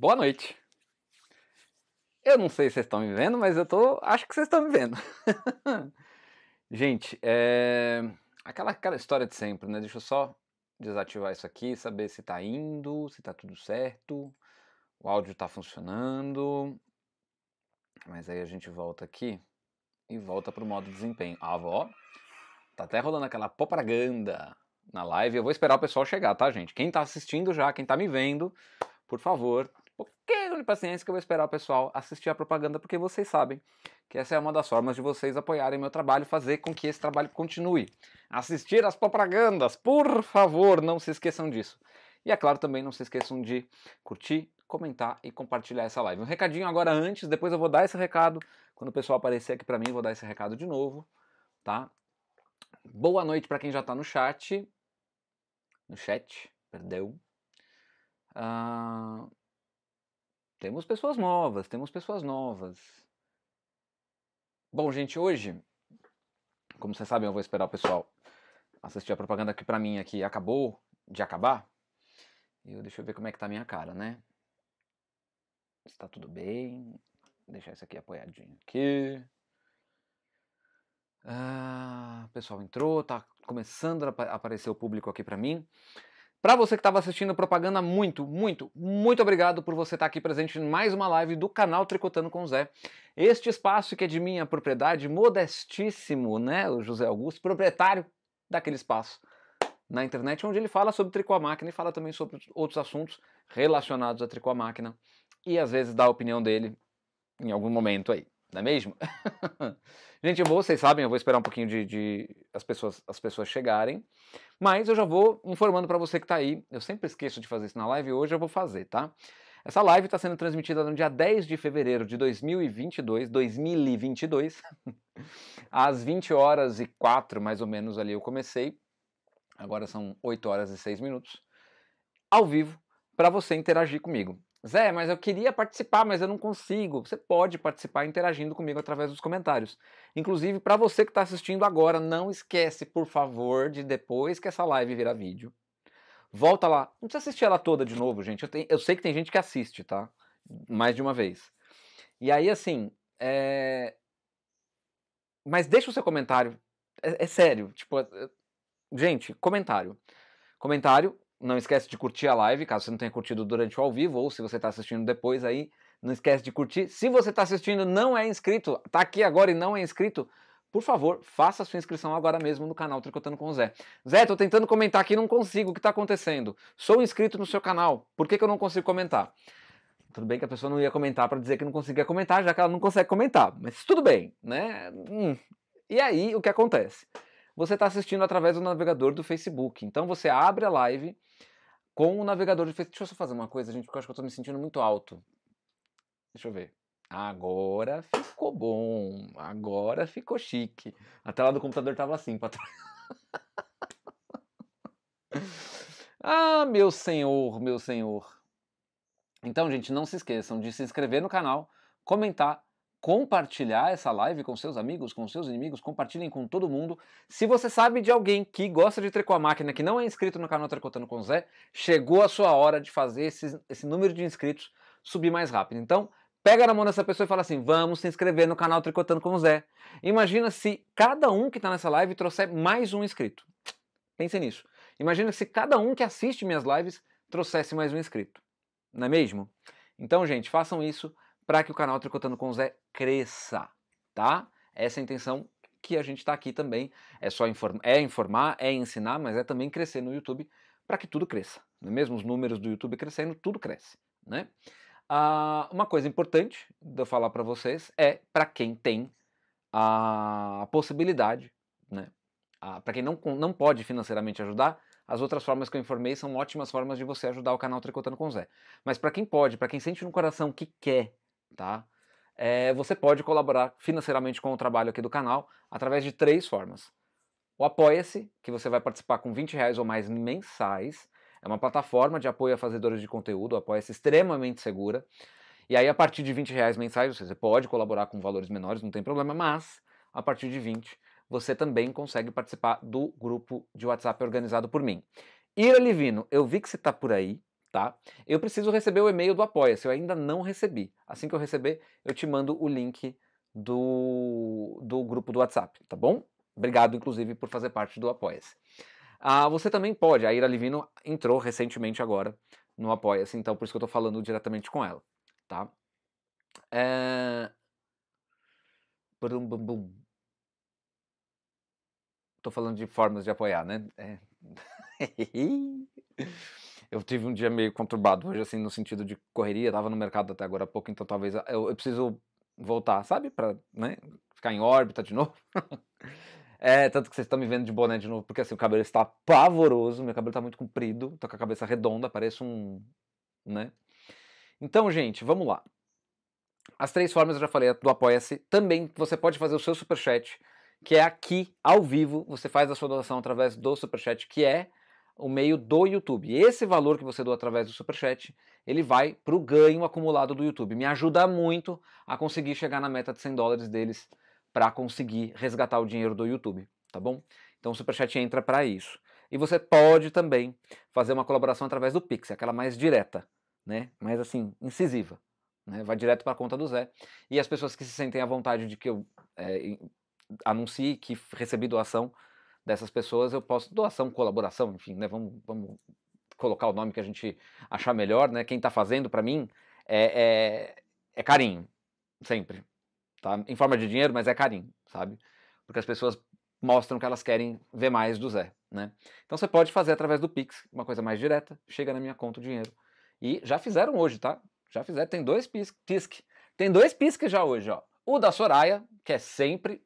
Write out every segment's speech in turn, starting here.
Boa noite. Eu não sei se vocês estão me vendo, mas eu tô. Acho que vocês estão me vendo. Gente, é. Aquela, aquela história de sempre, né? Deixa eu só desativar isso aqui, saber se tá indo, se tá tudo certo, o áudio tá funcionando. Mas aí a gente volta aqui e volta pro modo desempenho. A avó. tá até rolando aquela propaganda na live. Eu vou esperar o pessoal chegar, tá, gente? Quem tá assistindo já, quem tá me vendo, por favor, pouquinho de paciência que eu vou esperar o pessoal assistir a propaganda, porque vocês sabem que essa é uma das formas de vocês apoiarem meu trabalho, fazer com que esse trabalho continue. Assistir as propagandas, por favor, não se esqueçam disso. E é claro, também não se esqueçam de curtir, comentar e compartilhar essa live. Um recadinho agora antes, depois eu vou dar esse recado. Quando o pessoal aparecer aqui para mim, vou dar esse recado de novo, tá? Boa noite para quem já está no chat. No chat, perdeu? Uh, temos pessoas novas, temos pessoas novas. Bom, gente, hoje, como vocês sabem, eu vou esperar o pessoal assistir a propaganda que pra mim aqui acabou de acabar. Eu, deixa eu ver como é que tá a minha cara, né? Está tudo bem. Vou deixar isso aqui apoiadinho aqui. Ah, o pessoal entrou, tá começando a aparecer o público aqui pra mim. Para você que estava assistindo propaganda, muito, muito, muito obrigado por você estar tá aqui presente em mais uma live do canal Tricotando com Zé. Este espaço que é de minha propriedade, modestíssimo, né, o José Augusto, proprietário daquele espaço na internet, onde ele fala sobre tricô à máquina e fala também sobre outros assuntos relacionados a tricô à máquina e às vezes dá a opinião dele em algum momento aí não é mesmo? Gente, eu vou, vocês sabem, eu vou esperar um pouquinho de, de as, pessoas, as pessoas chegarem, mas eu já vou informando para você que está aí, eu sempre esqueço de fazer isso na live, hoje eu vou fazer, tá? Essa live está sendo transmitida no dia 10 de fevereiro de 2022, 2022, às 20 horas e 4, mais ou menos, ali eu comecei, agora são 8 horas e 6 minutos, ao vivo, para você interagir comigo. Zé, mas eu queria participar, mas eu não consigo. Você pode participar interagindo comigo através dos comentários. Inclusive, para você que está assistindo agora, não esquece, por favor, de depois que essa live virar vídeo, volta lá. Não precisa assistir ela toda de novo, gente. Eu, tenho, eu sei que tem gente que assiste, tá? Mais de uma vez. E aí, assim, é... mas deixa o seu comentário. É, é sério, tipo, é... é gente, comentário. Comentário não esquece de curtir a live, caso você não tenha curtido durante o ao vivo, ou se você está assistindo depois aí, não esquece de curtir. Se você está assistindo não é inscrito, está aqui agora e não é inscrito, por favor, faça sua inscrição agora mesmo no canal Tricotando com o Zé. Zé, estou tentando comentar aqui, não consigo. O que está acontecendo? Sou inscrito no seu canal. Por que, que eu não consigo comentar? Tudo bem que a pessoa não ia comentar para dizer que não conseguia comentar, já que ela não consegue comentar. Mas tudo bem, né? Hum. E aí, o que acontece? você está assistindo através do navegador do Facebook. Então você abre a live com o navegador do Facebook. Deixa eu só fazer uma coisa, gente, porque eu acho que eu estou me sentindo muito alto. Deixa eu ver. Agora ficou bom. Agora ficou chique. A tela do computador estava assim para trás. ah, meu senhor, meu senhor. Então, gente, não se esqueçam de se inscrever no canal, comentar compartilhar essa live com seus amigos, com seus inimigos, compartilhem com todo mundo. Se você sabe de alguém que gosta de Tricô a Máquina, que não é inscrito no canal Tricotando com Zé, chegou a sua hora de fazer esse, esse número de inscritos subir mais rápido. Então, pega na mão dessa pessoa e fala assim: vamos se inscrever no canal Tricotando com Zé. Imagina se cada um que está nessa live trouxer mais um inscrito. Pense nisso. Imagina se cada um que assiste minhas lives trouxesse mais um inscrito. Não é mesmo? Então, gente, façam isso para que o canal Tricotando com o Zé cresça, tá? Essa é a intenção que a gente está aqui também. É só inform é informar, é ensinar, mas é também crescer no YouTube para que tudo cresça. Não é mesmo? Os números do YouTube crescendo, tudo cresce, né? Ah, uma coisa importante de eu falar para vocês é para quem tem a possibilidade, né? Ah, para quem não, não pode financeiramente ajudar, as outras formas que eu informei são ótimas formas de você ajudar o canal Tricotando com o Zé. Mas para quem pode, para quem sente no coração que quer tá? É, você pode colaborar financeiramente com o trabalho aqui do canal através de três formas. O Apoia-se, que você vai participar com 20 reais ou mais mensais. É uma plataforma de apoio a fazedores de conteúdo, Apoia-se extremamente segura. E aí, a partir de 20 reais mensais, você pode colaborar com valores menores, não tem problema, mas a partir de 20 você também consegue participar do grupo de WhatsApp organizado por mim. Ira Livino, eu vi que você está por aí tá? Eu preciso receber o e-mail do Apoia-se, eu ainda não recebi. Assim que eu receber, eu te mando o link do, do grupo do WhatsApp, tá bom? Obrigado, inclusive, por fazer parte do Apoia-se. Ah, você também pode, a Ira Livino entrou recentemente agora no Apoia-se, então por isso que eu tô falando diretamente com ela, tá? É... Eh, Brum, bum, bum. Tô falando de formas de apoiar, né? É... eu tive um dia meio conturbado hoje, assim, no sentido de correria, tava no mercado até agora há pouco, então talvez eu, eu preciso voltar, sabe? Pra, né, ficar em órbita de novo. é, tanto que vocês estão me vendo de boné de novo, porque assim, o cabelo está pavoroso, meu cabelo está muito comprido, tô com a cabeça redonda, parece um, né? Então, gente, vamos lá. As três formas eu já falei do Apoia-se. Também você pode fazer o seu superchat, que é aqui, ao vivo. Você faz a sua doação através do superchat, que é o meio do YouTube. Esse valor que você doa através do Superchat, ele vai para o ganho acumulado do YouTube. Me ajuda muito a conseguir chegar na meta de 100 dólares deles para conseguir resgatar o dinheiro do YouTube, tá bom? Então o Superchat entra para isso. E você pode também fazer uma colaboração através do Pix, aquela mais direta, né? Mais assim, incisiva. Né? Vai direto para a conta do Zé. E as pessoas que se sentem à vontade de que eu é, anuncie que recebi doação, dessas pessoas eu posso doação, colaboração, enfim, né? Vamos, vamos colocar o nome que a gente achar melhor, né? Quem está fazendo para mim é, é, é, carinho, sempre, tá? Em forma de dinheiro, mas é carinho, sabe? Porque as pessoas mostram que elas querem ver mais do Zé, né? Então você pode fazer através do Pix, uma coisa mais direta, chega na minha conta o dinheiro. E já fizeram hoje, tá? Já fizeram, tem dois PISC, pisc tem dois PISC já hoje, ó. O da Soraya, que é sempre,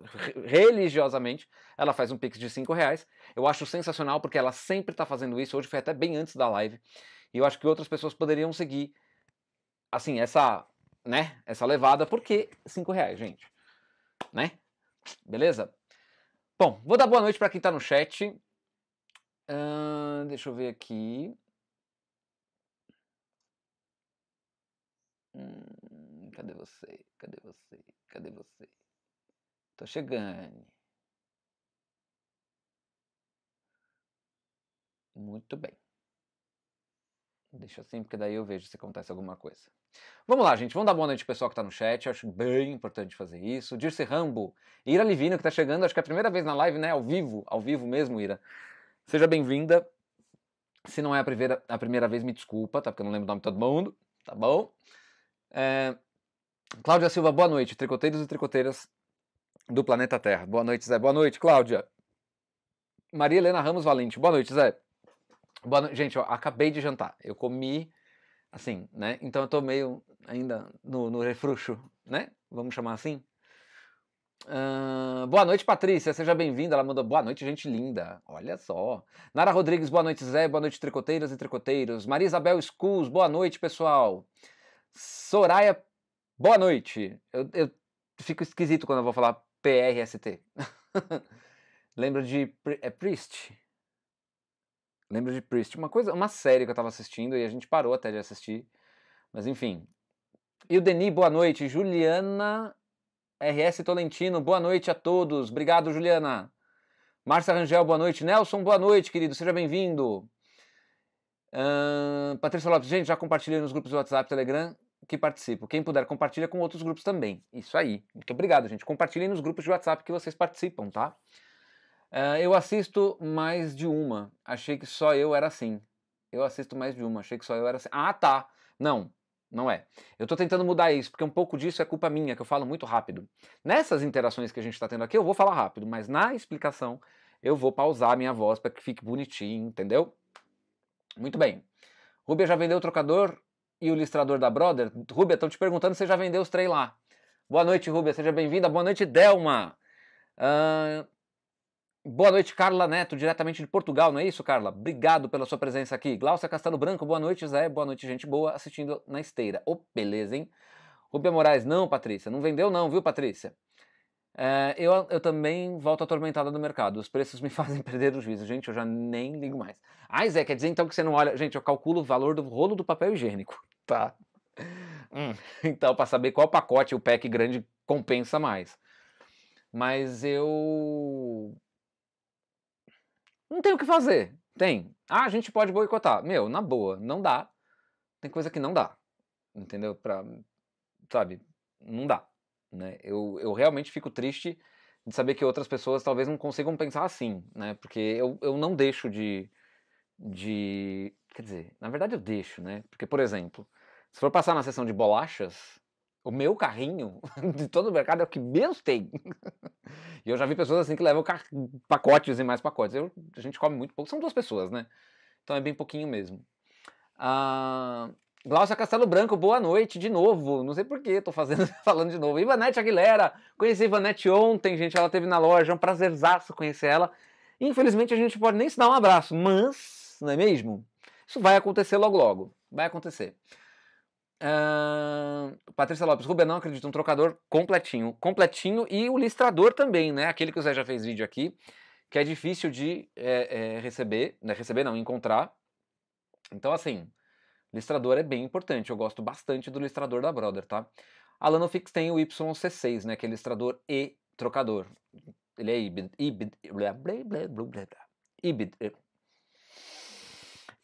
religiosamente, ela faz um pix de 5 reais. Eu acho sensacional porque ela sempre está fazendo isso. Hoje foi até bem antes da live. E eu acho que outras pessoas poderiam seguir, assim, essa, né, essa levada, porque 5 reais, gente. Né? Beleza? Bom, vou dar boa noite para quem está no chat. Uh, deixa eu ver aqui. Hum, cadê você? Cadê você? Cadê você? Tô chegando. Muito bem. Deixa assim, porque daí eu vejo se acontece alguma coisa. Vamos lá, gente. Vamos dar boa noite pro pessoal que tá no chat. Acho bem importante fazer isso. Dirce Rambo, Ira Livino, que tá chegando, acho que é a primeira vez na live, né? Ao vivo, ao vivo mesmo, Ira. Seja bem-vinda. Se não é a primeira, a primeira vez, me desculpa, tá? Porque eu não lembro o nome de todo mundo, tá bom? É, Cláudia Silva, boa noite, tricoteiros e tricoteiras do planeta Terra. Boa noite, Zé. Boa noite, Cláudia. Maria Helena Ramos Valente, boa noite, Zé. Boa no... Gente, eu acabei de jantar. Eu comi, assim, né? Então eu tô meio ainda no, no refruxo, né? Vamos chamar assim? Uh, boa noite, Patrícia. Seja bem-vinda. Ela mandou boa noite, gente linda. Olha só. Nara Rodrigues, boa noite, Zé. Boa noite, tricoteiras e tricoteiros. Maria Isabel Escus, boa noite, pessoal. Soraya Boa noite. Eu, eu fico esquisito quando eu vou falar PRST. Lembro de. É Priest? Lembro de Priest. Uma coisa, uma série que eu estava assistindo e a gente parou até de assistir. Mas enfim. E o Deni, boa noite. Juliana RS Tolentino, boa noite a todos. Obrigado, Juliana. Márcia Rangel, boa noite. Nelson, boa noite, querido. Seja bem-vindo. Uh, Patrícia Lopes, gente, já compartilhei nos grupos do WhatsApp, Telegram que participo. Quem puder, compartilha com outros grupos também. Isso aí. Muito obrigado, gente. Compartilhem nos grupos de WhatsApp que vocês participam, tá? Uh, eu assisto mais de uma. Achei que só eu era assim. Eu assisto mais de uma. Achei que só eu era assim. Ah, tá. Não, não é. Eu tô tentando mudar isso, porque um pouco disso é culpa minha, que eu falo muito rápido. Nessas interações que a gente está tendo aqui, eu vou falar rápido, mas na explicação eu vou pausar a minha voz para que fique bonitinho, entendeu? Muito bem. Rubia já vendeu o trocador e o listrador da Brother. Rubia, estão te perguntando se você já vendeu os três lá. Boa noite, Rubia, seja bem-vinda. Boa noite, Delma. Uh, boa noite, Carla Neto, diretamente de Portugal, não é isso, Carla? Obrigado pela sua presença aqui. Glaucia Castelo Branco, boa noite, Zé. Boa noite, gente boa, assistindo na esteira. Ô, oh, beleza, hein? Rubia Moraes, não, Patrícia, não vendeu não, viu, Patrícia? É, eu, eu também volto atormentada do mercado. Os preços me fazem perder o juízo. Gente, eu já nem ligo mais. Ah, Zé, quer dizer então que você não olha. Gente, eu calculo o valor do rolo do papel higiênico. Tá. Hum. Então, para saber qual pacote o pack grande compensa mais. Mas eu. Não tenho o que fazer. Tem. Ah, a gente pode boicotar. Meu, na boa, não dá. Tem coisa que não dá. Entendeu? Pra. Sabe? Não dá. Né? Eu, eu realmente fico triste de saber que outras pessoas talvez não consigam pensar assim, né? Porque eu, eu não deixo de, de. Quer dizer, na verdade eu deixo, né? Porque, por exemplo, se for passar na sessão de bolachas, o meu carrinho de todo o mercado é o que menos tem. e eu já vi pessoas assim que levam pacotes e mais pacotes. Eu, a gente come muito pouco, são duas pessoas, né? Então é bem pouquinho mesmo. Ah. Uh Glaucia Castelo Branco, boa noite de novo. Não sei por que tô fazendo, falando de novo. Ivanete Aguilera, conheci Ivanete ontem, gente. Ela teve na loja, é um prazerzaço conhecer ela. Infelizmente a gente pode nem se dar um abraço, mas, não é mesmo? Isso vai acontecer logo logo. Vai acontecer. Uh, Patrícia Lopes, Ruben, não acredito, um trocador completinho. Completinho e o listrador também, né? Aquele que o Zé já fez vídeo aqui, que é difícil de é, é, receber, né? Receber não, encontrar. Então, assim, Listrador é bem importante, eu gosto bastante do listrador da Brother, tá? A Lanofix tem o YC6, né, que é listrador e trocador. Ele é híbrido, eh,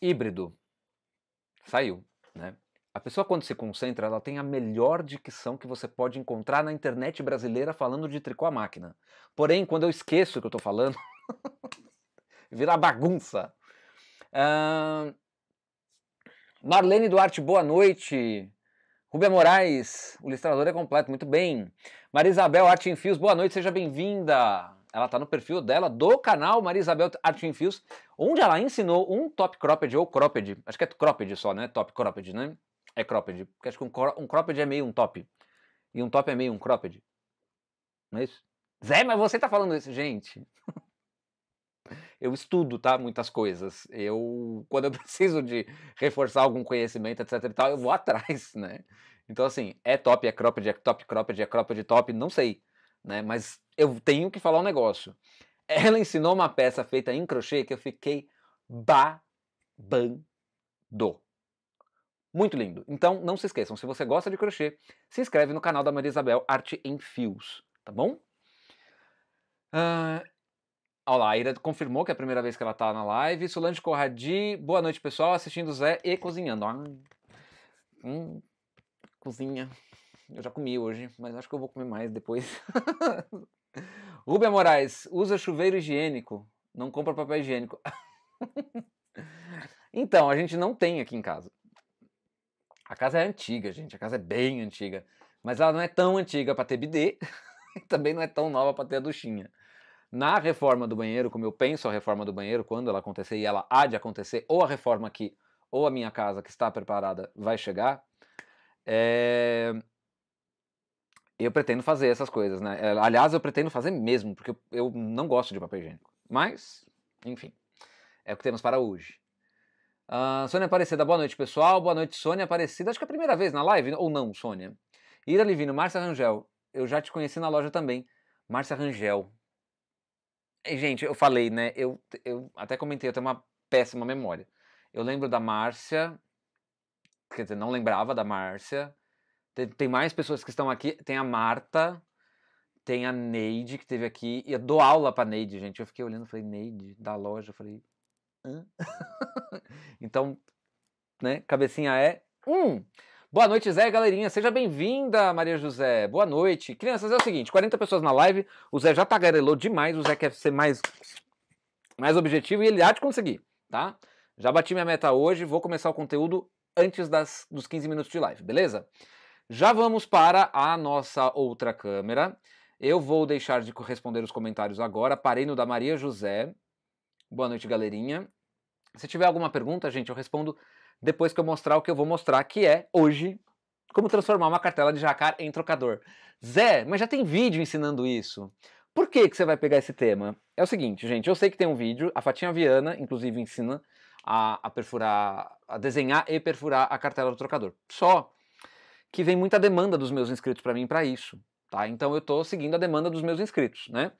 híbrido. Saiu, né? A pessoa quando se concentra, ela tem a melhor dicção que você pode encontrar na internet brasileira falando de tricô à máquina. Porém, quando eu esqueço o que eu tô falando, vira bagunça. Uh, Marlene Duarte, boa noite. Rubia Moraes, o listrador é completo, muito bem. Maria Isabel Arte em Fios, boa noite, seja bem-vinda. Ela está no perfil dela do canal Maria Isabel Arte em Fios, onde ela ensinou um top cropped ou cropped. Acho que é cropped só, né? Top cropped, né? É cropped. Porque acho que um, cro um cropped é meio um top. E um top é meio um cropped. Não é isso? Zé, mas você está falando isso, gente. eu estudo, tá? Muitas coisas. Eu, quando eu preciso de reforçar algum conhecimento, etc e tal, eu vou atrás, né? Então, assim, é top, é cropped, é top cropped, é cropped top, não sei, né? Mas eu tenho que falar um negócio. Ela ensinou uma peça feita em crochê que eu fiquei babando. Muito lindo. Então, não se esqueçam, se você gosta de crochê, se inscreve no canal da Maria Isabel Arte em Fios, tá bom? Uh, Olha lá, a Ira confirmou que é a primeira vez que ela tá na live. Solange Corradi, boa noite, pessoal. Assistindo Zé e cozinhando. Hum, cozinha. Eu já comi hoje, mas acho que eu vou comer mais depois. Rubem Moraes, usa chuveiro higiênico, não compra papel higiênico. então, a gente não tem aqui em casa. A casa é antiga, gente. A casa é bem antiga. Mas ela não é tão antiga para ter bidê. também não é tão nova para ter a duchinha na reforma do banheiro, como eu penso a reforma do banheiro, quando ela acontecer e ela há de acontecer, ou a reforma aqui, ou a minha casa que está preparada vai chegar, é... eu pretendo fazer essas coisas, né? Eh, aliás, eu pretendo fazer mesmo, porque eu, eu não gosto de papel higiênico. Mas, enfim, é o que temos para hoje. Uh, Sônia Aparecida, boa noite pessoal, boa noite Sônia Aparecida, acho que é a primeira vez na live, ou não, Sônia. Ira Livino, Márcia Rangel, eu já te conheci na loja também. Márcia Rangel, Gente, eu falei, né? Eu, eu até comentei, eu tenho uma péssima memória. Eu lembro da Márcia, quer dizer, não lembrava da Márcia. Tem, tem mais pessoas que estão aqui. Tem a Marta, tem a Neide, que teve aqui. E eu dou aula pra Neide, gente. Eu fiquei olhando falei, Neide, da loja. Eu falei, hã? então, né? Cabecinha é. um. Boa noite, Zé, galerinha. Seja bem-vinda, Maria José. Boa noite. Crianças, é o seguinte: 40 pessoas na live. O Zé já tagarelou demais. O Zé quer ser mais, mais objetivo e ele há de conseguir, tá? Já bati minha meta hoje. Vou começar o conteúdo antes das, dos 15 minutos de live, beleza? Já vamos para a nossa outra câmera. Eu vou deixar de responder os comentários agora. Parei no da Maria José. Boa noite, galerinha. Se tiver alguma pergunta, gente, eu respondo depois que eu mostrar o que eu vou mostrar, que é hoje como transformar uma cartela de jacar em trocador. Zé, mas já tem vídeo ensinando isso. Por que, que você vai pegar esse tema? É o seguinte, gente, eu sei que tem um vídeo, a Fatinha Viana, inclusive, ensina a, a perfurar, a desenhar e perfurar a cartela do trocador. Só que vem muita demanda dos meus inscritos para mim para isso, tá? Então eu estou seguindo a demanda dos meus inscritos, né?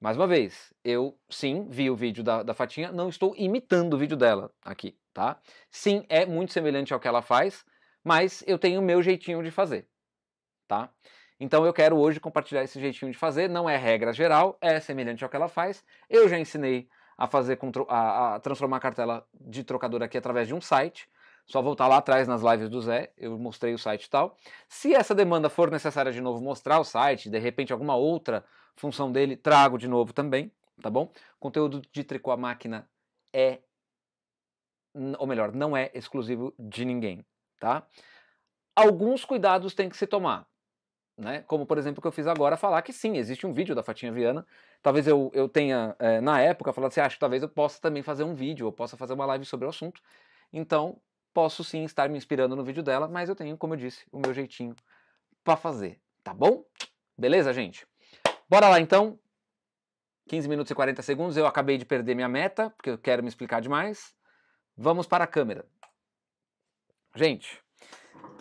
Mais uma vez, eu sim vi o vídeo da, da Fatinha, não estou imitando o vídeo dela aqui tá? Sim, é muito semelhante ao que ela faz, mas eu tenho o meu jeitinho de fazer, tá? Então eu quero hoje compartilhar esse jeitinho de fazer, não é regra geral, é semelhante ao que ela faz. Eu já ensinei a fazer a, a transformar a cartela de trocador aqui através de um site. Só voltar lá atrás nas lives do Zé, eu mostrei o site e tal. Se essa demanda for necessária de novo mostrar o site, de repente alguma outra função dele, trago de novo também, tá bom? conteúdo de tricô à máquina é ou melhor, não é exclusivo de ninguém, tá? Alguns cuidados tem que se tomar, né? Como por exemplo o que eu fiz agora, falar que sim, existe um vídeo da Fatinha Viana. Talvez eu, eu tenha, é, na época, falado assim, ah, acho que talvez eu possa também fazer um vídeo, eu possa fazer uma live sobre o assunto. Então, posso sim estar me inspirando no vídeo dela, mas eu tenho, como eu disse, o meu jeitinho para fazer, tá bom? Beleza, gente? Bora lá então. 15 minutos e 40 segundos, eu acabei de perder minha meta, porque eu quero me explicar demais. Vamos para a câmera. Gente,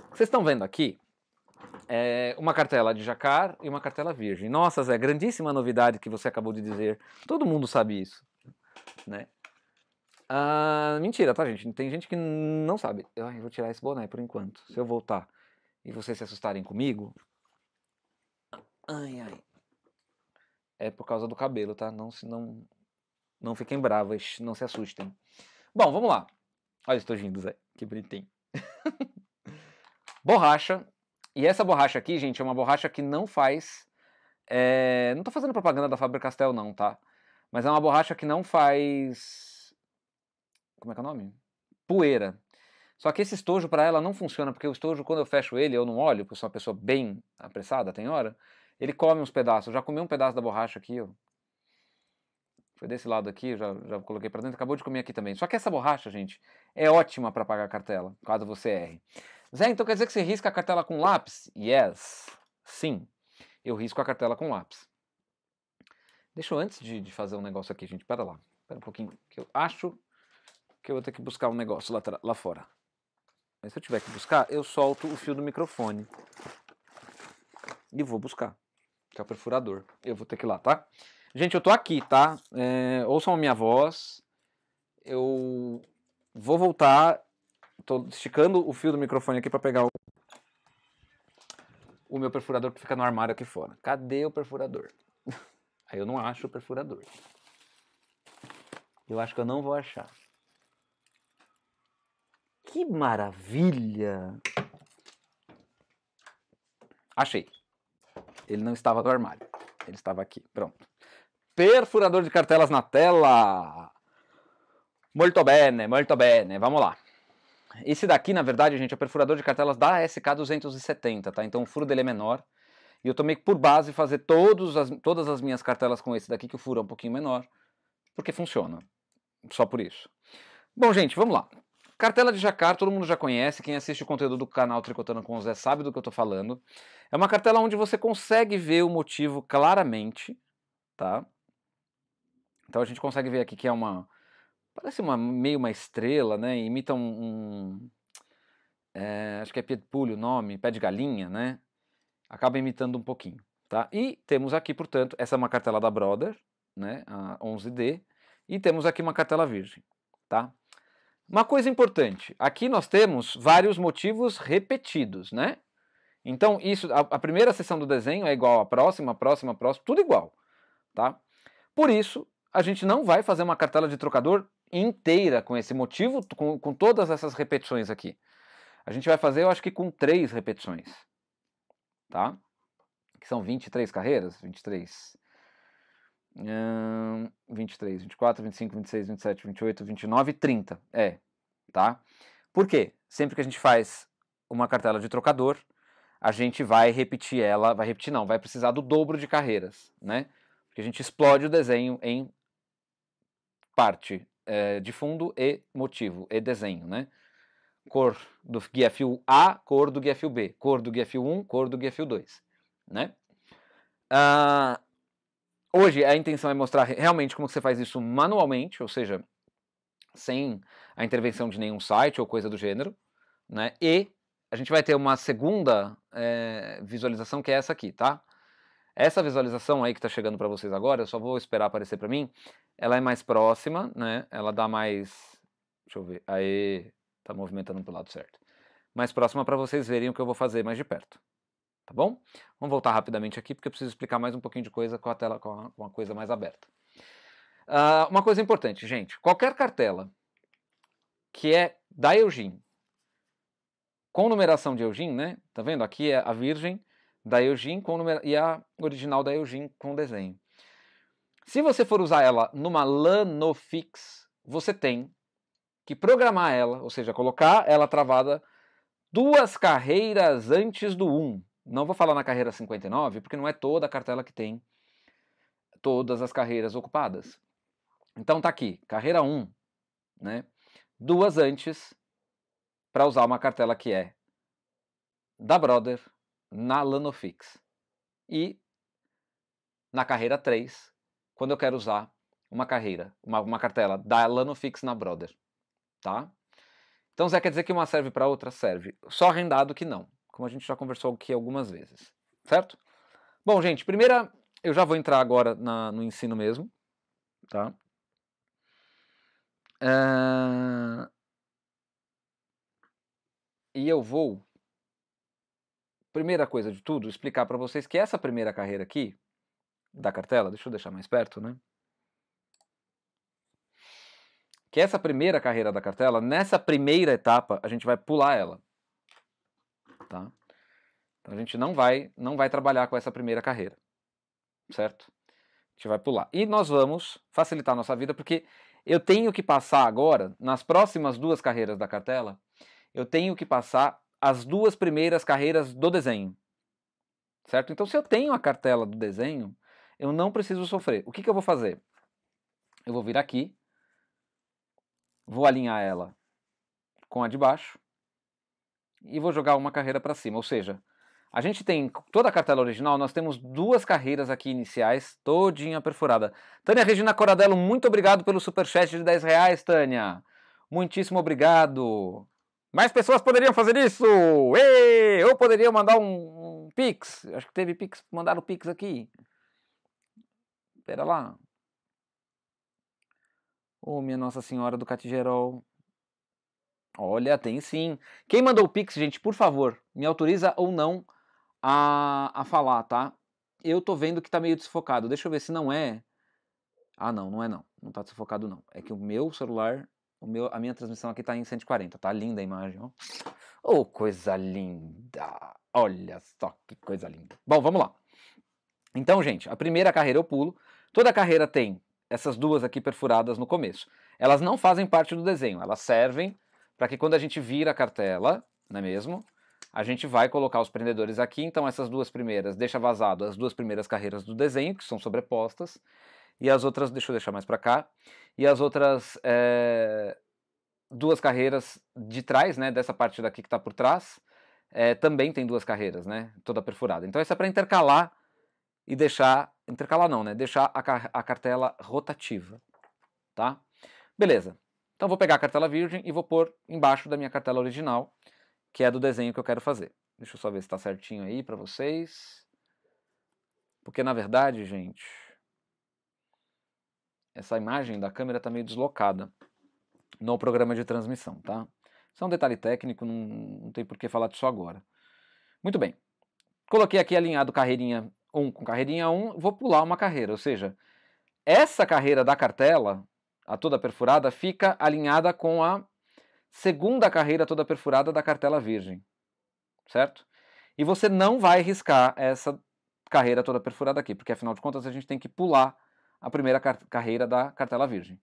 vocês estão vendo aqui é, uma cartela de jacar e uma cartela virgem. Nossa, Zé, grandíssima novidade que você acabou de dizer. Todo mundo sabe isso, né? Ah, mentira, tá, gente? Tem gente que não sabe. Ai, eu vou tirar esse boné por enquanto. Se eu voltar e vocês se assustarem comigo... Ai, ai. É por causa do cabelo, tá? Não se não... Não fiquem bravas, não se assustem. Bom, vamos lá. Olha os tojinhos, Zé. Que bonitinho. borracha. E essa borracha aqui, gente, é uma borracha que não faz. É... Não tô fazendo propaganda da Faber Castell, não, tá? Mas é uma borracha que não faz. Como é que é o nome? Poeira. Só que esse estojo para ela não funciona, porque o estojo, quando eu fecho ele, eu não olho, porque eu sou uma pessoa bem apressada, tem hora. Ele come uns pedaços. Eu já comi um pedaço da borracha aqui, ó. Foi desse lado aqui, já, já coloquei para dentro. Acabou de comer aqui também. Só que essa borracha, gente, é ótima para pagar a cartela, caso você erre. Zé, então quer dizer que você risca a cartela com lápis? Yes. Sim. Eu risco a cartela com lápis. Deixa eu antes de, de fazer um negócio aqui, gente. Pera lá. Pera um pouquinho. Que eu acho que eu vou ter que buscar um negócio lá, lá fora. Mas se eu tiver que buscar, eu solto o fio do microfone. E vou buscar. Que é o perfurador. Eu vou ter que ir lá, tá? Gente, eu tô aqui, tá? É, ouçam a minha voz. Eu vou voltar. Tô esticando o fio do microfone aqui para pegar o... o meu perfurador que fica no armário aqui fora. Cadê o perfurador? Aí eu não acho o perfurador. Eu acho que eu não vou achar. Que maravilha! Achei. Ele não estava no armário. Ele estava aqui. Pronto. Perfurador de cartelas na tela. Muito bem, muito bem, Vamos lá. Esse daqui, na verdade, gente, é o perfurador de cartelas da SK270, tá? Então o furo dele é menor. E eu tomei por base fazer as, todas as minhas cartelas com esse daqui, que o furo é um pouquinho menor, porque funciona. Só por isso. Bom, gente, vamos lá. Cartela de jacar, todo mundo já conhece, quem assiste o conteúdo do canal Tricotando com o Zé sabe do que eu estou falando. É uma cartela onde você consegue ver o motivo claramente, tá? Então a gente consegue ver aqui que é uma. Parece uma, meio uma estrela, né? Imita um. um é, acho que é pé de o nome, pé de galinha, né? Acaba imitando um pouquinho. Tá? E temos aqui, portanto, essa é uma cartela da Brother, né? A 11D. E temos aqui uma cartela virgem, tá? Uma coisa importante, aqui nós temos vários motivos repetidos, né? Então, isso, a, a primeira seção do desenho é igual à próxima, próxima, próxima, tudo igual, tá? Por isso, a gente não vai fazer uma cartela de trocador inteira com esse motivo, com, com todas essas repetições aqui. A gente vai fazer, eu acho que com três repetições, tá? Que são 23 carreiras, 23. Hum, 23, 24, 25, 26, 27, 28, 29, 30. É, tá? Por quê? Sempre que a gente faz uma cartela de trocador, a gente vai repetir ela, vai repetir não, vai precisar do dobro de carreiras, né? Porque a gente explode o desenho em parte é, de fundo e motivo e desenho, né? Cor do guia fio A, cor do guia fio B, cor do guia fio 1, cor do guia fio 2, né? Ah, hoje a intenção é mostrar realmente como você faz isso manualmente, ou seja, sem a intervenção de nenhum site ou coisa do gênero, né? E a gente vai ter uma segunda é, visualização que é essa aqui, tá? Essa visualização aí que está chegando para vocês agora, eu só vou esperar aparecer para mim, ela é mais próxima, né? Ela dá mais... Deixa eu ver. Aí, tá movimentando para o lado certo. Mais próxima para vocês verem o que eu vou fazer mais de perto. Tá bom? Vamos voltar rapidamente aqui, porque eu preciso explicar mais um pouquinho de coisa com a tela, com uma coisa mais aberta. Uh, uma coisa importante, gente. Qualquer cartela que é da Eugene, com numeração de Eugene, né? Tá vendo? Aqui é a Virgem, da Eugene com numer... e a original da Eugene com desenho. Se você for usar ela numa Lanofix, você tem que programar ela, ou seja, colocar ela travada duas carreiras antes do 1. Não vou falar na carreira 59, porque não é toda a cartela que tem todas as carreiras ocupadas. Então tá aqui, carreira 1, né? Duas antes para usar uma cartela que é da Brother na Lanofix. E na carreira 3, quando eu quero usar uma carreira, uma, uma cartela da Lanofix na Brother, tá? Então, Zé, quer dizer que uma serve para outra? Serve. Só rendado que não, como a gente já conversou aqui algumas vezes, certo? Bom, gente, primeira, eu já vou entrar agora na, no ensino mesmo, tá? Uh... E eu vou primeira coisa de tudo, explicar para vocês que essa primeira carreira aqui, da cartela, deixa eu deixar mais perto, né? Que essa primeira carreira da cartela, nessa primeira etapa, a gente vai pular ela. Tá? Então a gente não vai, não vai trabalhar com essa primeira carreira. Certo? A gente vai pular. E nós vamos facilitar a nossa vida porque eu tenho que passar agora, nas próximas duas carreiras da cartela, eu tenho que passar as duas primeiras carreiras do desenho. Certo? Então, se eu tenho a cartela do desenho, eu não preciso sofrer. O que, que eu vou fazer? Eu vou vir aqui, vou alinhar ela com a de baixo e vou jogar uma carreira para cima. Ou seja, a gente tem toda a cartela original, nós temos duas carreiras aqui iniciais, todinha perfurada. Tânia Regina Coradello, muito obrigado pelo superchat de 10 reais, Tânia. Muitíssimo obrigado. Mais pessoas poderiam fazer isso! Ê, eu poderia mandar um, um, pix. Acho que teve pix, mandaram pix aqui. Pera lá. Ô, oh, minha Nossa Senhora do Catigerol. Olha, tem sim. Quem mandou o pix, gente, por favor, me autoriza ou não a, a falar, tá? Eu tô vendo que tá meio desfocado. Deixa eu ver se não é. Ah, não, não é não. Não tá desfocado não. É que o meu celular meu, a minha transmissão aqui está em 140, tá linda a imagem. Ó. Oh, coisa linda! Olha só que coisa linda. Bom, vamos lá. Então, gente, a primeira carreira eu pulo. Toda carreira tem essas duas aqui perfuradas no começo. Elas não fazem parte do desenho, elas servem para que quando a gente vira a cartela, não é mesmo? A gente vai colocar os prendedores aqui, então essas duas primeiras deixa vazado as duas primeiras carreiras do desenho, que são sobrepostas, e as outras, deixa eu deixar mais para cá. E as outras é, duas carreiras de trás, né, dessa parte daqui que está por trás, é, também tem duas carreiras, né, toda perfurada. Então essa é para intercalar e deixar, intercalar não, né, deixar a, a cartela rotativa, tá? Beleza. Então vou pegar a cartela virgem e vou pôr embaixo da minha cartela original, que é do desenho que eu quero fazer. Deixa eu só ver se está certinho aí para vocês. Porque na verdade, gente, essa imagem da câmera está meio deslocada no programa de transmissão, tá? Isso é um detalhe técnico, não, não tem por que falar disso agora. Muito bem. Coloquei aqui alinhado carreirinha 1 com carreirinha 1, vou pular uma carreira, ou seja, essa carreira da cartela, a toda perfurada, fica alinhada com a segunda carreira toda perfurada da cartela virgem, certo? E você não vai riscar essa carreira toda perfurada aqui, porque afinal de contas a gente tem que pular a primeira car carreira da cartela virgem.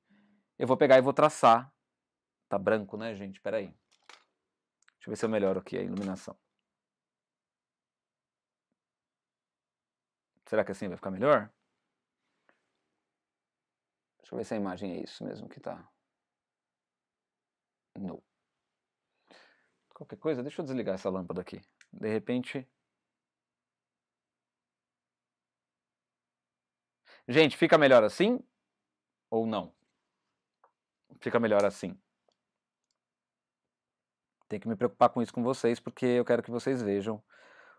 Eu vou pegar e vou traçar. Tá branco, né, gente? Peraí. Deixa eu ver se eu melhoro aqui a iluminação. Será que assim vai ficar melhor? Deixa eu ver se a imagem é isso mesmo que tá. Não. Qualquer coisa, deixa eu desligar essa lâmpada aqui. De repente, Gente, fica melhor assim ou não? Fica melhor assim. Tem que me preocupar com isso com vocês, porque eu quero que vocês vejam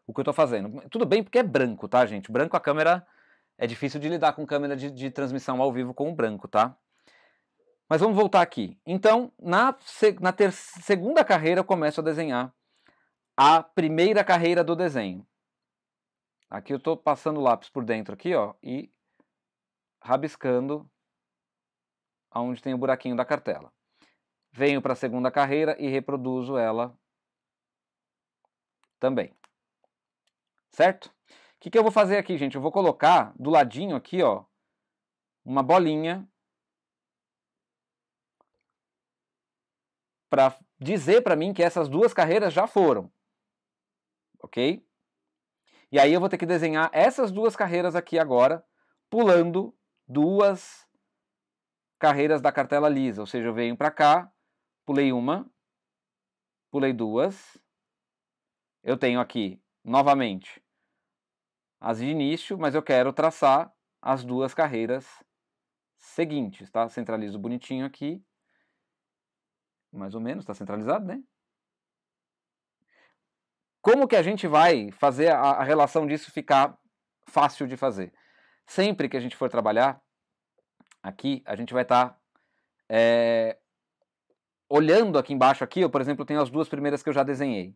o que eu estou fazendo. Tudo bem, porque é branco, tá, gente? Branco a câmera. É difícil de lidar com câmera de, de transmissão ao vivo com o branco, tá? Mas vamos voltar aqui. Então, na, na ter, segunda carreira, eu começo a desenhar a primeira carreira do desenho. Aqui eu estou passando o lápis por dentro aqui, ó, e rabiscando aonde tem o buraquinho da cartela. Venho para a segunda carreira e reproduzo ela também. Certo? O que, que eu vou fazer aqui, gente? Eu vou colocar do ladinho aqui, ó, uma bolinha para dizer para mim que essas duas carreiras já foram. Ok? E aí eu vou ter que desenhar essas duas carreiras aqui agora, pulando duas carreiras da cartela lisa, ou seja, eu venho para cá, pulei uma, pulei duas, eu tenho aqui novamente as de início, mas eu quero traçar as duas carreiras seguintes, tá? Centralizo bonitinho aqui, mais ou menos, está centralizado, né? Como que a gente vai fazer a, a relação disso ficar fácil de fazer? sempre que a gente for trabalhar aqui, a gente vai estar tá, é, olhando aqui embaixo aqui, eu, por exemplo, tenho as duas primeiras que eu já desenhei,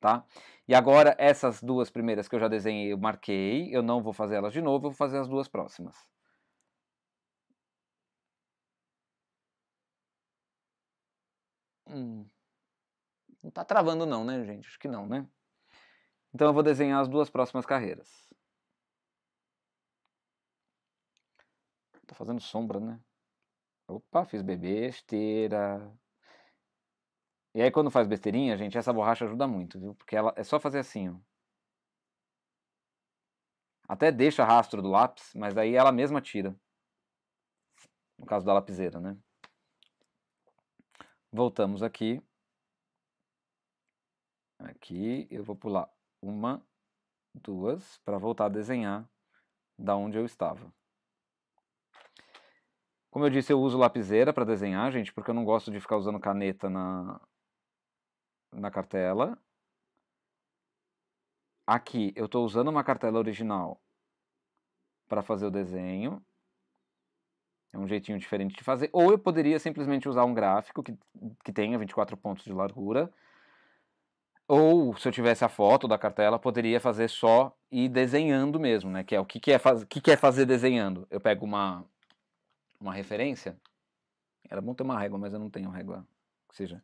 tá? E agora essas duas primeiras que eu já desenhei, eu marquei, eu não vou fazer elas de novo, eu vou fazer as duas próximas. Hum. Não tá travando não, né, gente? Acho que não, né? Então eu vou desenhar as duas próximas carreiras. Tá fazendo sombra, né? Opa, fiz besteira. E aí quando faz besteirinha, gente, essa borracha ajuda muito, viu? Porque ela é só fazer assim, ó. Até deixa rastro do lápis, mas aí ela mesma tira. No caso da lapiseira, né? Voltamos aqui. Aqui eu vou pular uma, duas, para voltar a desenhar da onde eu estava. Como eu disse, eu uso lapiseira para desenhar, gente, porque eu não gosto de ficar usando caneta na, na cartela. Aqui eu estou usando uma cartela original para fazer o desenho. É um jeitinho diferente de fazer. Ou eu poderia simplesmente usar um gráfico que, que tenha 24 pontos de largura. Ou, se eu tivesse a foto da cartela, poderia fazer só e desenhando mesmo, né? Que é o que, que, é, faz, que, que é fazer desenhando. Eu pego uma, uma referência, era bom ter uma régua, mas eu não tenho régua. Ou seja,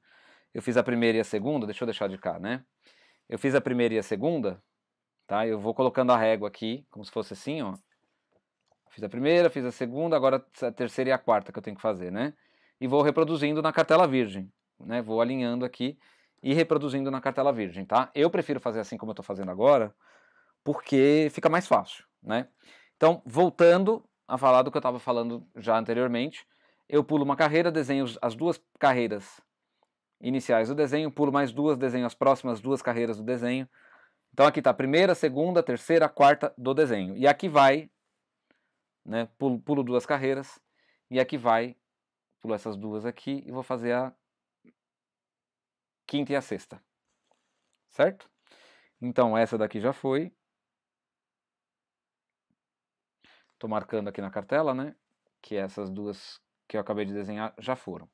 eu fiz a primeira e a segunda, deixa eu deixar de cá, né? Eu fiz a primeira e a segunda, tá? Eu vou colocando a régua aqui, como se fosse assim, ó. Fiz a primeira, fiz a segunda, agora a terceira e a quarta que eu tenho que fazer, né? E vou reproduzindo na cartela virgem, né? Vou alinhando aqui e reproduzindo na cartela virgem, tá? Eu prefiro fazer assim como eu estou fazendo agora, porque fica mais fácil, né? Então, voltando, a falar do que eu estava falando já anteriormente. Eu pulo uma carreira, desenho as duas carreiras iniciais do desenho, pulo mais duas, desenho as próximas duas carreiras do desenho. Então aqui está a primeira, segunda, terceira, quarta do desenho. E aqui vai, né, pulo, pulo duas carreiras, e aqui vai, pulo essas duas aqui e vou fazer a quinta e a sexta. Certo? Então essa daqui já foi. estou marcando aqui na cartela, né, que essas duas que eu acabei de desenhar já foram.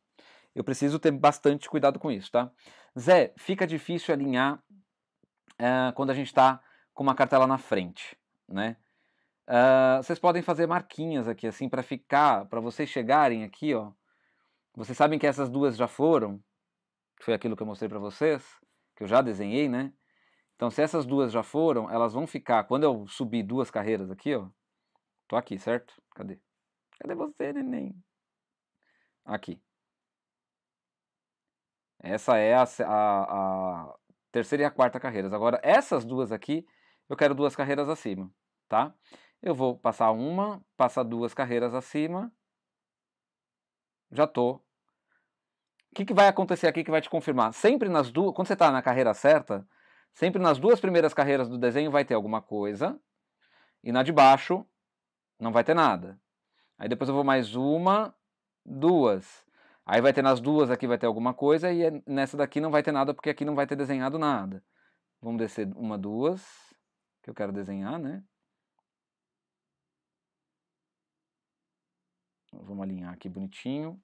Eu preciso ter bastante cuidado com isso, tá? Zé, fica difícil alinhar uh, quando a gente está com uma cartela na frente, né? Uh, vocês podem fazer marquinhas aqui, assim, para ficar, para vocês chegarem aqui, ó. Vocês sabem que essas duas já foram, foi aquilo que eu mostrei para vocês, que eu já desenhei, né? Então, se essas duas já foram, elas vão ficar, quando eu subir duas carreiras aqui, ó, Tô aqui, certo? Cadê? Cadê você, neném? Aqui. Essa é a, a, a terceira e a quarta carreiras. Agora, essas duas aqui, eu quero duas carreiras acima, tá? Eu vou passar uma, passar duas carreiras acima. Já tô. O que, que vai acontecer aqui que vai te confirmar? Sempre nas duas, quando você está na carreira certa, sempre nas duas primeiras carreiras do desenho vai ter alguma coisa. E na de baixo não vai ter nada. Aí depois eu vou mais uma, duas. Aí vai ter nas duas aqui vai ter alguma coisa e é, nessa daqui não vai ter nada porque aqui não vai ter desenhado nada. Vamos descer uma, duas, que eu quero desenhar, né? Vamos alinhar aqui bonitinho.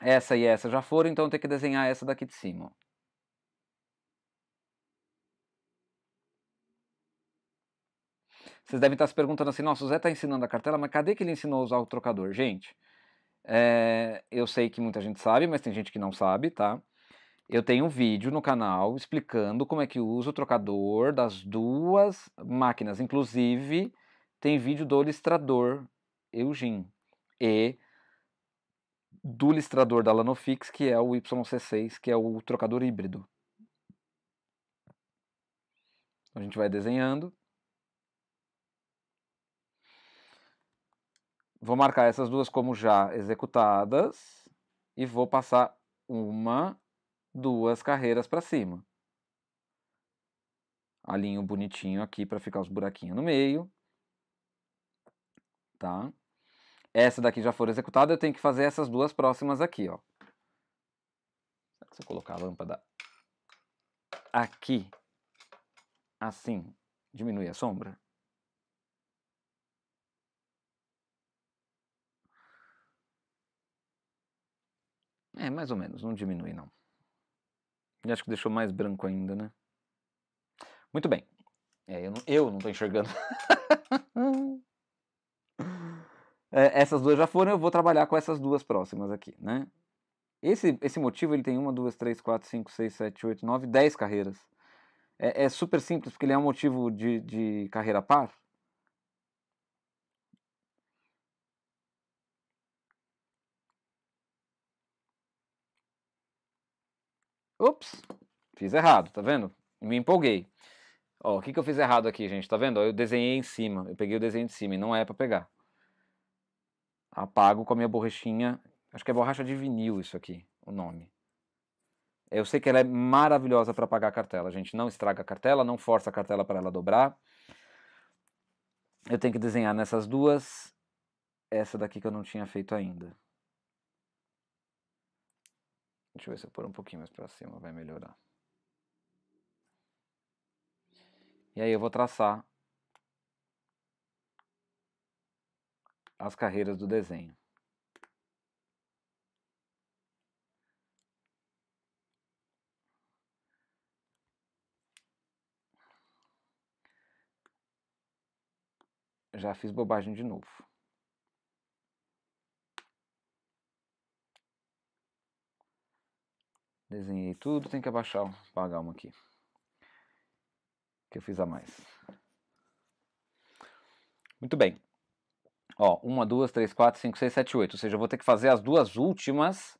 Essa e essa já foram, então eu tenho que desenhar essa daqui de cima. Vocês devem estar se perguntando assim: nossa, o Zé está ensinando a cartela, mas cadê que ele ensinou a usar o trocador? Gente, é, eu sei que muita gente sabe, mas tem gente que não sabe, tá? Eu tenho um vídeo no canal explicando como é que usa o trocador das duas máquinas. Inclusive, tem vídeo do listrador Eugene e do listrador da Lanofix, que é o YC6, que é o trocador híbrido. A gente vai desenhando. Vou marcar essas duas como já executadas e vou passar uma, duas carreiras para cima. Alinho bonitinho aqui para ficar os buraquinhos no meio. Tá? Essa daqui já for executada, eu tenho que fazer essas duas próximas aqui, ó. Se eu colocar a lâmpada aqui, assim, diminui a sombra. É, mais ou menos, não diminui não. Eu acho que deixou mais branco ainda, né? Muito bem. É, eu, não, eu não tô enxergando. é, essas duas já foram, eu vou trabalhar com essas duas próximas aqui, né? Esse, esse motivo ele tem uma, duas, três, quatro, cinco, seis, sete, oito, nove, dez carreiras. É, é super simples, porque ele é um motivo de, de carreira par. Ups, fiz errado, tá vendo? Me empolguei. Ó, o que, que eu fiz errado aqui, gente? Tá vendo? Ó, eu desenhei em cima. Eu peguei o desenho de cima e não é para pegar. Apago com a minha borrachinha. Acho que é borracha de vinil isso aqui, o nome. Eu sei que ela é maravilhosa para apagar a cartela, gente. Não estraga a cartela, não força a cartela para ela dobrar. Eu tenho que desenhar nessas duas. Essa daqui que eu não tinha feito ainda. Deixa eu ver se eu pôr um pouquinho mais para cima, vai melhorar. E aí eu vou traçar as carreiras do desenho. Já fiz bobagem de novo. Desenhei tudo, tem que abaixar, pagar uma aqui. Que eu fiz a mais. Muito bem. Ó, uma, duas, três, quatro, cinco, seis, sete, oito. Ou seja, eu vou ter que fazer as duas últimas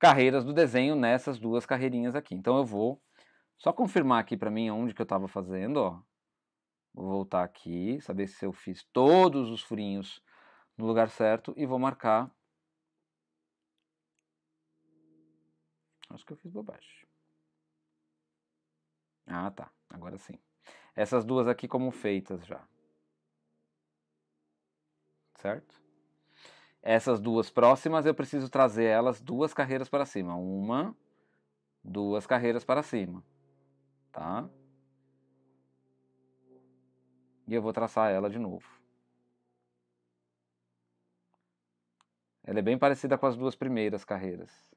carreiras do desenho nessas duas carreirinhas aqui. Então eu vou só confirmar aqui para mim onde que eu estava fazendo, ó. Vou voltar aqui, saber se eu fiz todos os furinhos no lugar certo e vou marcar Acho que eu fiz bobagem. Ah, tá. Agora sim. Essas duas aqui como feitas já. Certo? Essas duas próximas eu preciso trazer elas duas carreiras para cima. Uma, duas carreiras para cima. Tá? E eu vou traçar ela de novo. Ela é bem parecida com as duas primeiras carreiras.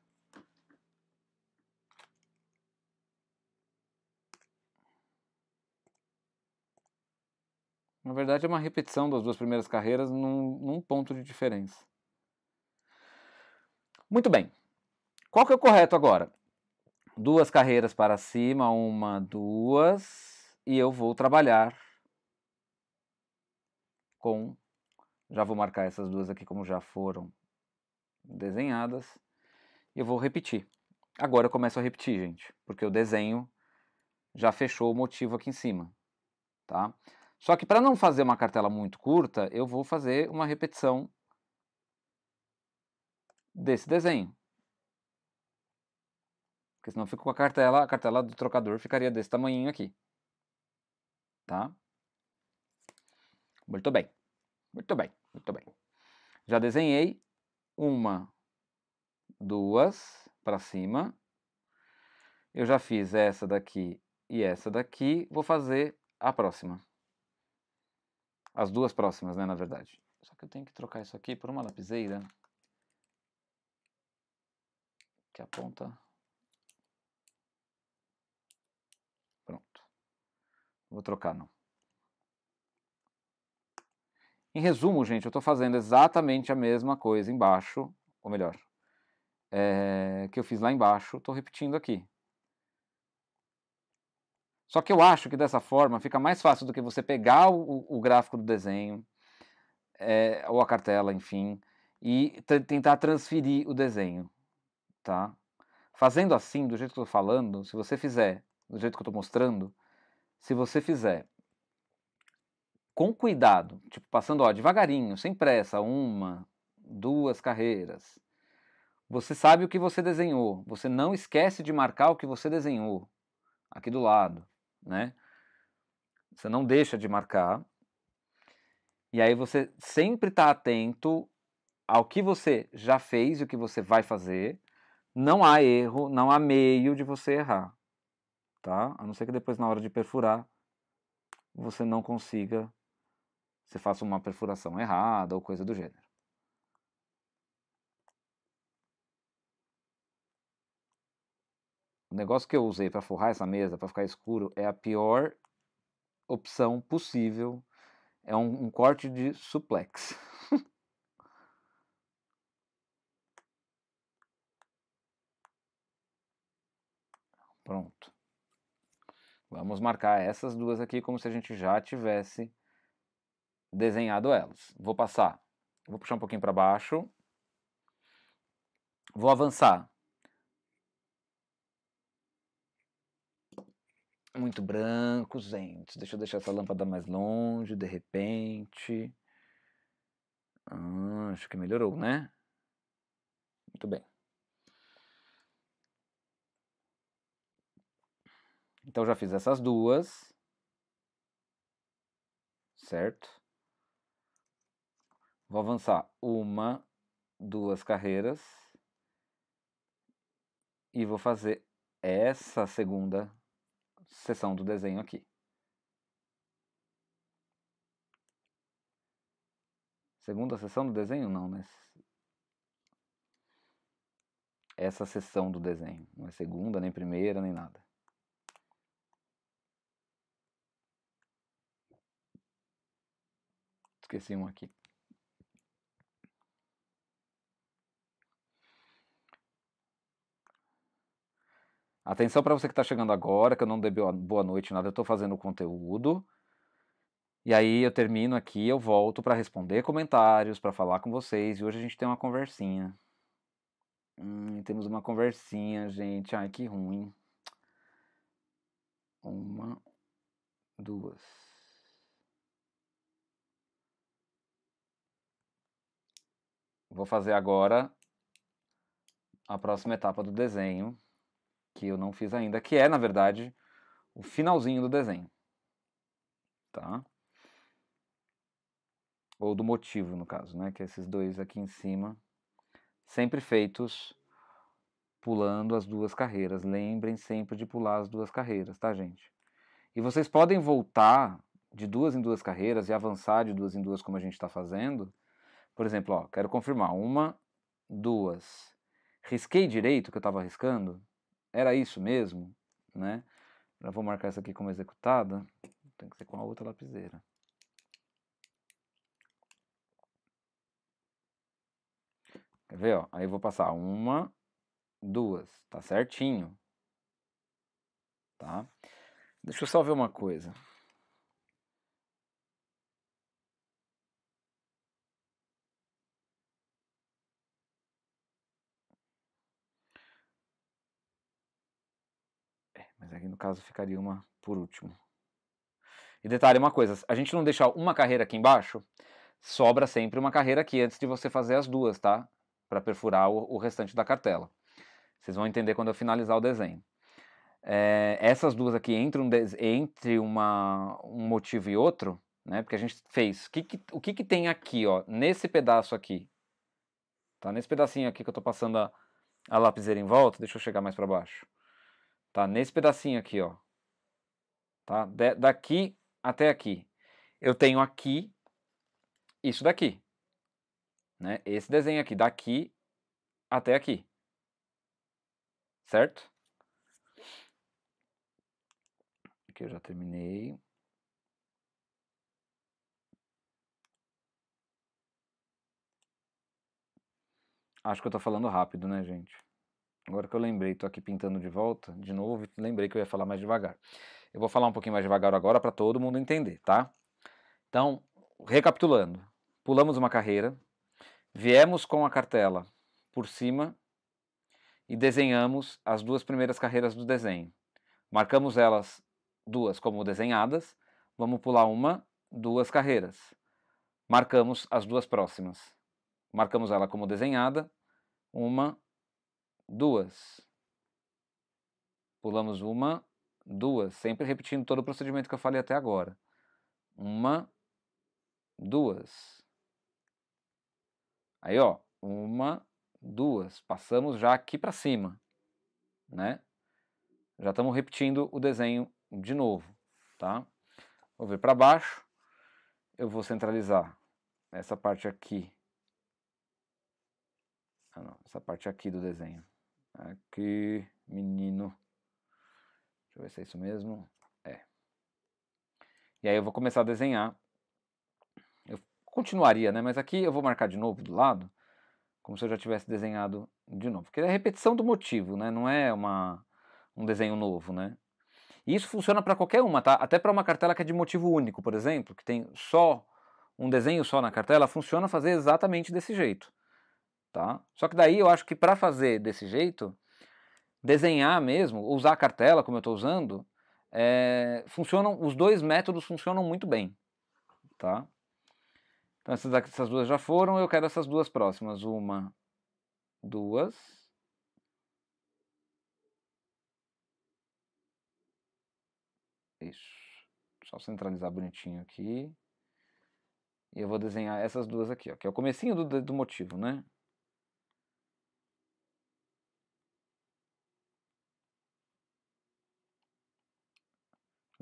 Na verdade, é uma repetição das duas primeiras carreiras num, num ponto de diferença. Muito bem. Qual que é o correto agora? Duas carreiras para cima, uma, duas, e eu vou trabalhar com. Já vou marcar essas duas aqui como já foram desenhadas. E eu vou repetir. Agora eu começo a repetir, gente, porque o desenho já fechou o motivo aqui em cima, tá? Só que para não fazer uma cartela muito curta, eu vou fazer uma repetição desse desenho. Porque senão fica com a cartela, a cartela do trocador ficaria desse tamanhinho aqui. Tá? Muito bem. Muito bem, muito bem. Já desenhei uma, duas para cima. Eu já fiz essa daqui e essa daqui. Vou fazer a próxima. As duas próximas, né, na verdade. Só que eu tenho que trocar isso aqui por uma lapiseira. Que aponta. Pronto. Vou trocar, não. Em resumo, gente, eu estou fazendo exatamente a mesma coisa embaixo, ou melhor, é, que eu fiz lá embaixo, estou repetindo aqui. Só que eu acho que dessa forma fica mais fácil do que você pegar o, o gráfico do desenho, é, ou a cartela, enfim, e tentar transferir o desenho, tá? Fazendo assim, do jeito que eu estou falando, se você fizer, do jeito que eu estou mostrando, se você fizer com cuidado, tipo passando ó, devagarinho, sem pressa, uma, duas carreiras, você sabe o que você desenhou, você não esquece de marcar o que você desenhou aqui do lado né? Você não deixa de marcar. E aí você sempre está atento ao que você já fez e o que você vai fazer. Não há erro, não há meio de você errar, tá? A não ser que depois na hora de perfurar você não consiga, você faça uma perfuração errada ou coisa do gênero. O negócio que eu usei para forrar essa mesa, para ficar escuro, é a pior opção possível. É um, um corte de suplex. Pronto. Vamos marcar essas duas aqui como se a gente já tivesse desenhado elas. Vou passar, vou puxar um pouquinho para baixo. Vou avançar muito brancos, gente. Deixa eu deixar essa lâmpada mais longe, de repente. Ah, acho que melhorou, né? Muito bem. Então já fiz essas duas. Certo? Vou avançar uma, duas carreiras. E vou fazer essa segunda seção do desenho aqui. Segunda seção do desenho? Não, né? Essa seção do desenho. Não é segunda, nem primeira, nem nada. Esqueci um aqui. Atenção para você que está chegando agora, que eu não dei boa noite, nada, eu estou fazendo conteúdo. E aí eu termino aqui, eu volto para responder comentários, para falar com vocês. E hoje a gente tem uma conversinha. Hum, temos uma conversinha, gente. Ai, que ruim. Uma, duas. Vou fazer agora a próxima etapa do desenho que eu não fiz ainda, que é, na verdade, o finalzinho do desenho. Tá? Ou do motivo, no caso, né? Que é esses dois aqui em cima, sempre feitos pulando as duas carreiras. Lembrem sempre de pular as duas carreiras, tá, gente? E vocês podem voltar de duas em duas carreiras e avançar de duas em duas, como a gente está fazendo. Por exemplo, ó, quero confirmar. Uma, duas. Risquei direito que eu estava riscando? Era isso mesmo, né? Já vou marcar essa aqui como executada. Tem que ser com a outra lapiseira. Quer ver, ó? Aí eu vou passar uma, duas. Tá certinho. Tá? Deixa eu só ver uma coisa. Né, no caso ficaria uma por último. E detalhe uma coisa, a gente não deixar uma carreira aqui embaixo, sobra sempre uma carreira aqui antes de você fazer as duas, tá? Para perfurar o, o, restante da cartela. Vocês vão entender quando eu finalizar o desenho. É, essas duas aqui entre, um, entre uma, um motivo e outro, né? Porque a gente fez. Que que, o que, que tem aqui, ó? Nesse pedaço aqui. Tá? Nesse pedacinho aqui que eu tô passando a, a lapiseira em volta. Deixa eu chegar mais para baixo tá? Nesse pedacinho aqui, ó, tá? De, daqui até aqui. Eu tenho aqui isso daqui, né? Esse desenho aqui, daqui até aqui, certo? Aqui eu já terminei. Acho que eu tô falando rápido, né, gente? Agora que eu lembrei, estou aqui pintando de volta, de novo, lembrei que eu ia falar mais devagar. Eu vou falar um pouquinho mais devagar agora para todo mundo entender, tá? Então, recapitulando, pulamos uma carreira, viemos com a cartela por cima e desenhamos as duas primeiras carreiras do desenho. Marcamos elas duas como desenhadas, vamos pular uma, duas carreiras. Marcamos as duas próximas. Marcamos ela como desenhada, uma duas. Pulamos uma, duas, sempre repetindo todo o procedimento que eu falei até agora. Uma, duas. Aí, ó, uma, duas. Passamos já aqui para cima, né? Já estamos repetindo o desenho de novo, tá? Vou vir para baixo. Eu vou centralizar essa parte aqui. Ah, não, essa parte aqui do desenho. Aqui, menino. Deixa eu ver se é isso mesmo. É. E aí eu vou começar a desenhar. Eu continuaria, né? Mas aqui eu vou marcar de novo do lado, como se eu já tivesse desenhado de novo. Porque é a repetição do motivo, né? Não é uma, um desenho novo, né? E isso funciona para qualquer uma, tá? Até para uma cartela que é de motivo único, por exemplo, que tem só um desenho só na cartela, funciona fazer exatamente desse jeito tá? Só que daí eu acho que para fazer desse jeito, desenhar mesmo, usar a cartela como eu estou usando, é, funcionam, os dois métodos funcionam muito bem, tá? Então essas, essas duas já foram, eu quero essas duas próximas, uma, duas, isso, só centralizar bonitinho aqui, e eu vou desenhar essas duas aqui, ó, que é o comecinho do, do motivo, né?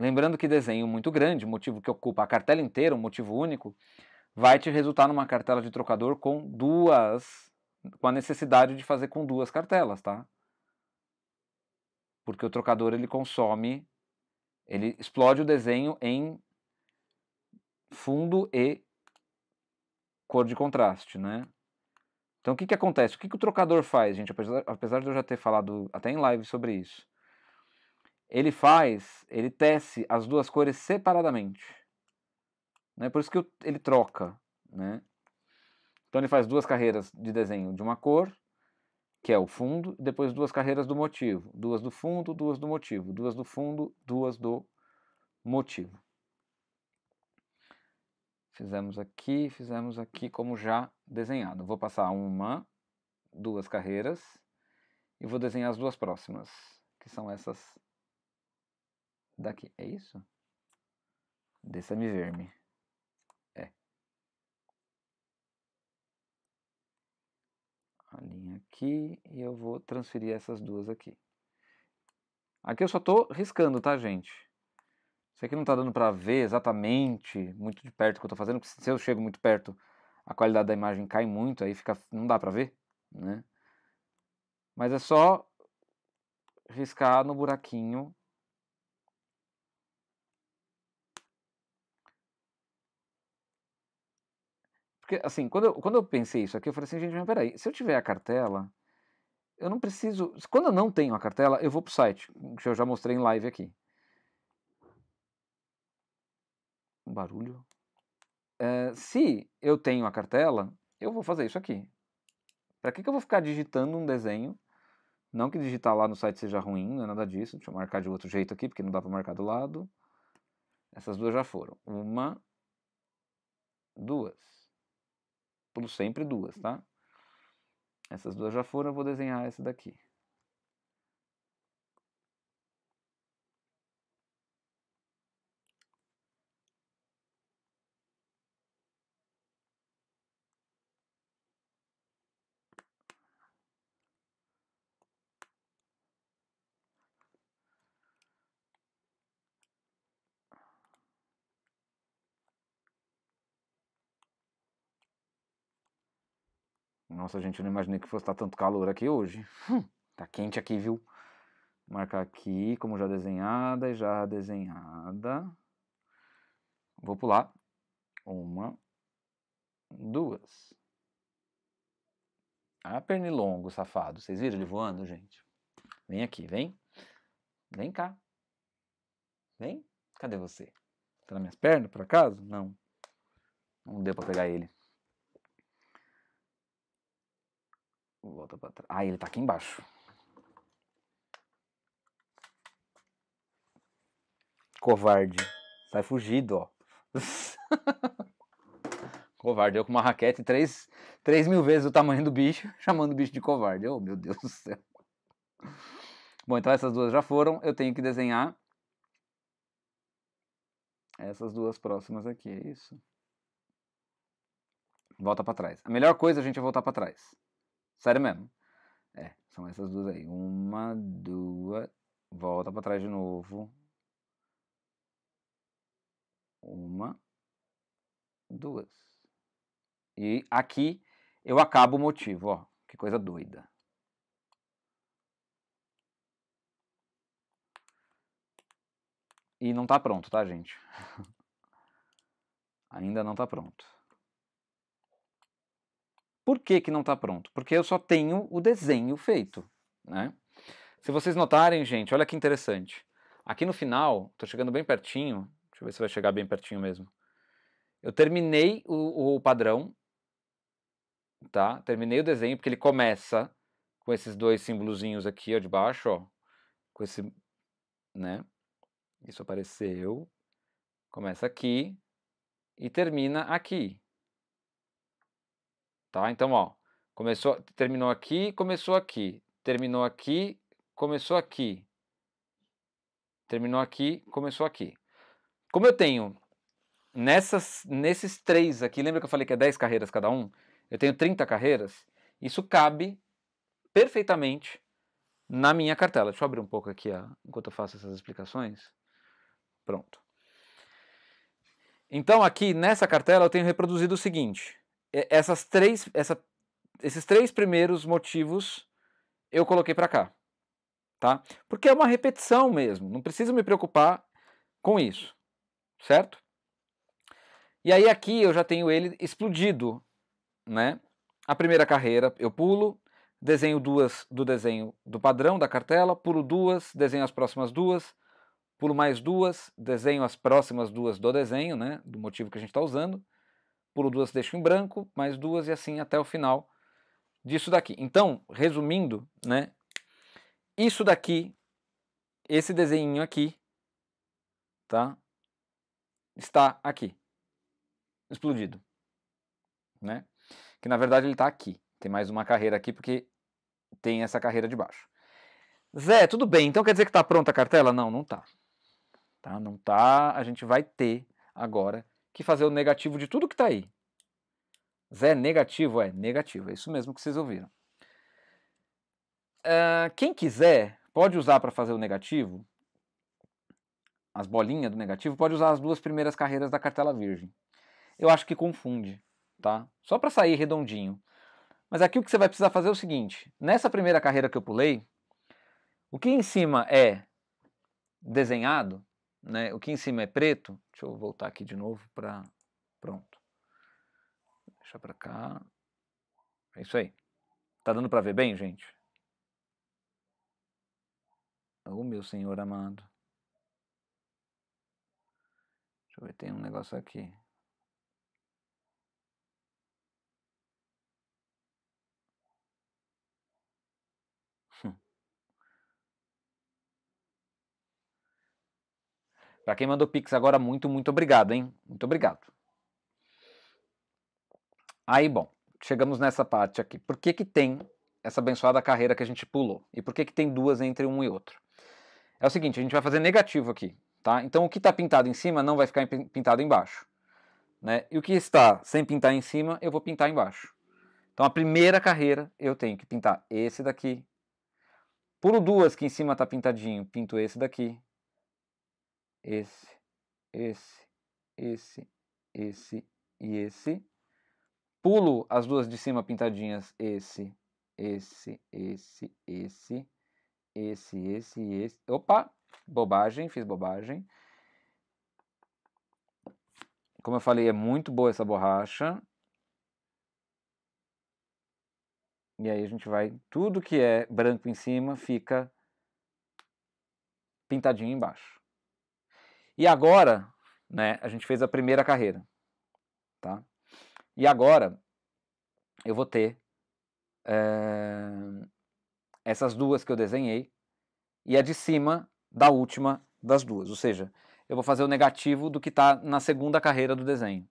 Lembrando que desenho muito grande, motivo que ocupa a cartela inteira, um motivo único, vai te resultar numa cartela de trocador com duas, com a necessidade de fazer com duas cartelas, tá? Porque o trocador ele consome, ele explode o desenho em fundo e cor de contraste, né? Então o que, que acontece? O que, que o trocador faz, gente? Apesar, apesar de eu já ter falado até em live sobre isso ele faz, ele tece as duas cores separadamente. Né? Por isso que ele troca. Né? Então ele faz duas carreiras de desenho de uma cor, que é o fundo, depois duas carreiras do motivo. Duas do fundo, duas do motivo. Duas do fundo, duas do motivo. Fizemos aqui, fizemos aqui como já desenhado. Vou passar uma, duas carreiras e vou desenhar as duas próximas, que são essas daqui. É isso? Deixa-me ver-me. É. A linha aqui e eu vou transferir essas duas aqui. Aqui eu só estou riscando, tá, gente? Isso aqui não tá dando para ver exatamente muito de perto o que eu estou fazendo, porque se eu chego muito perto, a qualidade da imagem cai muito, aí fica, não dá para ver, né? Mas é só riscar no buraquinho Porque, assim, quando eu, quando eu pensei isso aqui, eu falei assim, gente, mas peraí, se eu tiver a cartela, eu não preciso. Quando eu não tenho a cartela, eu vou pro site, que eu já mostrei em live aqui. Um barulho. É, se eu tenho a cartela, eu vou fazer isso aqui. Para que, que eu vou ficar digitando um desenho? Não que digitar lá no site seja ruim, não é nada disso. Deixa eu marcar de outro jeito aqui, porque não dá para marcar do lado. Essas duas já foram. Uma, duas pelo sempre duas, tá? Essas duas já foram, eu vou desenhar essa daqui. Nossa, gente, eu não imaginei que fosse estar tanto calor aqui hoje. Hum, tá quente aqui, viu? Marcar aqui, como já desenhada e já desenhada. Vou pular. Uma, duas. Ah, pernilongo, safado. Vocês viram ele voando, gente? Vem aqui, vem. Vem cá. Vem. Cadê você? Tá nas minhas pernas, por acaso? Não. Não deu pra pegar ele. Volta para trás. Ah, ele está aqui embaixo. Covarde. Sai fugido, ó. covarde. Eu com uma raquete três, três mil vezes o tamanho do bicho, chamando o bicho de covarde. Oh, meu Deus do céu. Bom, então essas duas já foram. Eu tenho que desenhar essas duas próximas aqui, é isso. Volta para trás. A melhor coisa, a gente, é voltar para trás. Sério mesmo. É, são essas duas aí. Uma, duas. Volta pra trás de novo. Uma, duas. E aqui eu acabo o motivo, ó. Que coisa doida. E não tá pronto, tá, gente? Ainda não tá pronto. Por que, que não está pronto? Porque eu só tenho o desenho feito. Né? Se vocês notarem, gente, olha que interessante. Aqui no final, estou chegando bem pertinho, deixa eu ver se vai chegar bem pertinho mesmo. Eu terminei o, o padrão, tá? Terminei o desenho, porque ele começa com esses dois símbolozinhos aqui, ó, de baixo, ó. Com esse, né? Isso apareceu. Começa aqui e termina aqui tá? Então, ó, começou, terminou aqui, começou aqui, terminou aqui, começou aqui, terminou aqui, começou aqui. Como eu tenho nessas, nesses três aqui, lembra que eu falei que é 10 carreiras cada um? Eu tenho 30 carreiras, isso cabe perfeitamente na minha cartela. Deixa eu abrir um pouco aqui enquanto eu faço essas explicações. Pronto. Então, aqui nessa cartela, eu tenho reproduzido o seguinte: essas três, essa, esses três primeiros motivos eu coloquei para cá, tá? Porque é uma repetição mesmo, não preciso me preocupar com isso, certo? E aí aqui eu já tenho ele explodido, né? A primeira carreira eu pulo, desenho duas do desenho do padrão da cartela, pulo duas, desenho as próximas duas, pulo mais duas, desenho as próximas duas do desenho, né? Do motivo que a gente está usando pulo duas, deixo em branco, mais duas e assim até o final disso daqui. Então, resumindo, né? Isso daqui, esse desenho aqui, tá? Está aqui, explodido, né? Que na verdade ele está aqui. Tem mais uma carreira aqui porque tem essa carreira de baixo. Zé, tudo bem. Então quer dizer que está pronta a cartela? Não, não está Tá, não está A gente vai ter agora que fazer o negativo de tudo que está aí. Zé negativo é negativo, é isso mesmo que vocês ouviram. Uh, quem quiser pode usar para fazer o negativo, as bolinhas do negativo, pode usar as duas primeiras carreiras da cartela virgem. Eu acho que confunde, tá? Só para sair redondinho. Mas aqui o que você vai precisar fazer é o seguinte: nessa primeira carreira que eu pulei, o que em cima é desenhado, né? O que em cima é preto. Deixa eu voltar aqui de novo para pronto. Deixa para cá. É isso aí. Tá dando para ver bem, gente? Oh, meu Senhor amado. Deixa eu ver, tem um negócio aqui. Para quem mandou Pix agora, muito, muito obrigado, hein? Muito obrigado. Aí, bom, chegamos nessa parte aqui. Por que, que tem essa abençoada carreira que a gente pulou? E por que, que tem duas entre um e outro? É o seguinte, a gente vai fazer negativo aqui, tá? Então o que está pintado em cima não vai ficar pintado embaixo. Né? E o que está sem pintar em cima, eu vou pintar embaixo. Então a primeira carreira eu tenho que pintar esse daqui. Pulo duas que em cima está pintadinho, pinto esse daqui esse, esse, esse, esse e esse. Pulo as duas de cima pintadinhas, esse, esse, esse, esse, esse, esse e esse. Opa, bobagem, fiz bobagem. Como eu falei, é muito boa essa borracha. E aí a gente vai, tudo que é branco em cima fica pintadinho embaixo. E agora, né, a gente fez a primeira carreira, tá? E agora eu vou ter é, essas duas que eu desenhei e a de cima da última das duas, ou seja, eu vou fazer o negativo do que está na segunda carreira do desenho,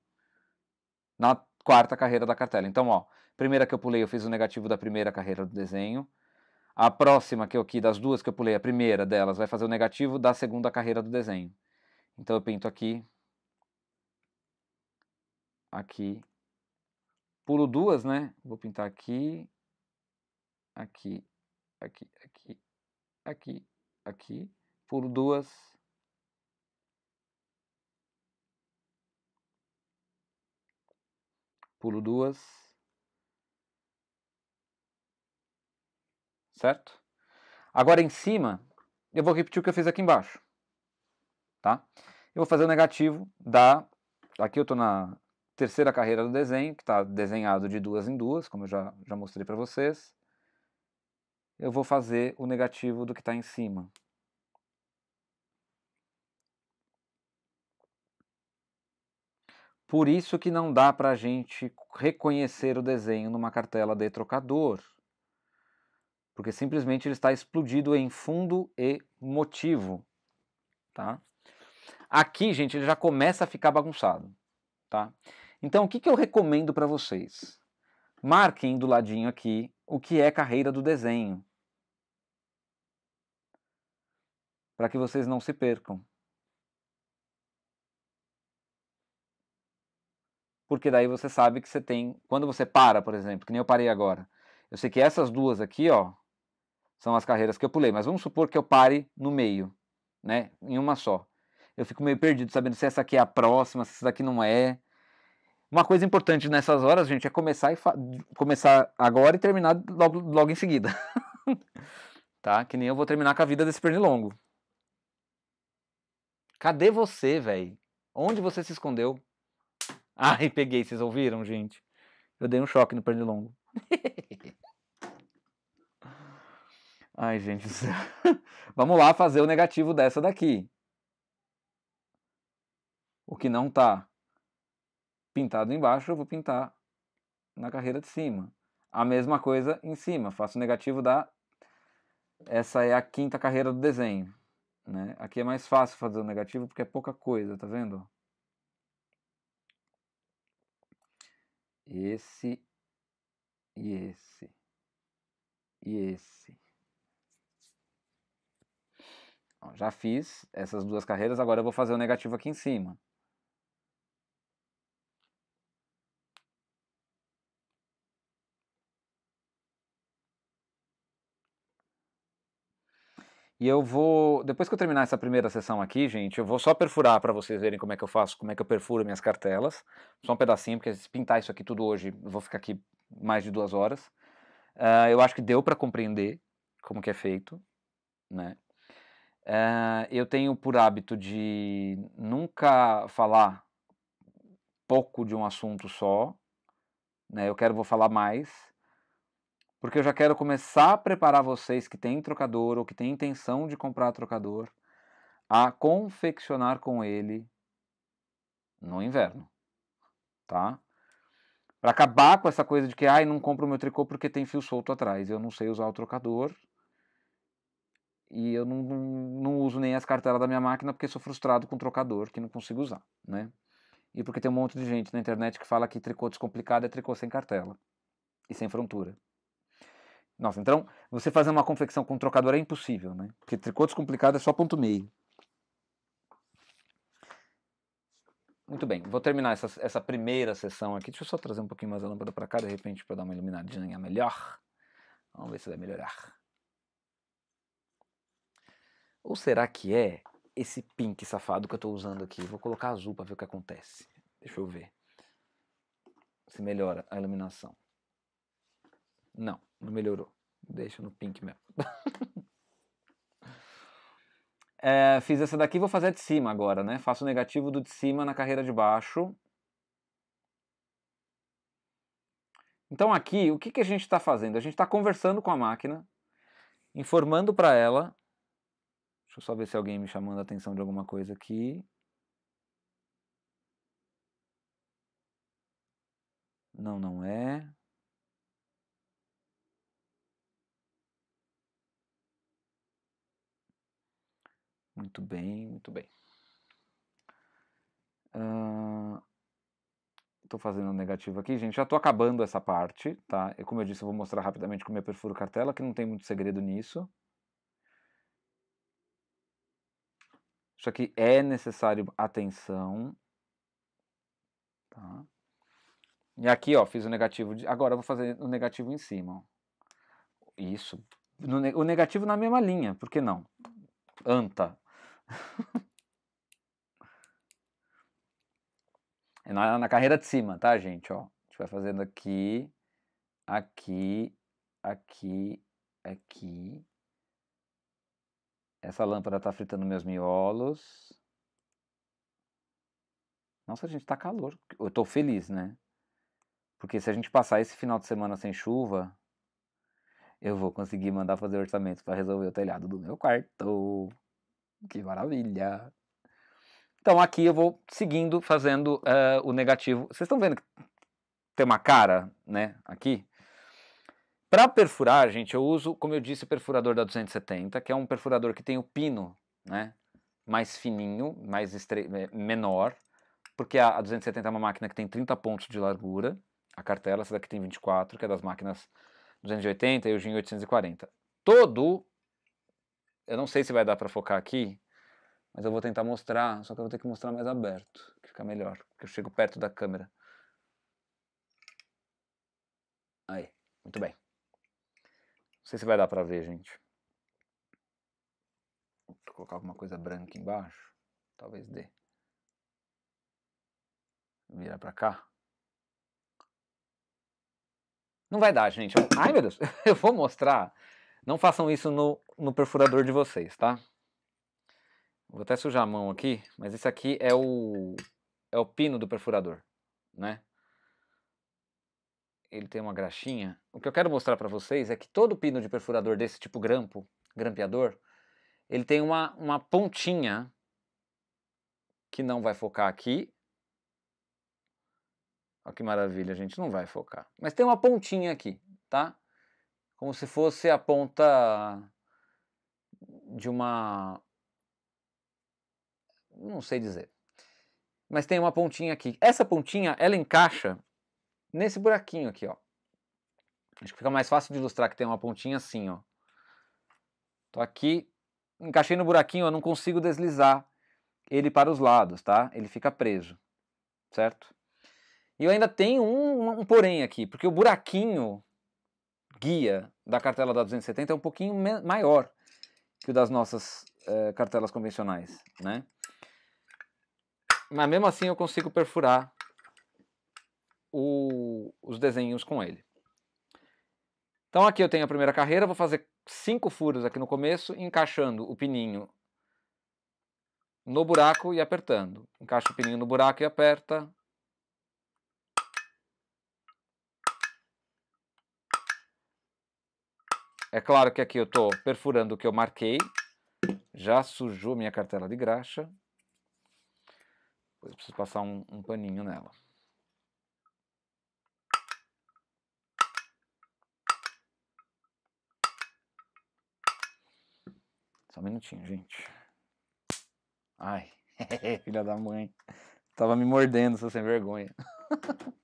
na quarta carreira da cartela. Então, ó, primeira que eu pulei, eu fiz o negativo da primeira carreira do desenho. A próxima que eu aqui, das duas que eu pulei, a primeira delas vai fazer o negativo da segunda carreira do desenho. Então eu pinto aqui, aqui, pulo duas, né? Vou pintar aqui, aqui, aqui, aqui, aqui, aqui, pulo duas. Pulo duas. Certo? Agora em cima, eu vou repetir o que eu fiz aqui embaixo tá? Eu vou fazer o negativo da... Aqui eu estou na terceira carreira do desenho, que está desenhado de duas em duas, como eu já, já mostrei para vocês. Eu vou fazer o negativo do que está em cima. Por isso que não dá para a gente reconhecer o desenho numa cartela de trocador. Porque simplesmente ele está explodido em fundo e motivo. Tá? Aqui, gente, ele já começa a ficar bagunçado, tá? Então, o que, que eu recomendo para vocês? Marquem do ladinho aqui o que é carreira do desenho, para que vocês não se percam. Porque daí você sabe que você tem. Quando você para, por exemplo, que nem eu parei agora. Eu sei que essas duas aqui, ó, são as carreiras que eu pulei, mas vamos supor que eu pare no meio, né? Em uma só eu fico meio perdido sabendo se essa aqui é a próxima, se essa daqui não é. Uma coisa importante nessas horas, gente, é começar, e começar agora e terminar logo, logo em seguida. tá? Que nem eu vou terminar com a vida desse pernilongo. Cadê você, velho? Onde você se escondeu? Ai, peguei, vocês ouviram, gente? Eu dei um choque no pernilongo. Ai, gente. Vamos lá fazer o negativo dessa daqui. O que não está pintado embaixo, eu vou pintar na carreira de cima. A mesma coisa em cima, faço o negativo da. Essa é a quinta carreira do desenho. Né? Aqui é mais fácil fazer o negativo porque é pouca coisa, tá vendo? Esse e esse e esse. Já fiz essas duas carreiras, agora eu vou fazer o negativo aqui em cima. E eu vou, depois que eu terminar essa primeira sessão aqui, gente, eu vou só perfurar para vocês verem como é que eu faço, como é que eu perfuro minhas cartelas. Só um pedacinho, porque se pintar isso aqui tudo hoje, eu vou ficar aqui mais de duas horas. Uh, eu acho que deu para compreender como que é feito, né? Uh, eu tenho por hábito de nunca falar pouco de um assunto só, né? Eu quero vou falar mais porque eu já quero começar a preparar vocês que têm trocador ou que têm intenção de comprar trocador a confeccionar com ele no inverno, tá? Para acabar com essa coisa de que ai, não compro meu tricô porque tem fio solto atrás, eu não sei usar o trocador. E eu não, não, não uso nem as cartelas da minha máquina porque sou frustrado com o trocador que não consigo usar, né? E porque tem um monte de gente na internet que fala que tricô descomplicado é tricô sem cartela e sem frontura. Nossa, então você fazer uma confecção com um trocador é impossível, né? Porque tricô descomplicado é só ponto meio. Muito bem, vou terminar essa, essa primeira sessão aqui. Deixa eu só trazer um pouquinho mais a lâmpada para cá, de repente, para dar uma iluminadinha melhor. Vamos ver se vai melhorar. Ou será que é esse pink safado que eu estou usando aqui? Vou colocar azul para ver o que acontece. Deixa eu ver se melhora a iluminação. Não, não melhorou. Deixa no pink mesmo. é, fiz essa daqui, vou fazer a de cima agora, né? Faço o negativo do de cima na carreira de baixo. Então aqui, o que, que a gente está fazendo? A gente está conversando com a máquina, informando para ela. Deixa eu só ver se alguém me chamando a atenção de alguma coisa aqui. Não, não é. Muito bem, muito bem. Estou uh, fazendo um negativo aqui, gente. Já estou acabando essa parte, tá? E como eu disse, eu vou mostrar rapidamente como eu perfuro cartela, que não tem muito segredo nisso. Isso aqui é necessário atenção. Tá? E aqui, ó, fiz o negativo. De... Agora eu vou fazer o negativo em cima. Ó. Isso. Ne... O negativo na mesma linha, por que não? Anta, é na, na carreira de cima, tá, gente? Ó, a gente vai fazendo aqui, aqui, aqui, aqui. Essa lâmpada tá fritando meus miolos. Nossa, gente, tá calor. Eu tô feliz, né? Porque se a gente passar esse final de semana sem chuva, eu vou conseguir mandar fazer orçamento para resolver o telhado do meu quarto. Que maravilha! Então aqui eu vou seguindo fazendo uh, o negativo. Vocês estão vendo que tem uma cara, né? Aqui. Para perfurar, gente, eu uso, como eu disse, o perfurador da 270, que é um perfurador que tem o pino, né? Mais fininho, mais estre... menor, porque a, 270 é uma máquina que tem 30 pontos de largura, a cartela, essa daqui tem 24, que é das máquinas 280 e o GIN 840. Todo eu não sei se vai dar para focar aqui, mas eu vou tentar mostrar, só que eu vou ter que mostrar mais aberto, que fica melhor, porque eu chego perto da câmera. Aí, muito bem. Não sei se vai dar para ver, gente. Vou colocar alguma coisa branca embaixo, talvez dê. Vira para cá. Não vai dar, gente. Ai, meu Deus, eu vou mostrar não façam isso no, no perfurador de vocês, tá? Vou até sujar a mão aqui, mas esse aqui é o, é o pino do perfurador, né? Ele tem uma graxinha. O que eu quero mostrar para vocês é que todo pino de perfurador desse tipo grampo, grampeador, ele tem uma, uma pontinha que não vai focar aqui. Olha que maravilha, gente, não vai focar. Mas tem uma pontinha aqui, tá? como se fosse a ponta de uma. Não sei dizer. Mas tem uma pontinha aqui. Essa pontinha, ela encaixa nesse buraquinho aqui, ó. Acho que fica mais fácil de ilustrar que tem uma pontinha assim, ó. Tô aqui, encaixei no buraquinho, eu não consigo deslizar ele para os lados, tá? Ele fica preso, certo? E eu ainda tenho um, um porém aqui, porque o buraquinho guia da cartela da 270 é um pouquinho maior que o das nossas uh, cartelas convencionais, né? Mas mesmo assim eu consigo perfurar o, os desenhos com ele. Então aqui eu tenho a primeira carreira, vou fazer cinco furos aqui no começo, encaixando o pininho no buraco e apertando. Encaixa o pininho no buraco e aperta, É claro que aqui eu estou perfurando o que eu marquei. Já sujou minha cartela de graxa. Depois eu preciso passar um, um paninho nela. Só um minutinho, gente. Ai, filha da mãe. Tava me mordendo, seu sem vergonha.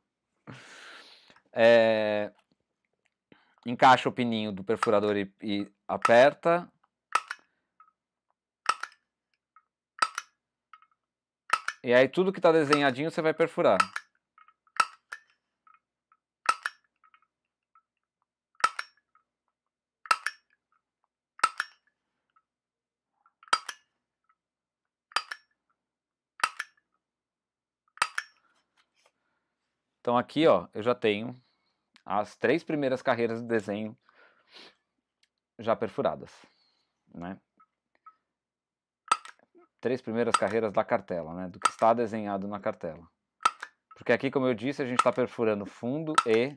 é, encaixa o pininho do perfurador e, e aperta. E aí tudo que está desenhadinho você vai perfurar. Então aqui, ó, eu já tenho as três primeiras carreiras de desenho já perfuradas, né? Três primeiras carreiras da cartela, né? Do que está desenhado na cartela. Porque aqui, como eu disse, a gente está perfurando fundo e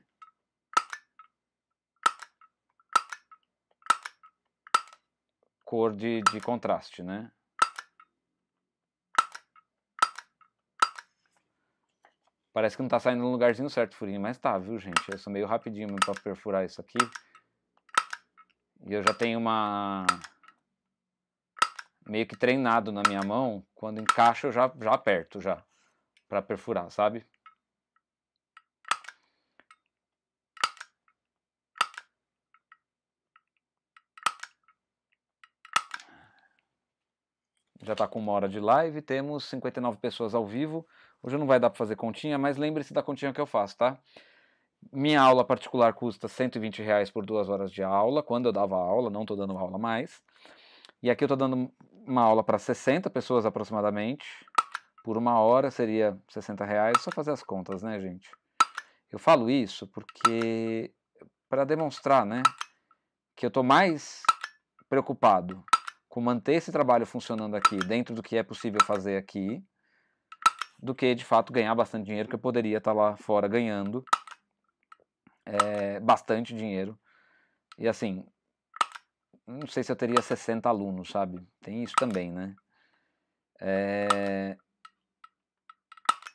cor de, de contraste, né? Parece que não tá saindo no lugarzinho certo o furinho, mas tá, viu, gente? Eu sou meio rapidinho para perfurar isso aqui. E eu já tenho uma... Meio que treinado na minha mão, quando encaixa eu já, já aperto já, para perfurar, sabe? Já tá com uma hora de live, temos 59 pessoas ao vivo. Hoje não vai dar para fazer continha, mas lembre-se da continha que eu faço, tá? Minha aula particular custa 120 reais por duas horas de aula, quando eu dava aula, não estou dando aula mais. E aqui eu estou dando uma aula para 60 pessoas aproximadamente, por uma hora seria 60 reais, só fazer as contas, né gente? Eu falo isso porque, para demonstrar, né, que eu estou mais preocupado com manter esse trabalho funcionando aqui, dentro do que é possível fazer aqui, do que de fato ganhar bastante dinheiro, que eu poderia estar tá lá fora ganhando é, bastante dinheiro. E assim, não sei se eu teria 60 alunos, sabe? Tem isso também, né? É...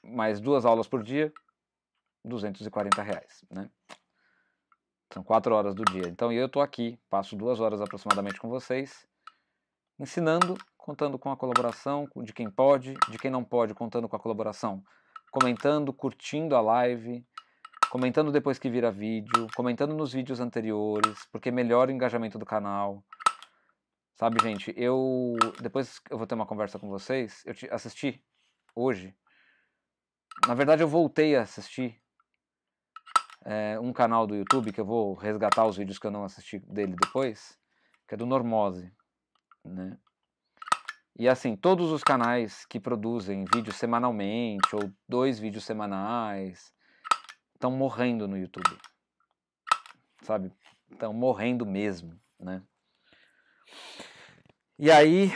Mais duas aulas por dia, 240 reais, né? São quatro horas do dia. Então eu estou aqui, passo duas horas aproximadamente com vocês, ensinando contando com a colaboração de quem pode, de quem não pode, contando com a colaboração, comentando, curtindo a live, comentando depois que vira vídeo, comentando nos vídeos anteriores, porque melhora o engajamento do canal. Sabe, gente, eu depois eu vou ter uma conversa com vocês. Eu assisti hoje. Na verdade, eu voltei a assistir é, um canal do YouTube que eu vou resgatar os vídeos que eu não assisti dele depois, que é do Normose, né? E assim, todos os canais que produzem vídeos semanalmente ou dois vídeos semanais estão morrendo no YouTube. Sabe? Estão morrendo mesmo, né? E aí,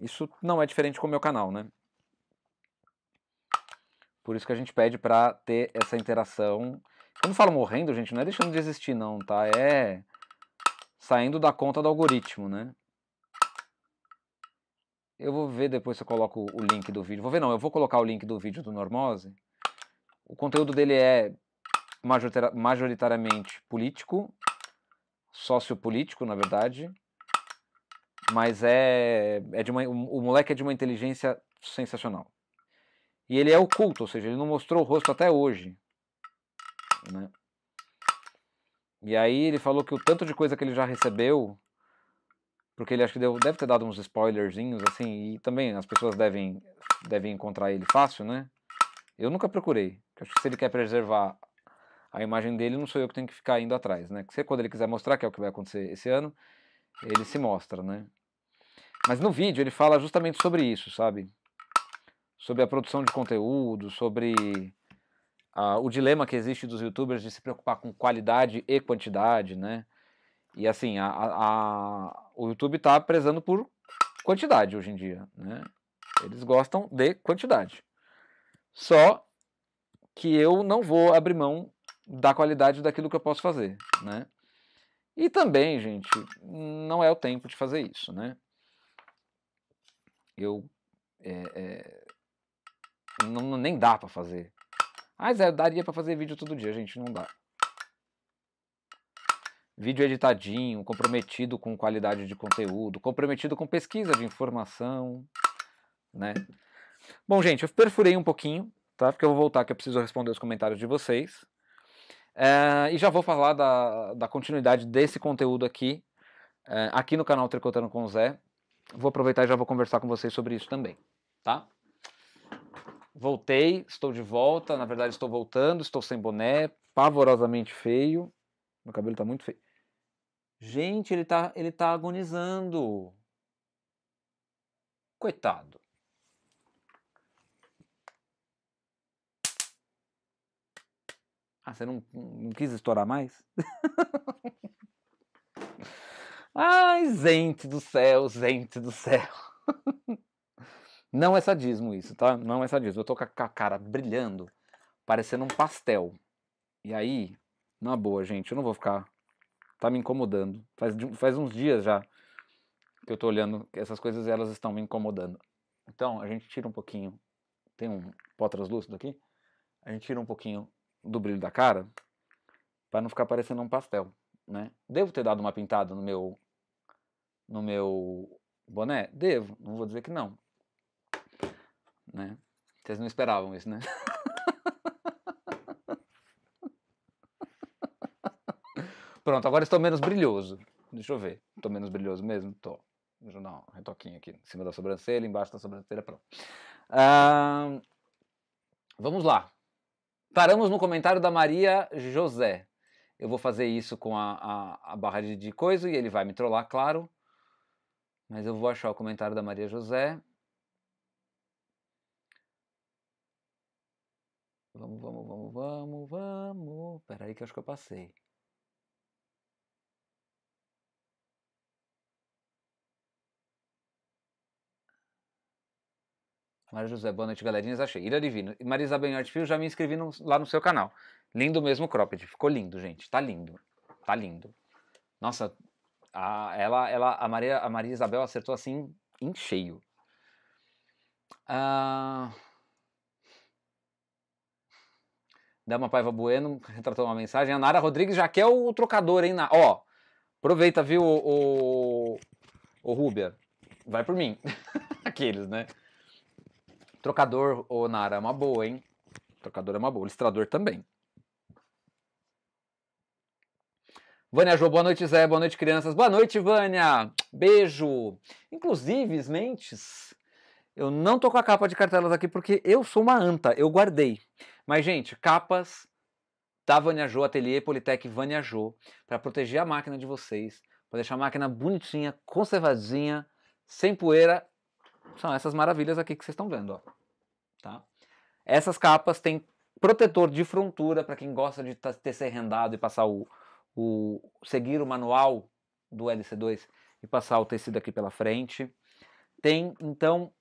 isso não é diferente com o meu canal, né? Por isso que a gente pede para ter essa interação. Quando falo morrendo, gente, não é deixando de existir não, tá? É saindo da conta do algoritmo, né? Eu vou ver depois se eu coloco o link do vídeo. Vou ver não, eu vou colocar o link do vídeo do Normose. O conteúdo dele é majoritariamente político, sociopolítico, na verdade. Mas é, é de uma, o moleque é de uma inteligência sensacional. E ele é oculto, ou seja, ele não mostrou o rosto até hoje. Né? E aí ele falou que o tanto de coisa que ele já recebeu porque ele acho que deu, deve ter dado uns spoilerzinhos assim, e também as pessoas devem, devem encontrar ele fácil, né? Eu nunca procurei. Acho que se ele quer preservar a imagem dele, não sou eu que tenho que ficar indo atrás, né? Se quando ele quiser mostrar, que é o que vai acontecer esse ano, ele se mostra, né? Mas no vídeo ele fala justamente sobre isso, sabe? Sobre a produção de conteúdo, sobre a, o dilema que existe dos youtubers de se preocupar com qualidade e quantidade, né? E assim, a, a, o YouTube está prezando por quantidade hoje em dia, né? Eles gostam de quantidade. Só que eu não vou abrir mão da qualidade daquilo que eu posso fazer, né? E também, gente, não é o tempo de fazer isso, né? Eu é, é, não, nem dá para fazer. Ah, Zé, daria para fazer vídeo todo dia, gente, não dá vídeo editadinho, comprometido com qualidade de conteúdo, comprometido com pesquisa de informação, né? Bom, gente, eu perfurei um pouquinho, tá? Porque eu vou voltar que eu preciso responder os comentários de vocês. É, e já vou falar da, da continuidade desse conteúdo aqui, é, aqui no canal Tricotando com o Zé. Vou aproveitar e já vou conversar com vocês sobre isso também, tá? Voltei, estou de volta, na verdade estou voltando, estou sem boné, pavorosamente feio, meu cabelo está muito feio. Gente, ele está ele tá agonizando. Coitado. Ah, você não, não quis estourar mais? Ai, gente do céu, gente do céu. Não é sadismo isso, tá? Não é sadismo. Eu tô com a cara brilhando, parecendo um pastel. E aí, na boa, gente, eu não vou ficar tá me incomodando. Faz, faz uns dias já que eu tô olhando, essas coisas elas estão me incomodando. Então, a gente tira um pouquinho, tem um pó translúcido aqui, a gente tira um pouquinho do brilho da cara para não ficar parecendo um pastel, né? Devo ter dado uma pintada no meu no meu boné? Devo, não vou dizer que não. Né? Vocês não esperavam isso, né? Pronto, agora estou menos brilhoso. Deixa eu ver. Estou menos brilhoso mesmo? Estou. Deixa eu dar um retoquinho aqui em cima da sobrancelha, embaixo da sobrancelha, pronto. vamos lá. Paramos no comentário da Maria José. Eu vou fazer isso com a, a, a barra de, de coisa e ele vai me trollar, claro. Mas eu vou achar o comentário da Maria José. Vamos, vamos, vamos, vamos, vamos. Peraí que eu acho que eu passei. Maria José, boa noite, galerinhas. Achei. Ira Divino. Marisa Benhart Fio, já me inscrevi no, lá no seu canal. Lindo mesmo o cropped. Ficou lindo, gente. Tá lindo. Tá lindo. Nossa, a, ela, ela, a, Maria, a Maria Isabel acertou assim em cheio. Ah, Dama Paiva Bueno retratou uma mensagem. A Nara Rodrigues já quer é o trocador, hein? Na... Ó, aproveita, viu, o, o, o Ruber? Vai por mim. Aqueles, né? Trocador, ô Nara, é uma boa, hein? Trocador é uma boa. Listrador também. Vânia Jô, boa noite, Zé. Boa noite, crianças. Boa noite, Vânia. Beijo. Inclusive, mentes, eu não tô com a capa de cartelas aqui porque eu sou uma anta, eu guardei. Mas, gente, capas da Vânia Jô, Ateliê Politec Vânia Jô, para proteger a máquina de vocês, para deixar a máquina bonitinha, conservadinha, sem poeira são essas maravilhas aqui que vocês estão vendo, ó. Tá? Essas capas têm protetor de frontura para quem gosta de ter rendado e passar o, o seguir o manual do LC2 e passar o tecido aqui pela frente. Tem então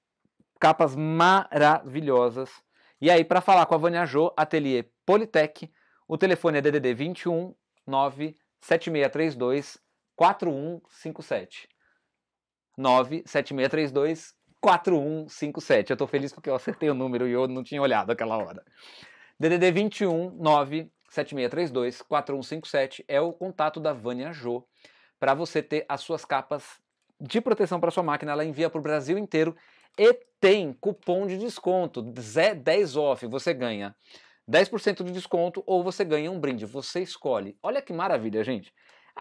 capas maravilhosas. E aí para falar com a Vânia Jô, Atelier Politec, o telefone é DDD 21 97632 4157. 97632 4157. Eu tô feliz porque eu acertei o número e eu não tinha olhado aquela hora. DDD 21 4157 é o contato da Vânia Jo para você ter as suas capas de proteção para sua máquina. Ela envia para o Brasil inteiro e tem cupom de desconto 10 off. Você ganha 10% de desconto ou você ganha um brinde. Você escolhe. Olha que maravilha, gente.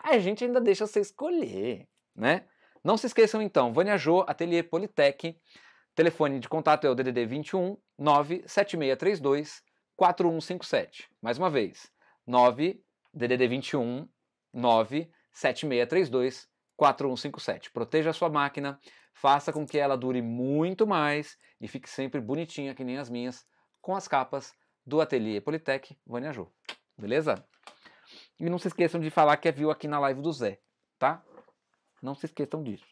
A gente ainda deixa você escolher, né? Não se esqueçam então, Vânia Jô, Ateliê Politec, telefone de contato é o DDD 21 97632 4157. Mais uma vez, 9 DDD 21 97632 4157. Proteja a sua máquina, faça com que ela dure muito mais e fique sempre bonitinha, que nem as minhas, com as capas do Ateliê Politec Vânia Jô. Beleza? E não se esqueçam de falar que é viu aqui na live do Zé, tá? Não se esqueçam disso.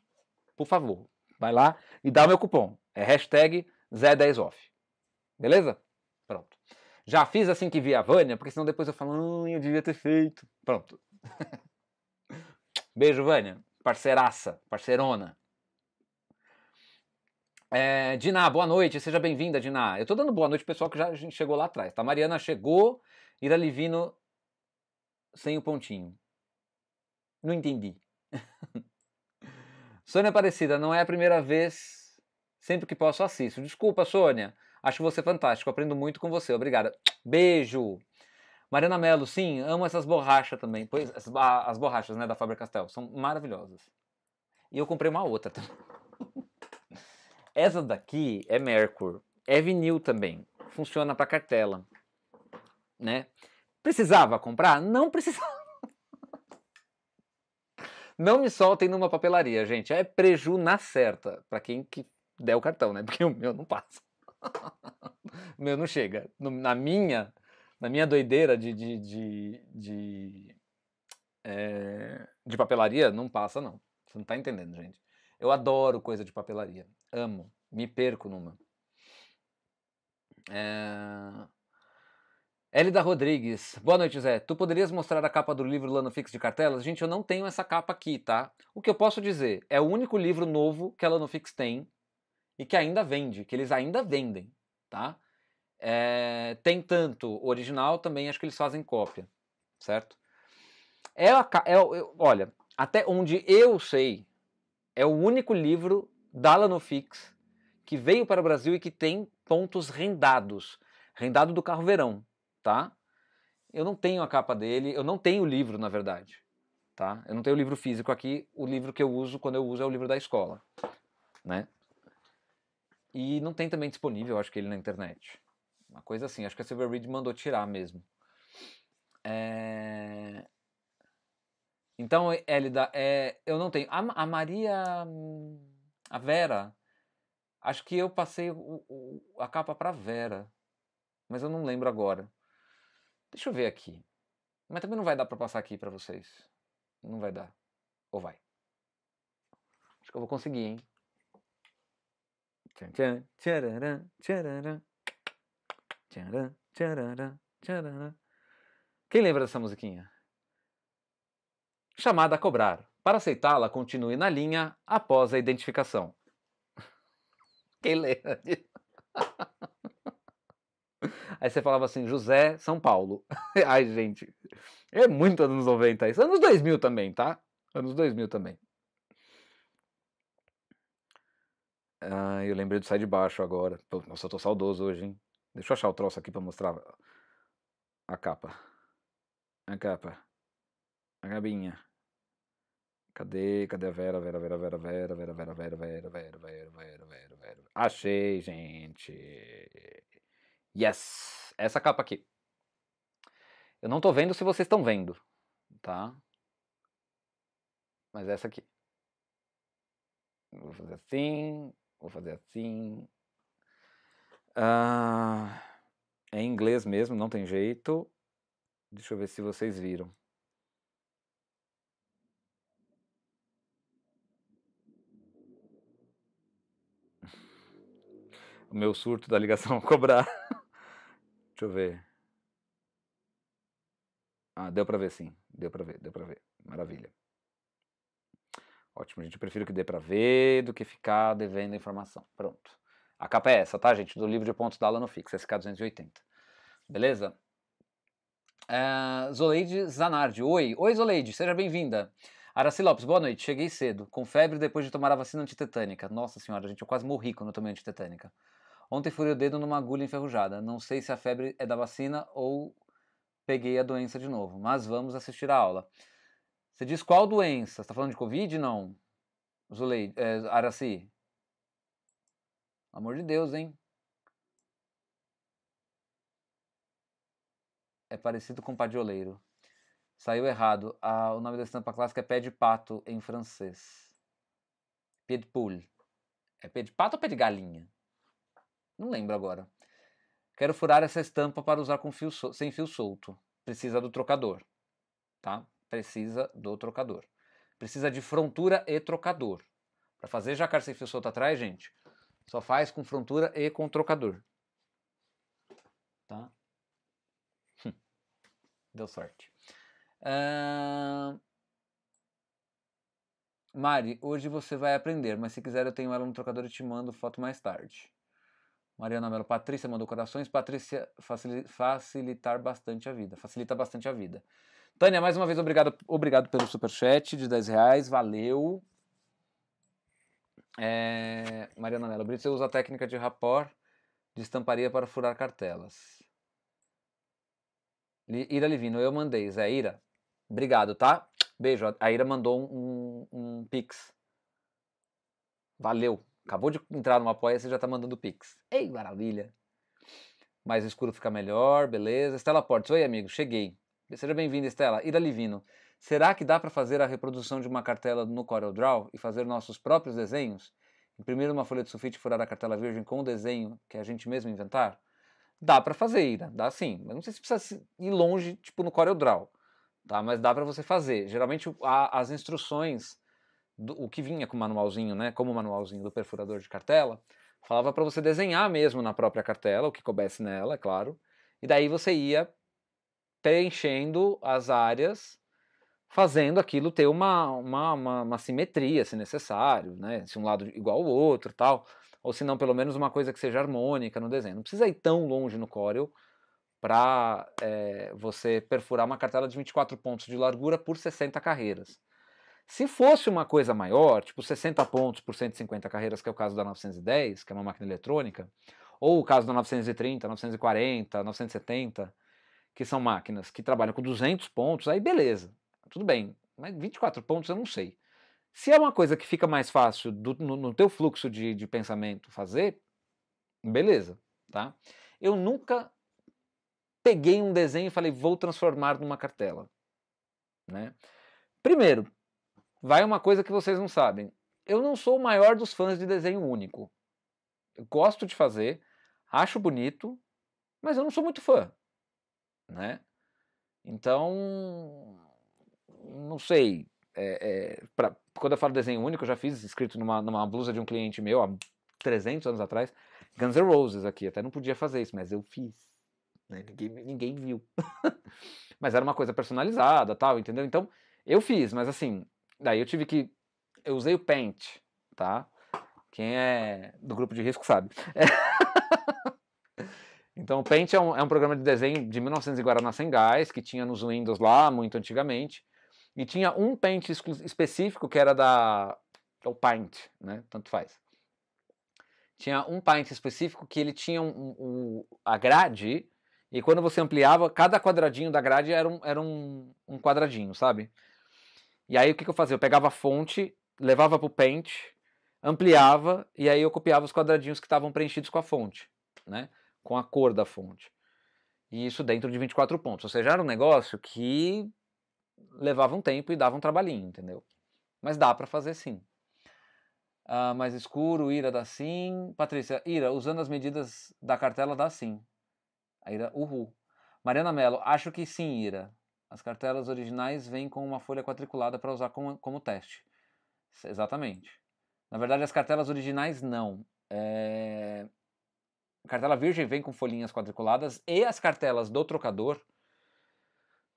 Por favor, vai lá e dá o meu cupom. É hashtag Zé10Off. Beleza? Pronto. Já fiz assim que vi a Vânia, porque senão depois eu falo, eu devia ter feito. Pronto. Beijo, Vânia. Parceiraça, parceirona. É, Diná, boa noite, seja bem-vinda, Diná. Eu tô dando boa noite pro pessoal que já chegou lá atrás, tá? Mariana chegou, Ira Livino sem o pontinho. Não entendi. Sônia Aparecida, não é a primeira vez. Sempre que posso assisto. Desculpa, Sônia. Acho você fantástico. Aprendo muito com você. Obrigada. Beijo. Mariana Mello, sim, amo essas borrachas também. Pois as, as borrachas, né, da Faber Castell, são maravilhosas. E eu comprei uma outra também. Essa daqui é Mercur. É vinil também. Funciona para cartela, né? Precisava comprar? Não precisava. Não me soltem numa papelaria, gente. É preju na certa. Para quem que der o cartão, né? Porque o meu não passa. o meu não chega. Na minha, na minha doideira de, de, de, de, é, de papelaria, não passa, não. Você não tá entendendo, gente. Eu adoro coisa de papelaria. Amo. Me perco numa. É... Elida Rodrigues. Boa noite, Zé. Tu poderias mostrar a capa do livro Lano Fix de cartelas? Gente, eu não tenho essa capa aqui, tá? O que eu posso dizer é o único livro novo que a Lano Fix tem e que ainda vende, que eles ainda vendem, tá? É, tem tanto original, também acho que eles fazem cópia, certo? É, a, é olha, até onde eu sei, é o único livro da Lano Fix que veio para o Brasil e que tem pontos rendados. Rendado do carro verão, tá? Eu não tenho a capa dele, eu não tenho o livro, na verdade, tá? Eu não tenho o livro físico aqui, o livro que eu uso quando eu uso é o livro da escola, né? E não tem também disponível, acho que ele na internet. Uma coisa assim, acho que a Silver Reed mandou tirar mesmo. É... Então, Elida, é... eu não tenho. A, a, Maria. A Vera. Acho que eu passei o, o, a capa pra Vera. Mas eu não lembro agora. Deixa eu ver aqui. Mas também não vai dar para passar aqui para vocês. Não vai dar. Ou vai? Acho que eu vou conseguir, hein? Quem lembra dessa musiquinha? Chamada a cobrar. Para aceitá-la, continue na linha após a identificação. Quem lembra disso? Aí você falava assim, José, São Paulo. Ai, gente, é muito anos 90 isso. Anos 2000 também, tá? Anos 2000 também. Ah, eu lembrei do Sai de Baixo agora. Pô, nossa, eu tô saudoso hoje, hein? Deixa eu achar o troço aqui pra mostrar a capa. A capa. A gabinha. Cadê? Cadê a Vera, Vera, Vera, Vera, Vera, Vera, Vera, Vera, Vera, Vera, Vera, Vera, Vera, Vera, Vera. Achei, gente. Yes! Essa capa aqui. Eu não estou vendo se vocês estão vendo, tá? Mas essa aqui. Vou fazer assim, vou fazer assim. Ah, é em inglês mesmo, não tem jeito. Deixa eu ver se vocês viram. O meu surto da ligação cobrar. Deixa eu ver. Ah, deu para ver sim. Deu para ver, deu para ver. Maravilha. Ótimo, gente. Eu prefiro que dê para ver do que ficar devendo informação. Pronto. A capa é essa, tá, gente? Do livro de pontos da Alano Fix, SK280. Beleza? Uh, Zoleide Zanardi. Oi. Oi, Zoleide. Seja bem-vinda. Araci Lopes, boa noite. Cheguei cedo, com febre depois de tomar a vacina antitetânica. Nossa senhora, gente, eu quase morri quando eu tomei antitetânica. Ontem furei o dedo numa agulha enferrujada. Não sei se a febre é da vacina ou peguei a doença de novo, mas vamos assistir a aula. Você diz qual doença? Está falando de Covid? Não. Zulei, é, Araci. Amor de Deus, hein? É parecido com padioleiro. Saiu errado. Ah, o nome da estampa clássica é pé de pato em francês. Pied poule. É pé de pato ou pé de galinha? Não lembro agora. Quero furar essa estampa para usar com fio sol, sem fio solto. Precisa do trocador. Tá? Precisa do trocador. Precisa de frontura e trocador. Para fazer jacar sem fio solto atrás, gente, só faz com frontura e com trocador. Tá? Hum. Deu sorte. Uh... Mari, hoje você vai aprender, mas se quiser eu tenho ela no trocador e te mando foto mais tarde. Mariana Melo, Patrícia mandou corações. Patrícia, facil, facilitar bastante a vida. Facilita bastante a vida. Tânia, mais uma vez, obrigado, obrigado pelo superchat de 10 reais. Valeu. É, Mariana Melo, Brito, usa a técnica de rapor de estamparia para furar cartelas. Ira Livino, eu mandei. Zé Ira, obrigado, tá? Beijo. A Ira mandou um, um, um pix. Valeu acabou de entrar numa apoia, você já tá mandando pix. Ei, maravilha! Mais escuro fica melhor, beleza. Estela Portes, oi amigo, cheguei. Seja bem-vinda, Estela. Ira Livino, será que dá para fazer a reprodução de uma cartela no CorelDRAW e fazer nossos próprios desenhos? Imprimir uma folha de sulfite e furar a cartela virgem com o desenho que a gente mesmo inventar? Dá para fazer, Ira, dá sim. Mas não sei se precisa ir longe, tipo no CorelDRAW, tá? Mas dá para você fazer. Geralmente a, as instruções do, o que vinha com o manualzinho, né, como o manualzinho do perfurador de cartela, falava para você desenhar mesmo na própria cartela, o que coubesse nela, é claro, e daí você ia preenchendo as áreas, fazendo aquilo ter uma, uma, uma, uma simetria, se necessário, né, se um lado igual ao outro tal, ou se não, pelo menos uma coisa que seja harmônica no desenho. Não precisa ir tão longe no Corel, para é, eh, você perfurar uma cartela de 24 pontos de largura por 60 carreiras. Se fosse uma coisa maior, tipo 60 pontos por 150 carreiras, que é o caso da 910, que é uma máquina eletrônica, ou o caso da 930, 940, 970, que são máquinas que trabalham com 200 pontos, aí beleza, tudo bem. Mas 24 pontos eu não sei. Se é uma coisa que fica mais fácil do, no, no teu fluxo de, de pensamento fazer, beleza, tá? Eu nunca peguei um desenho e falei, vou transformar numa cartela, né? Primeiro, vai uma coisa que vocês não sabem. Eu não sou o maior dos fãs de desenho único. Eu gosto de fazer, acho bonito, mas eu não sou muito fã, né? Então, não sei. É, é, pra, quando eu falo desenho único, eu já fiz escrito numa, numa blusa de um cliente meu há 300 anos atrás, Guns N' Roses aqui. Até não podia fazer isso, mas eu fiz. Né? Ninguém, ninguém viu. mas era uma coisa personalizada, tal, entendeu? Então, eu fiz, mas assim, Daí eu tive que. Eu usei o Paint, tá? Quem é do grupo de risco sabe. É. então, o Paint é um, é um programa de desenho de 1900 e Guaraná sem gás, que tinha nos Windows lá, muito antigamente. E tinha um Paint específico que era da. É o Paint, né? Tanto faz. Tinha um Paint específico que ele tinha um, um, a grade, e quando você ampliava, cada quadradinho da grade era um, era um, um quadradinho, sabe? E aí o que, que eu fazia? Eu pegava a fonte, levava para o Paint, ampliava e aí eu copiava os quadradinhos que estavam preenchidos com a fonte, né? com a cor da fonte. E isso dentro de 24 pontos. Ou seja, era um negócio que levava um tempo e dava um trabalhinho, entendeu? Mas dá para fazer sim. Uh, mais escuro, Ira dá sim. Patrícia, Ira, usando as medidas da cartela dá sim. A Ira, uhul. Mariana Mello, acho que sim, Ira. As cartelas originais vêm com uma folha quadriculada para usar como, como teste. Exatamente. Na verdade, as cartelas originais não. É... A cartela virgem vem com folhinhas quadriculadas e as cartelas do trocador,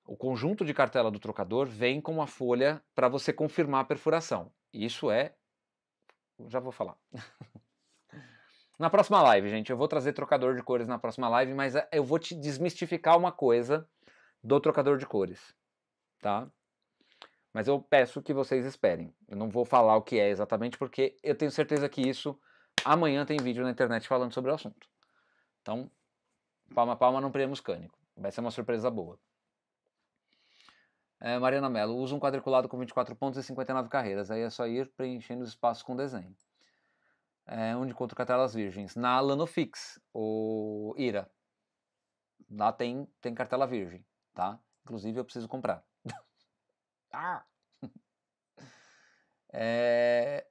o conjunto de cartela do trocador, vem com uma folha para você confirmar a perfuração. Isso é. Já vou falar. na próxima live, gente, eu vou trazer trocador de cores na próxima live, mas é, eu vou te desmistificar uma coisa do trocador de cores, tá? Mas eu peço que vocês esperem. Eu não vou falar o que é exatamente porque eu tenho certeza que isso amanhã tem vídeo na internet falando sobre o assunto. Então, palma a palma, não premos cânico. Vai ser uma surpresa boa. É, Mariana Mello, usa um quadriculado com 24 pontos e 59 carreiras. Aí é só ir preenchendo os espaços com desenho. É, onde encontro cartelas virgens? Na Lanofix, o Ira. Lá tem, tem cartela virgem tá? Inclusive eu preciso comprar. ah! É...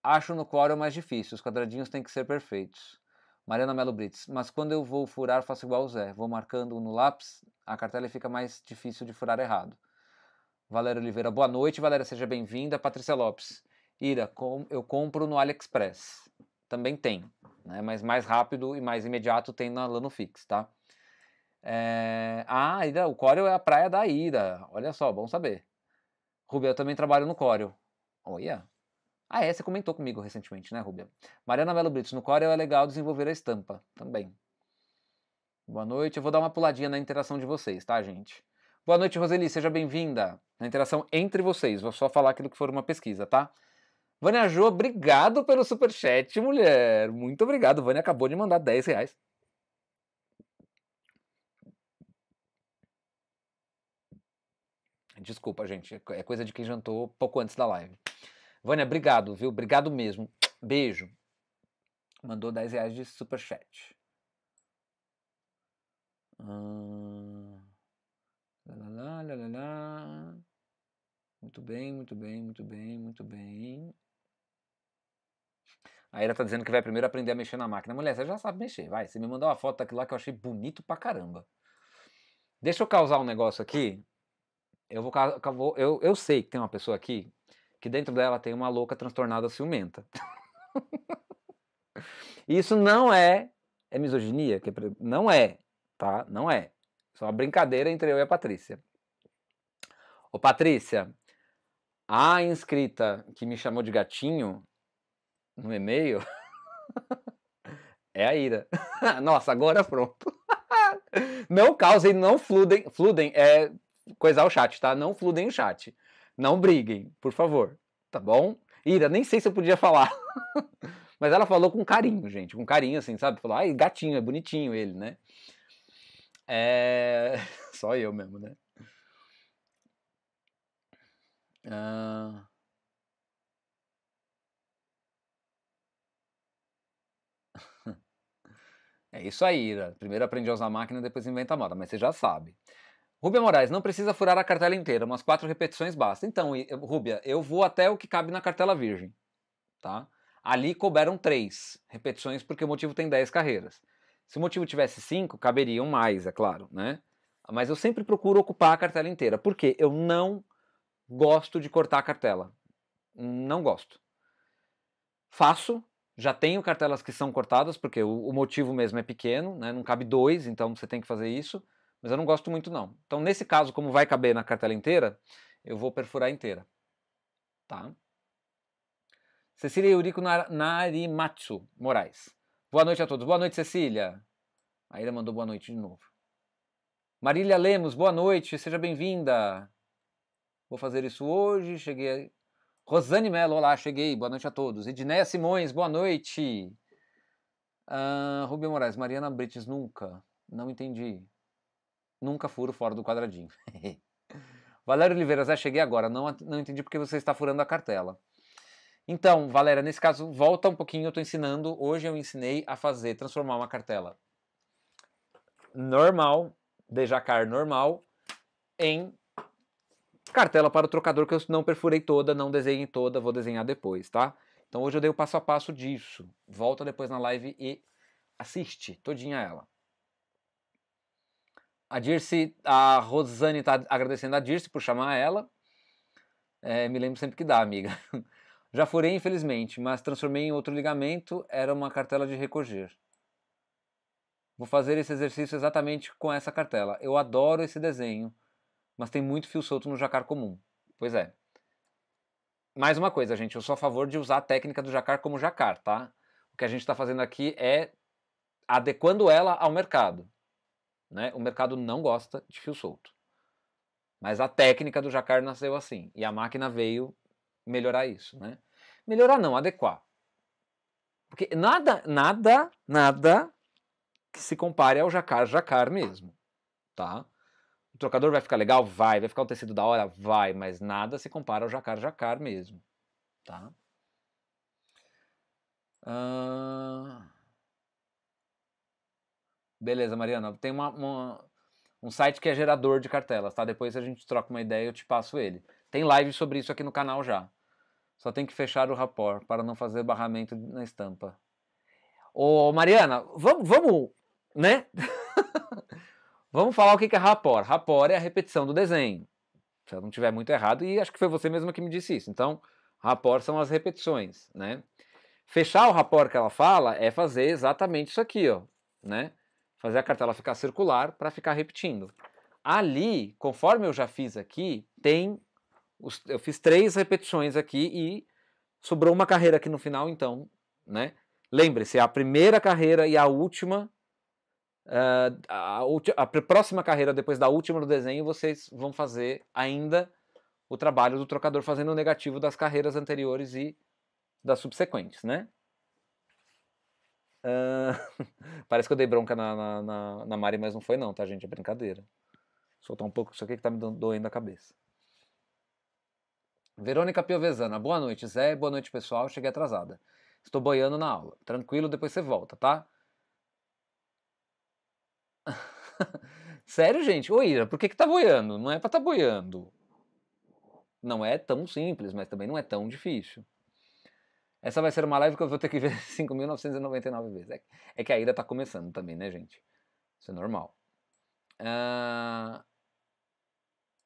Acho no quadro mais difícil, os quadradinhos têm que ser perfeitos. Mariana Melo Brits, mas quando eu vou furar, faço igual o Zé. Vou marcando no lápis, a cartela fica mais difícil de furar errado. Valéria Oliveira, boa noite. Valéria, seja bem-vinda. Patrícia Lopes, Ira, com... eu compro no AliExpress. Também tem né? mas mais rápido e mais imediato tem na Lano Fix, tá? É... Ah, Ida, o Corel é a praia da Ida, olha só, bom saber. Rubia, eu também trabalho no Corel. Olha. Ah, é, você comentou comigo recentemente, né, Rubia? Mariana Melo Brits, no Corel é legal desenvolver a estampa, também. Boa noite, eu vou dar uma puladinha na interação de vocês, tá, gente? Boa noite, Roseli, seja bem-vinda. Na interação entre vocês, vou só falar aquilo que for uma pesquisa, tá? Vânia Jo, obrigado pelo superchat, mulher. Muito obrigado. Vânia acabou de mandar 10 reais. Desculpa, gente. É coisa de quem jantou pouco antes da live. Vânia, obrigado, viu? Obrigado mesmo. Beijo. Mandou 10 reais de superchat. Hum... Lá, lá, lá, muito bem, muito bem, muito bem, muito bem. Aí ela tá dizendo que vai primeiro aprender a mexer na máquina. Mulher, você já sabe mexer, vai. Você me mandou uma foto daquilo lá que eu achei bonito pra caramba. Deixa eu causar um negócio aqui. Eu vou. Eu, eu sei que tem uma pessoa aqui que dentro dela tem uma louca transtornada ciumenta. Isso não é. É misoginia? Que é, não é, tá? Não é. Isso é uma brincadeira entre eu e a Patrícia. Ô, Patrícia, a inscrita que me chamou de gatinho no e-mail é a ira. Né? Nossa, agora pronto. não causem, não fludem. Fludem é coisar o chat, tá? Não fludem o chat. Não briguem, por favor. Tá bom? Ira, nem sei se eu podia falar. Mas ela falou com carinho, gente. Com carinho, assim, sabe? Falou, ai, gatinho, é bonitinho ele, né? É. Só eu mesmo, né? Ah. É isso aí, Ira. Né? Primeiro aprende a usar a máquina, depois inventa a moda, mas você já sabe. Rubia Moraes, não precisa furar a cartela inteira, umas quatro repetições basta. Então, Rubia, eu vou até o que cabe na cartela virgem, tá? Ali couberam três repetições, porque o motivo tem dez carreiras. Se o motivo tivesse cinco, caberiam mais, é claro, né? Mas eu sempre procuro ocupar a cartela inteira, porque eu não gosto de cortar a cartela. Não gosto. Faço, já tenho cartelas que são cortadas, porque o, o motivo mesmo é pequeno, né? não cabe dois, então você tem que fazer isso, mas eu não gosto muito não. Então, nesse caso, como vai caber na cartela inteira, eu vou perfurar inteira. Tá? Cecília Eurico Narimatsu Moraes. Boa noite a todos. Boa noite, Cecília. A Ira mandou boa noite de novo. Marília Lemos, boa noite, seja bem-vinda. Vou fazer isso hoje, cheguei Rosane Mello, olá, cheguei, boa noite a todos. Edneia Simões, boa noite. Uh, Rubem Moraes, Mariana Brites, nunca. Não entendi. Nunca furo fora do quadradinho. Valério Oliveira, Zé, cheguei agora. Não, não entendi porque você está furando a cartela. Então, Valéria, nesse caso, volta um pouquinho. Eu estou ensinando. Hoje eu ensinei a fazer, transformar uma cartela normal, de jacar normal, em Cartela para o trocador que eu não perfurei toda, não desenhei toda, vou desenhar depois, tá? Então hoje eu dei o passo a passo disso. Volta depois na live e assiste todinha ela. A Dirce, a Rosane está agradecendo a Dirce por chamar ela. É, me lembro sempre que dá, amiga. Já furei, infelizmente, mas transformei em outro ligamento, era uma cartela de recoger. Vou fazer esse exercício exatamente com essa cartela. Eu adoro esse desenho mas tem muito fio solto no jacar comum. Pois é. Mais uma coisa, gente, eu sou a favor de usar a técnica do jacar como jacar, tá? O que a gente está fazendo aqui é adequando ela ao mercado. Né? O mercado não gosta de fio solto. Mas a técnica do jacar nasceu assim. E a máquina veio melhorar isso. Né? Melhorar não, adequar. Porque nada, nada, nada que se compare ao jacar, jacar mesmo. Tá? O trocador vai ficar legal? Vai. Vai ficar um tecido da hora? Vai. Mas nada se compara ao jacar jacar mesmo. Tá? Beleza, Mariana. Tem uma, uma, um site que é gerador de cartelas, tá? Depois a gente troca uma ideia e eu te passo ele. Tem live sobre isso aqui no canal já. Só tem que fechar o rapor para não fazer barramento na estampa. Ô, Mariana, vamos, vamos né? Vamos falar o que é rapor. Rapor é a repetição do desenho. Se eu não tiver muito errado, e acho que foi você mesma que me disse isso. Então, rapor são as repetições, né? Fechar o rapor que ela fala é fazer exatamente isso aqui, ó, né? Fazer a cartela ficar circular para ficar repetindo. Ali, conforme eu já fiz aqui, tem os, eu fiz três repetições aqui e sobrou uma carreira aqui no final, então, né? Lembre-se, é a primeira carreira e a última ah, a a, a, próxima carreira depois da última do desenho, vocês vão fazer ainda o trabalho do trocador fazendo o negativo das carreiras anteriores e das subsequentes, né? Uh, parece que eu dei bronca na, na, na, na, Mari, mas não foi não, tá gente? É brincadeira. Soltar um pouco isso aqui que tá me doendo a cabeça. Verônica Piovesana, boa noite, Zé. Boa noite, pessoal. Cheguei atrasada. Estou boiando na aula. Tranquilo, depois você volta, tá? Sério, gente? Ô, Ira, por que, que tá boiando? Não é pra tá boiando. Não é tão simples, mas também não é tão difícil. Essa vai ser uma live que eu vou ter que ver 5.999 vezes. É, é que a Ira tá começando também, né, gente? Isso é normal. Uh...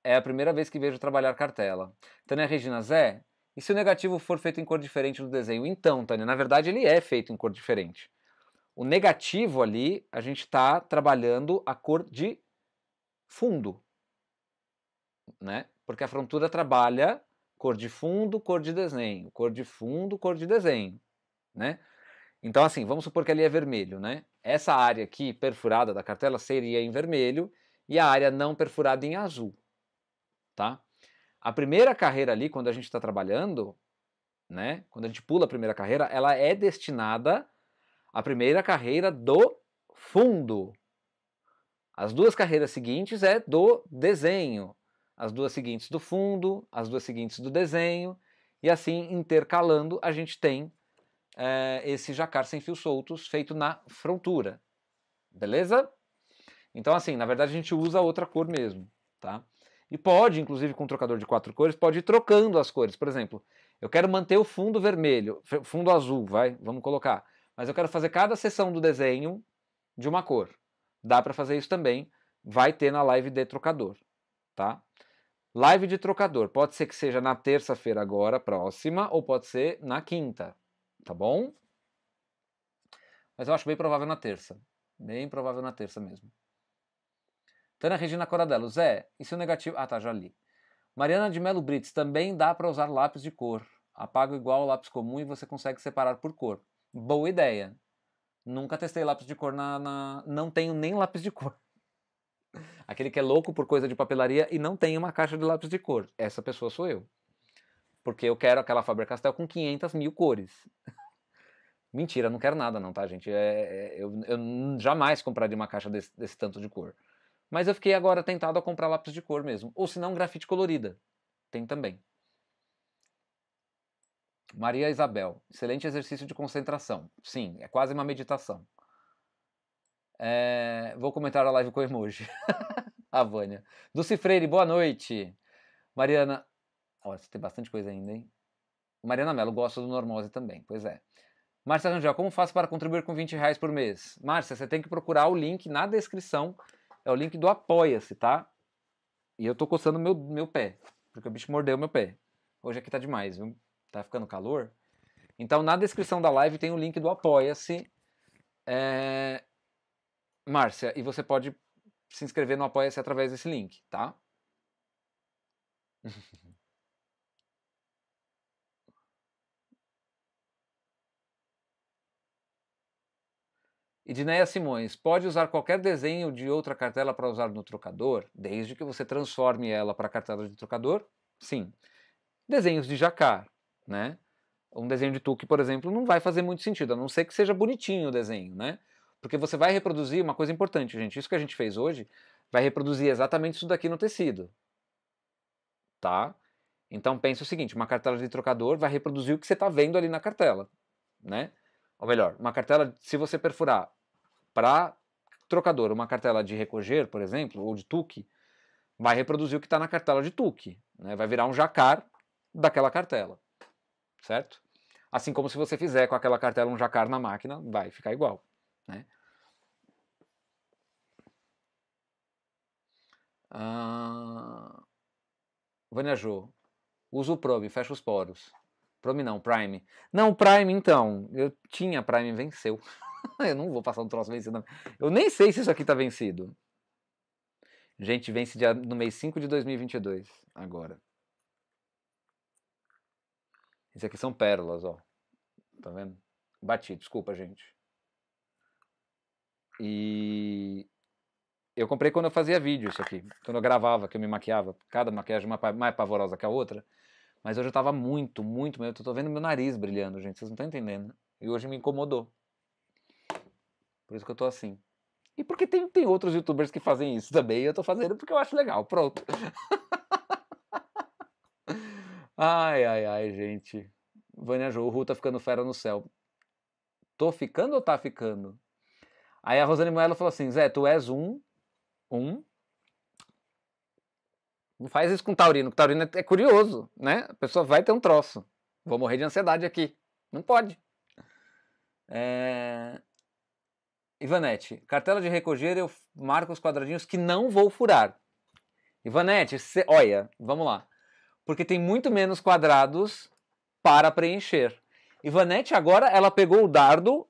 É a primeira vez que vejo trabalhar cartela. Tânia Regina Zé, e se o negativo for feito em cor diferente do desenho? Então, Tânia, na verdade ele é feito em cor diferente. O negativo ali, a gente está trabalhando a cor de fundo, né? Porque a frontura trabalha cor de fundo, cor de desenho, cor de fundo, cor de desenho, né? Então, assim, vamos supor que ali é vermelho, né? Essa área aqui perfurada da cartela seria em vermelho e a área não perfurada em azul, tá? A primeira carreira ali, quando a gente está trabalhando, né? Quando a gente pula a primeira carreira, ela é destinada a primeira carreira do fundo. As duas carreiras seguintes é do desenho. As duas seguintes do fundo, as duas seguintes do desenho. E assim, intercalando, a gente tem é, esse jacar sem fios soltos feito na frontura. Beleza? Então, assim, na verdade a gente usa outra cor mesmo, tá? E pode, inclusive com um trocador de quatro cores, pode ir trocando as cores. Por exemplo, eu quero manter o fundo vermelho, fundo azul, vai, vamos colocar mas eu quero fazer cada seção do desenho de uma cor. Dá para fazer isso também, vai ter na live de trocador, tá? Live de trocador, pode ser que seja na terça-feira agora, próxima, ou pode ser na quinta, tá bom? Mas eu acho bem provável na terça, bem provável na terça mesmo. Tânia Regina Coradello, Zé, e se o negativo... Ah, tá, já li. Mariana de Melo Brits, também dá para usar lápis de cor. Apaga igual o lápis comum e você consegue separar por cor. Boa ideia. Nunca testei lápis de cor na, na. Não tenho nem lápis de cor. Aquele que é louco por coisa de papelaria e não tem uma caixa de lápis de cor. Essa pessoa sou eu. Porque eu quero aquela Faber Castell com 500 mil cores. Mentira, não quero nada, não, tá, gente? É, é, eu, eu, jamais compraria uma caixa desse, desse tanto de cor. Mas eu fiquei agora tentado a comprar lápis de cor mesmo. Ou se não, grafite colorida. Tem também. Maria Isabel, excelente exercício de concentração. Sim, é quase uma meditação. É, vou comentar a live com emoji. a Vânia. Dulce Freire, boa noite. Mariana. Olha, tem bastante coisa ainda, hein? Mariana Mello, gosta do Normose também, pois é. Márcia Rangel, como faço para contribuir com 20 reais por mês? Márcia, você tem que procurar o link na descrição. É o link do Apoia-se, tá? E eu tô coçando meu, meu pé, porque o bicho mordeu meu pé. Hoje aqui tá demais, viu? Tá ficando calor? Então na descrição da live tem o link do Apoia-se. É... Márcia, e você pode se inscrever no Apoia-se através desse link, tá? Idneia Simões, pode usar qualquer desenho de outra cartela para usar no trocador, desde que você transforme ela para cartela de trocador? Sim. Desenhos de jacar, né? Um desenho de Tuque, por exemplo, não vai fazer muito sentido, a não ser que seja bonitinho o desenho, né? Porque você vai reproduzir uma coisa importante, gente. Isso que a gente fez hoje vai reproduzir exatamente isso daqui no tecido. Tá? Então pensa o seguinte, uma cartela de trocador vai reproduzir o que você está vendo ali na cartela, né? Ou melhor, uma cartela, se você perfurar para trocador uma cartela de recoger, por exemplo, ou de tuque, vai reproduzir o que está na cartela de tuque, né? vai virar um jacar daquela cartela certo? Assim como se você fizer com aquela cartela um jacar na máquina, vai ficar igual, né? Ah, Vânia Jô, usa o Probe, fecha os poros. Probe não, Prime. Não, Prime então. Eu tinha Prime, venceu. eu não vou passar um troço vencido. Eu nem sei se isso aqui tá vencido. Gente, vence dia, no mês 5 de 2022, agora. Isso aqui são pérolas, ó. Tá vendo? Bati, desculpa, gente. E eu comprei quando eu fazia vídeo isso aqui. Quando eu gravava, que eu me maquiava. Cada maquiagem é mais pavorosa que a outra. Mas hoje eu tava muito, muito. Eu tô vendo meu nariz brilhando, gente. Vocês não estão entendendo. E hoje me incomodou. Por isso que eu tô assim. E porque tem, tem outros youtubers que fazem isso também. Eu tô fazendo porque eu acho legal. Pronto. Ai, ai, ai, gente. Vânia Jo, o Ru tá ficando fera no céu. Tô ficando ou tá ficando? Aí a Rosane Mello falou assim: Zé, tu és um. Um. Não faz isso com o Taurino, que Taurino é, é curioso, né? A pessoa vai ter um troço. Vou morrer de ansiedade aqui. Não pode. É... Ivanete, cartela de recolher, eu marco os quadradinhos que não vou furar. Ivanete, cê... olha, vamos lá porque tem muito menos quadrados para preencher. Ivanete agora ela pegou o dardo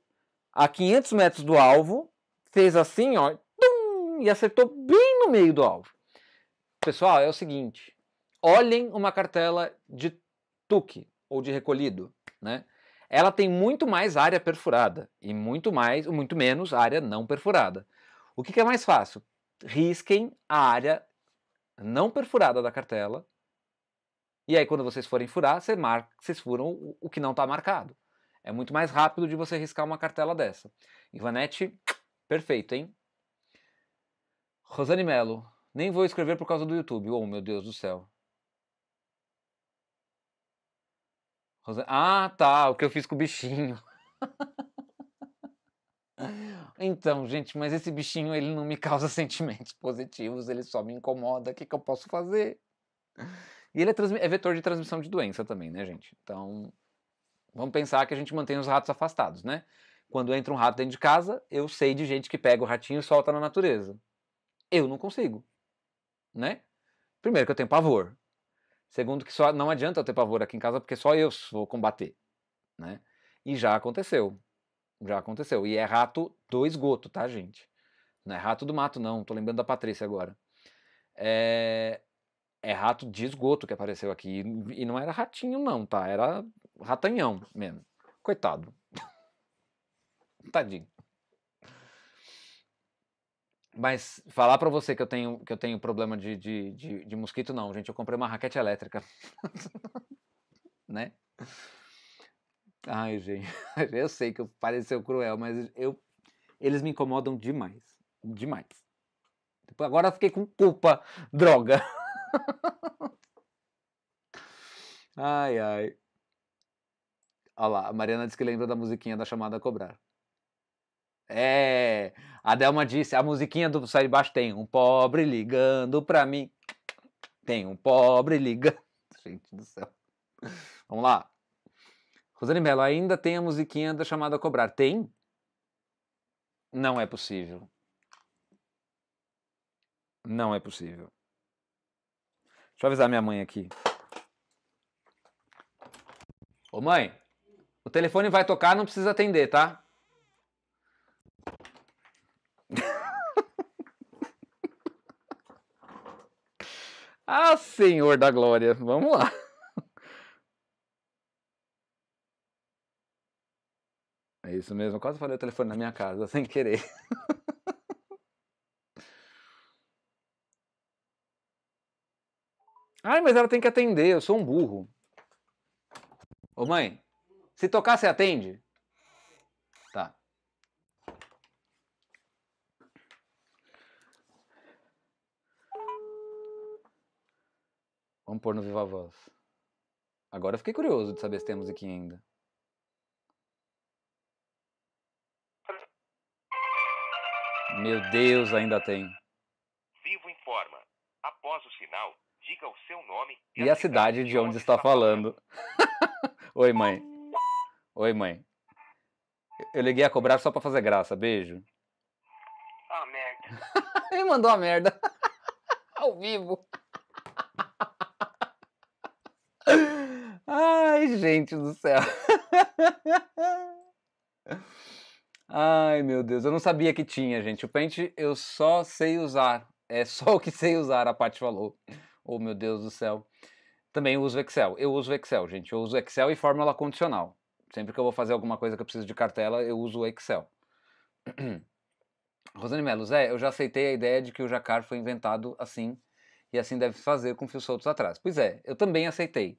a 500 metros do alvo, fez assim, ó, tum, e acertou bem no meio do alvo. Pessoal, é o seguinte: olhem uma cartela de tuque ou de recolhido, né? Ela tem muito mais área perfurada e muito mais, muito menos área não perfurada. O que, que é mais fácil? Risquem a área não perfurada da cartela e aí, quando vocês forem furar, você marca, vocês furam o que não está marcado. É muito mais rápido de você riscar uma cartela dessa. Ivanete, perfeito, hein? Rosane Melo, nem vou escrever por causa do YouTube. Oh, meu Deus do céu. Ah, tá, o que eu fiz com o bichinho. Então, gente, mas esse bichinho ele não me causa sentimentos positivos, ele só me incomoda. O que, que eu posso fazer? E ele é, é, vetor de transmissão de doença também, né, gente? Então, vamos pensar que a gente mantém os ratos afastados, né? Quando entra um rato dentro de casa, eu sei de gente que pega o ratinho e solta na natureza. Eu não consigo, né? Primeiro que eu tenho pavor. Segundo que só não adianta eu ter pavor aqui em casa porque só eu vou combater, né? E já aconteceu. Já aconteceu. E é rato do esgoto, tá, gente? Não é rato do mato, não. Tô lembrando da Patrícia agora. É, é rato de esgoto que apareceu aqui. E não era ratinho, não, tá? Era ratanhão mesmo. Coitado. Tadinho. Mas falar para você que eu tenho, que eu tenho problema de, de, de, de mosquito, não, gente. Eu comprei uma raquete elétrica. né? Ai, gente. Eu sei que pareceu cruel, mas eu, eles me incomodam demais. Demais. Tipo, agora fiquei com culpa. Droga ai, ai. Olha lá, a Mariana disse que lembra da musiquinha da chamada a cobrar. É, a Delma disse, a musiquinha do Sai de Baixo tem um pobre ligando pra mim. Tem um pobre ligando. Gente do céu. Vamos lá. Rosane Mello, ainda tem a musiquinha da chamada a cobrar. Tem? Não é possível. Não é possível. Deixa eu avisar minha mãe aqui. Ô mãe, o telefone vai tocar, não precisa atender, tá? ah, Senhor da Glória, vamos lá. É isso mesmo, eu quase falei o telefone na minha casa, sem querer. Ai, mas ela tem que atender, eu sou um burro. Ô mãe, se tocar, você atende? Tá. Vamos pôr no Viva Voz. Agora eu fiquei curioso de saber se tem musiquinha ainda. Meu Deus, ainda tem. Vivo informa. Após o sinal, diga o seu nome e, e a cidade, cidade de onde está, está falando. Oi, mãe. Oi, mãe. Eu liguei a cobrar só para fazer graça. Beijo. Ah, merda. Ele mandou a merda. Ao vivo. Ai, gente do céu. Ai, meu Deus, eu não sabia que tinha, gente. O pente eu só sei usar. É só o que sei usar, a Paty falou oh meu Deus do céu. Também uso Excel. Eu uso Excel, gente. Eu uso Excel e fórmula condicional. Sempre que eu vou fazer alguma coisa que eu preciso de cartela, eu uso Excel. Rosane Melo, Zé, eu já aceitei a ideia de que o jacar foi inventado assim e assim deve se fazer com fios soltos atrás. Pois é, eu também aceitei.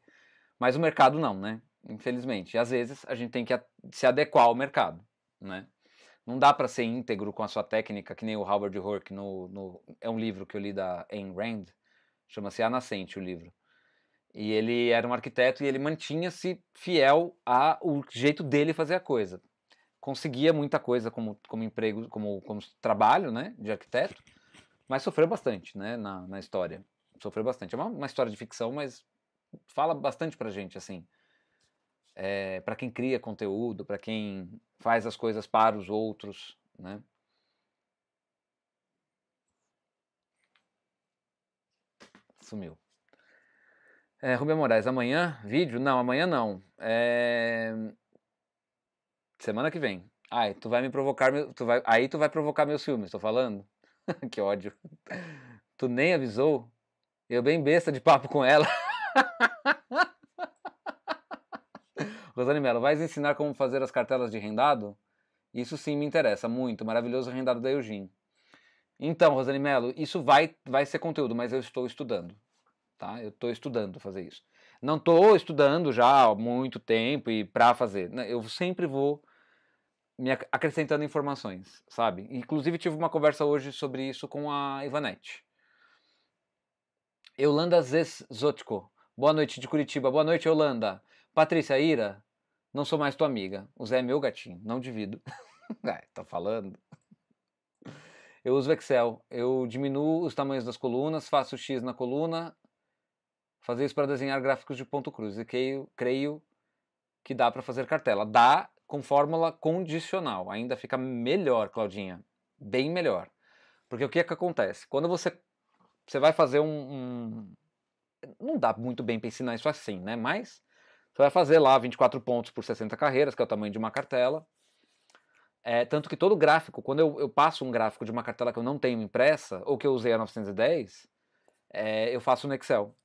Mas o mercado não, né? Infelizmente. E às vezes a gente tem que se adequar ao mercado, né? Não dá para ser íntegro com a sua técnica, que nem o Howard Hork no, no, é um livro que eu li da Ayn Rand, Chama-se A Nascente o livro. E ele era um arquiteto e ele mantinha-se fiel ao jeito dele fazer a coisa. Conseguia muita coisa como, como emprego, como, como trabalho né, de arquiteto, mas sofreu bastante né, na, na história. Sofreu bastante. É uma, uma história de ficção, mas fala bastante pra gente, assim. É, para quem cria conteúdo, para quem faz as coisas para os outros, né? sumiu. É, Rubem Moraes, amanhã? Vídeo? Não, amanhã não. É... Semana que vem. Ai, tu vai me provocar, tu vai... aí tu vai provocar meus filmes, tô falando. que ódio. Tu nem avisou? Eu bem besta de papo com ela. Rosane Mello, vais ensinar como fazer as cartelas de rendado? Isso sim me interessa muito. Maravilhoso rendado da Eugene. Então, Rosane Mello, isso vai, vai ser conteúdo, mas eu estou estudando. Tá? Eu estou estudando fazer isso. Não estou estudando já há muito tempo e para fazer. Né, eu sempre vou me acrescentando informações, sabe? Inclusive tive uma conversa hoje sobre isso com a Ivanete. Eulanda Zotko. Boa noite de Curitiba. Boa noite, Eulanda. Patrícia Ira, não sou mais tua amiga. O Zé é meu gatinho, não divido. é, tô falando. Eu uso Excel, eu diminuo os tamanhos das colunas, faço X na coluna, fazer isso para desenhar gráficos de ponto cruz. E creio, creio que dá para fazer cartela. Dá com fórmula condicional, ainda fica melhor, Claudinha, bem melhor. Porque o que é que acontece? Quando você, você vai fazer um, um não dá muito bem para ensinar isso assim, né? Mas você vai fazer lá 24 pontos por 60 carreiras, que é o tamanho de uma cartela. É, tanto que todo gráfico, quando eu, eu, passo um gráfico de uma cartela que eu não tenho impressa, ou que eu usei a 910, é, eu faço no Excel.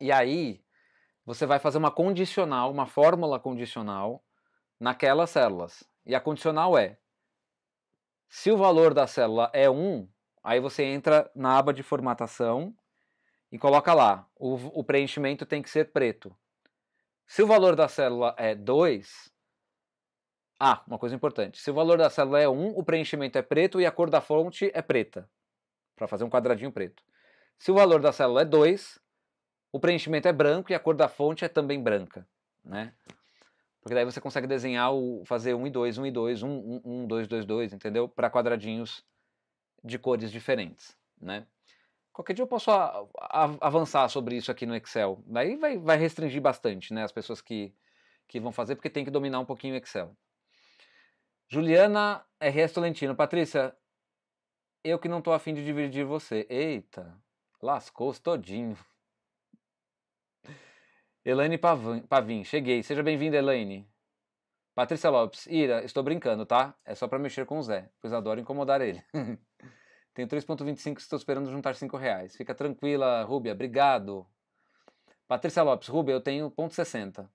E aí, você vai fazer uma condicional, uma fórmula condicional naquelas células. E a condicional é: se o valor da célula é 1, aí você entra na aba de formatação e coloca lá: o, o preenchimento tem que ser preto. Se o valor da célula é 2, ah, uma coisa importante. Se o valor da célula é 1, o preenchimento é preto e a cor da fonte é preta, para fazer um quadradinho preto. Se o valor da célula é 2, o preenchimento é branco e a cor da fonte é também branca, né? Porque daí você consegue desenhar, o, fazer 1 e 2, 1 e 2, 1, 1, 2, 2, 2, entendeu? Para quadradinhos de cores diferentes, né? Qualquer dia eu posso avançar sobre isso aqui no Excel. Daí vai, vai restringir bastante, né? As pessoas que, que vão fazer, porque tem que dominar um pouquinho o Excel. Juliana é RS Tolentino. Patrícia, eu que não tô afim de dividir você. Eita, lascou-se todinho. Elaine Pavim, cheguei. Seja bem-vinda, Elaine. Patrícia Lopes, Ira, estou brincando, tá? É só para mexer com o Zé, pois adoro incomodar ele. Tenho 3,25 estou esperando juntar 5 reais. Fica tranquila, Rúbia, obrigado. Patrícia Lopes, Rúbia, eu tenho 0,60.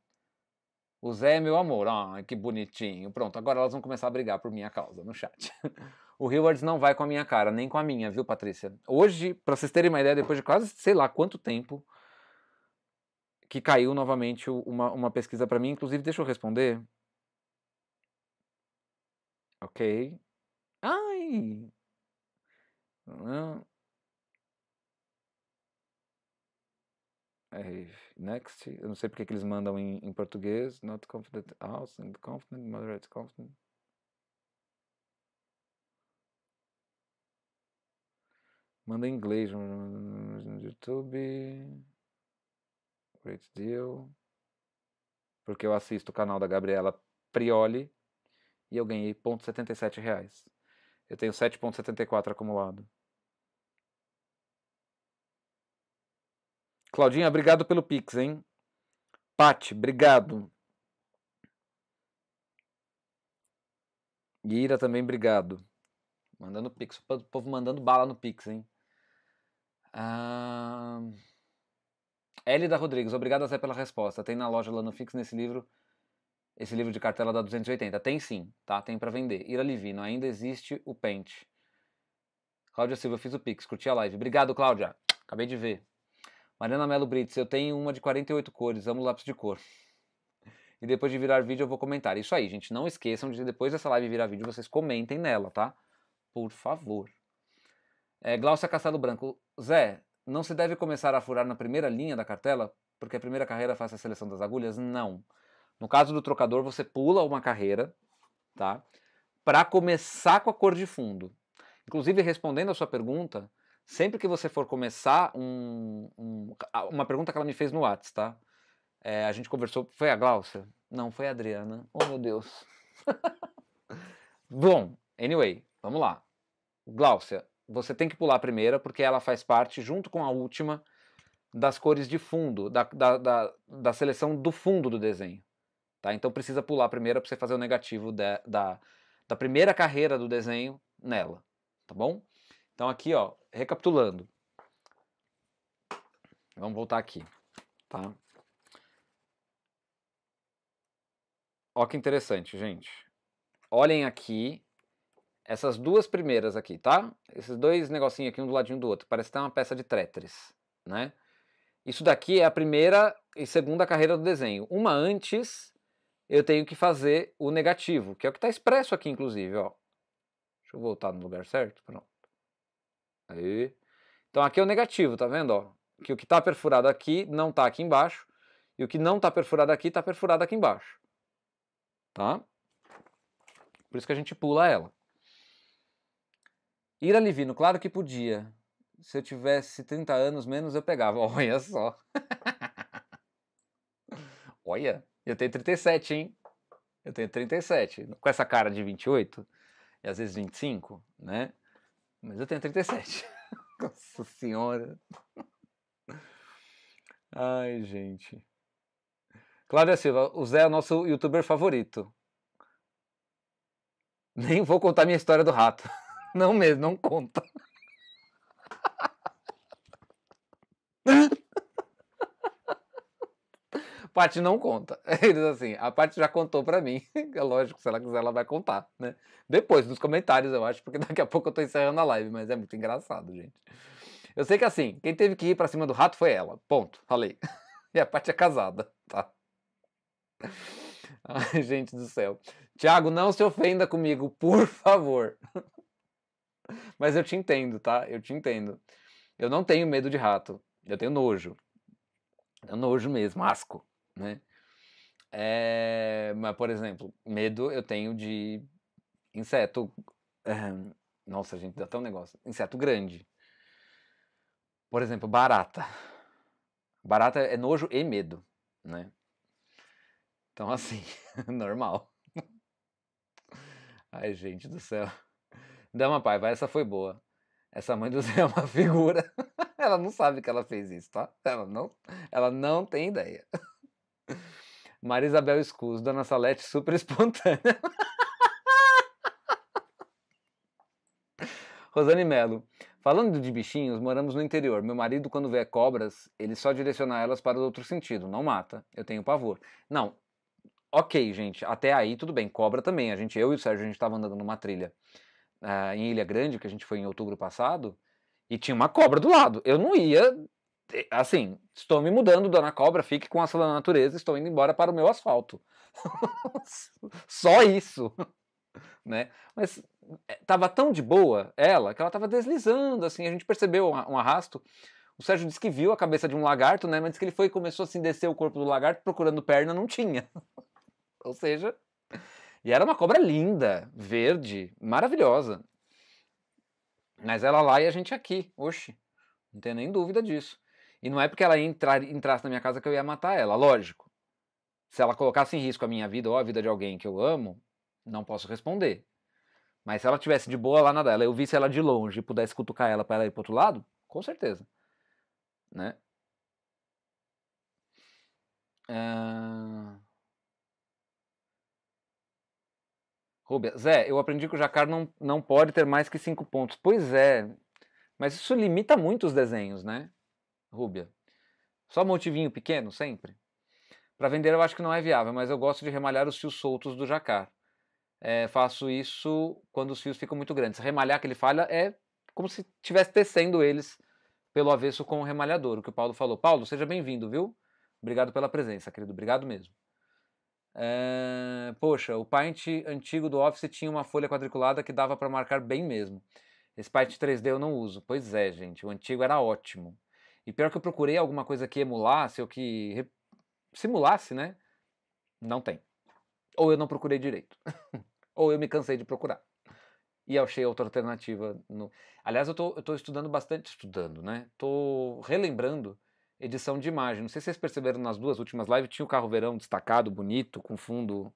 O Zé é meu amor, ah, que bonitinho. Pronto, agora elas vão começar a brigar por minha causa no chat. o Rewards não vai com a minha cara, nem com a minha, viu, Patrícia? Hoje, pra vocês terem uma ideia, depois de quase sei lá quanto tempo que caiu novamente uma, uma pesquisa para mim, inclusive, deixa eu responder. Ok. Ai! next, eu não sei porque que eles mandam em, em português, not confident house, and confident, moderate confident. Manda em inglês no YouTube. Great deal. Porque eu assisto o canal da Gabriela Prioli e eu ganhei 0,77 reais. Eu tenho 7,74 acumulado. Claudinha, obrigado pelo Pix, hein? Pati, obrigado. Ira também, obrigado. Mandando Pix. O povo mandando bala no Pix, hein? Ah... Elida Rodrigues, obrigado Zé pela resposta. Tem na loja lá no Fix nesse livro. Esse livro de cartela da 280. Tem sim, tá? Tem para vender. Ira Livino, ainda existe o pente. Cláudia Silva, fiz o Pix, curti a live. Obrigado, Cláudia. Acabei de ver. Mariana Melo Brits, eu tenho uma de 48 cores, amo lápis de cor. E depois de virar vídeo eu vou comentar. Isso aí, gente, não esqueçam de depois dessa live virar vídeo, vocês comentem nela, tá? Por favor. É, Glaucia Castelo Branco. Zé, não se deve começar a furar na primeira linha da cartela, porque a primeira carreira faz a seleção das agulhas? Não. No caso do trocador, você pula uma carreira, tá? Para começar com a cor de fundo. Inclusive, respondendo a sua pergunta, Sempre que você for começar um, um uma pergunta que ela me fez no Whats, tá? É, a gente conversou, foi a Glaucia? Não, foi a Adriana. Oh meu Deus. Bom, anyway, vamos lá. Glaucia, você tem que pular a primeira porque ela faz parte, junto com a última, das cores de fundo, da, da, da, da seleção do fundo do desenho. Tá? Então precisa pular a primeira para você fazer o negativo da, da primeira carreira do desenho nela, tá bom? Então aqui, ó, recapitulando. Vamos voltar aqui, tá? Ó que interessante, gente. Olhem aqui essas duas primeiras aqui, tá? Esses dois negocinhos aqui um do ladinho do outro, parece ter tá uma peça de Tetris, né? Isso daqui é a primeira e segunda carreira do desenho. Uma antes, eu tenho que fazer o negativo, que é o que está expresso aqui, inclusive, ó. Deixa eu voltar no lugar certo, pronto. Aí. Então aqui é o negativo, tá vendo? Ó? Que o que está perfurado aqui não está aqui embaixo. E o que não está perfurado aqui está perfurado aqui embaixo. Tá? Por isso que a gente pula ela. Ira Livino, claro que podia. Se eu tivesse 30 anos menos, eu pegava. Olha só. Olha, eu tenho 37, hein? Eu tenho 37. Com essa cara de 28 e às vezes 25, né? Mas eu tenho 37. Nossa senhora. Ai, gente. Cláudia Silva, o Zé é o nosso youtuber favorito. Nem vou contar minha história do rato. Não mesmo, não conta. parte não conta. Eles assim, a parte já contou para mim. É lógico, se ela quiser, ela vai contar, né? Depois, nos comentários, eu acho, porque daqui a pouco eu tô encerrando a live, mas é muito engraçado, gente. Eu sei que assim, quem teve que ir para cima do rato foi ela. Ponto. Falei. E a parte é casada, tá? Ai, gente do céu. Tiago, não se ofenda comigo, por favor. Mas eu te entendo, tá? Eu te entendo. Eu não tenho medo de rato. Eu tenho nojo. Eu tenho nojo mesmo, asco né? É, mas, por exemplo, medo eu tenho de inseto. Nossa, gente, dá até um negócio. Inseto grande. Por exemplo, barata. Barata é nojo e medo, né? Então, assim, normal. Ai, gente do céu. Dama Paiva, essa foi boa. Essa mãe do Zé é uma figura. Ela não sabe que ela fez isso, tá? Ela não, ela não tem ideia. Marisabel Escus, Dona Salete super espontânea. Rosane Melo. Falando de bichinhos, moramos no interior. Meu marido, quando vê cobras, ele só direciona elas para o outro sentido. Não mata. Eu tenho pavor. Não. Ok, gente. Até aí, tudo bem. Cobra também. A gente, eu e o Sérgio, a gente estava andando numa trilha uh, em Ilha Grande, que a gente foi em outubro passado, e tinha uma cobra do lado. Eu não ia é, assim, estou me mudando, dona cobra, fique com a sua natureza, estou indo embora para o meu asfalto. Só isso, né? Mas estava é, tão de boa ela que ela estava deslizando, assim, a gente percebeu um, arrasto. O Sérgio disse que viu a cabeça de um lagarto, né? Mas disse que ele foi começou assim, a assim, descer o corpo do lagarto procurando perna, não tinha. Ou seja, e era uma cobra linda, verde, maravilhosa. Mas ela lá e a gente aqui, oxe, não tem nem dúvida disso. E não é porque ela entrar, entrasse na minha casa que eu ia matar ela, lógico. Se ela colocasse em risco a minha vida ou a vida de alguém que eu amo, não posso responder. Mas se ela tivesse de boa lá na dela, eu visse ela de longe e pudesse cutucar ela para ela ir pro outro lado, com certeza. Né? Uh... Rubia, Zé, eu aprendi que o Jacar não, não pode ter mais que cinco pontos. Pois é, mas isso limita muito os desenhos, né? Rúbia. Só motivinho pequeno, sempre? Para vender eu acho que não é viável, mas eu gosto de remalhar os fios soltos do jacar. É, faço isso quando os fios ficam muito grandes. Remalhar aquele falha fala é como se estivesse tecendo eles pelo avesso com o remalhador, o que o Paulo falou. Paulo, seja bem-vindo, viu? Obrigado pela presença, querido. Obrigado mesmo. É, poxa, o Paint antigo do Office tinha uma folha quadriculada que dava para marcar bem mesmo. Esse Paint 3D eu não uso. Pois é, gente, o antigo era ótimo. E pior que eu procurei alguma coisa que emulasse ou que simulasse, né? Não tem. Ou eu não procurei direito. ou eu me cansei de procurar. E achei outra alternativa. No... Aliás, eu tô estudando bastante, estudando, né? tô relembrando edição de imagem. Não sei se vocês perceberam nas duas últimas lives, tinha o carro verão destacado, bonito, com fundo.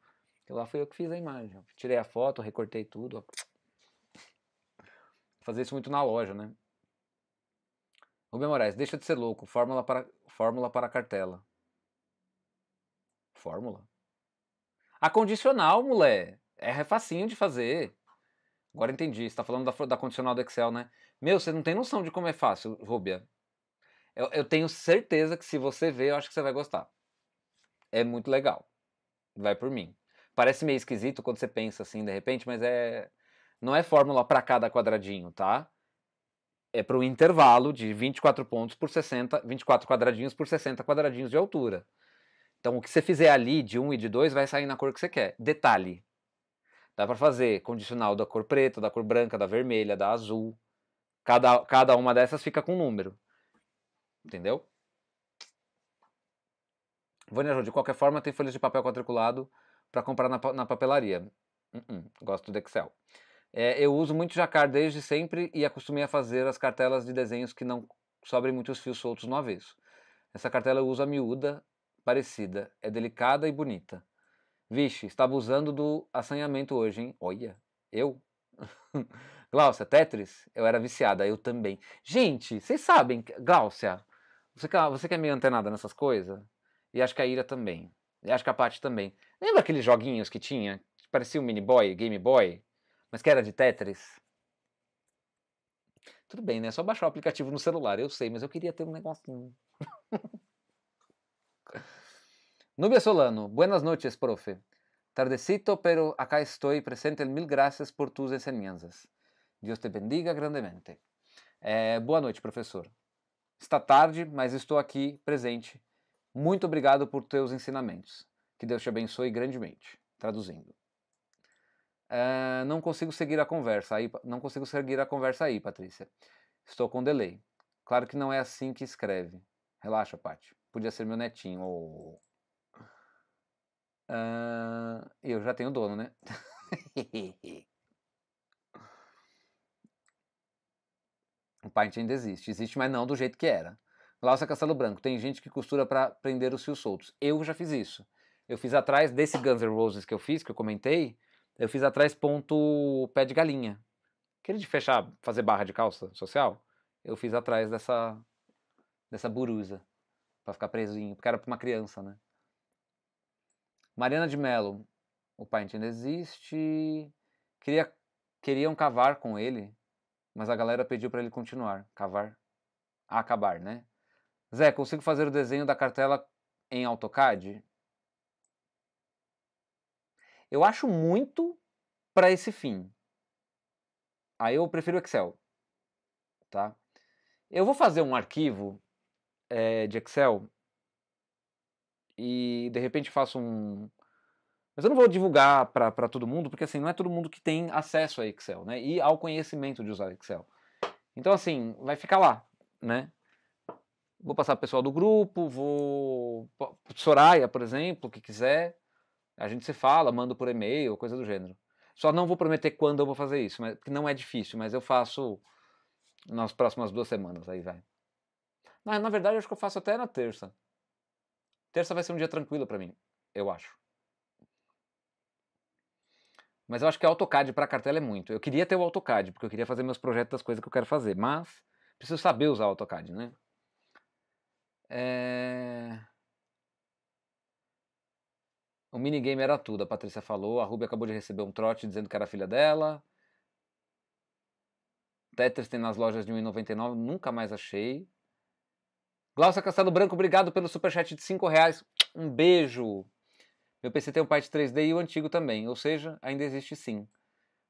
E lá foi eu que fiz a imagem. Tirei a foto, recortei tudo. Fazer isso muito na loja, né? Rubem Moraes, deixa de ser louco. Fórmula para, fórmula para cartela. Fórmula? A condicional, mulher. É, é facinho de fazer. Agora entendi. Você tá falando da, da condicional do Excel, né? Meu, você não tem noção de como é fácil, Rubia. Eu, eu tenho certeza que se você ver, eu acho que você vai gostar. É muito legal. Vai por mim. Parece meio esquisito quando você pensa assim de repente, mas é. Não é fórmula para cada quadradinho, tá? é para o intervalo de 24 pontos por 60, 24 quadradinhos por 60 quadradinhos de altura. Então, o que você fizer ali de 1 um e de 2 vai sair na cor que você quer. Detalhe: dá para fazer condicional da cor preta, da cor branca, da vermelha, da azul. Cada, cada uma dessas fica com um número. Entendeu? Vânia de qualquer forma, tem folhas de papel quadriculado para comprar na, na papelaria. Uh -uh, gosto do Excel. É, eu uso muito jacar desde sempre e acostumei a fazer as cartelas de desenhos que não sobrem muitos fios soltos no avesso. Essa cartela eu uso a miúda, parecida, é delicada e bonita. Vixe, está abusando do assanhamento hoje, hein? Olha, eu? Glaucia, Tetris? Eu era viciada, eu também. Gente, vocês sabem, Glaucia, você que, é você que é meio antenada nessas coisas? E acho que a Ira também. E acho que a Paty também. Lembra aqueles joguinhos que tinha? Que parecia um mini boy, Game Boy? Mas que era de Tetris? Tudo bem, né? É só baixar o aplicativo no celular, eu sei, mas eu queria ter um negocinho. Nubia Solano, buenas noches, profe. Tardecito, pero acá estoy presente. Mil gracias por tus enseñanzas. Deus te bendiga grandemente. É, boa noite, professor. Está tarde, mas estou aqui presente. Muito obrigado por teus ensinamentos. Que Deus te abençoe grandemente. Traduzindo. Ah, não consigo seguir a conversa aí, não consigo seguir a conversa aí, Patrícia. Estou com delay. Claro que não é assim que escreve. Relaxa, Paty. Podia ser meu netinho. Oh. eu já tenho dono, né? o Paint ainda existe. Existe, mas não do jeito que era. Glaucia Castelo Branco. Tem gente que costura para prender os fios soltos. Eu já fiz isso. Eu fiz atrás desse Guns N' Roses que eu fiz, que eu comentei. Eu fiz atrás ponto pé de galinha. Aquele de fechar, fazer barra de calça social, eu fiz atrás dessa dessa burusa para ficar presinho, porque era para uma criança, né? Mariana de Mello, o pai ainda existe. Queria, queriam cavar com ele, mas a galera pediu para ele continuar, cavar, acabar, né? Zé, consigo fazer o desenho da cartela em AutoCAD? Eu acho muito para esse fim. Aí eu prefiro Excel, tá? Eu vou fazer um arquivo é, de Excel e de repente faço um. Mas eu não vou divulgar para todo mundo, porque assim, não é todo mundo que tem acesso a Excel, né? E ao conhecimento de usar Excel. Então, assim, vai ficar lá, né? Vou passar pro pessoal do grupo, vou. Soraya, por exemplo, que quiser. A gente se fala, mando por e-mail, coisa do gênero. Só não vou prometer quando eu vou fazer isso, mas, porque não é difícil, mas eu faço nas próximas duas semanas, aí vai. Na, na verdade, acho que eu faço até na terça. Terça vai ser um dia tranquilo para mim, eu acho. Mas eu acho que AutoCAD para cartela é muito. Eu queria ter o AutoCAD, porque eu queria fazer meus projetos das coisas que eu quero fazer, mas preciso saber usar o AutoCAD, né? É... O minigame era tudo, a Patrícia falou. A Ruby acabou de receber um trote dizendo que era filha dela. Tetris tem nas lojas de 1,99, nunca mais achei. Glaucia Castelo Branco, obrigado pelo superchat de 5 reais. Um beijo. Meu PC tem um pai de 3D e o antigo também, ou seja, ainda existe sim.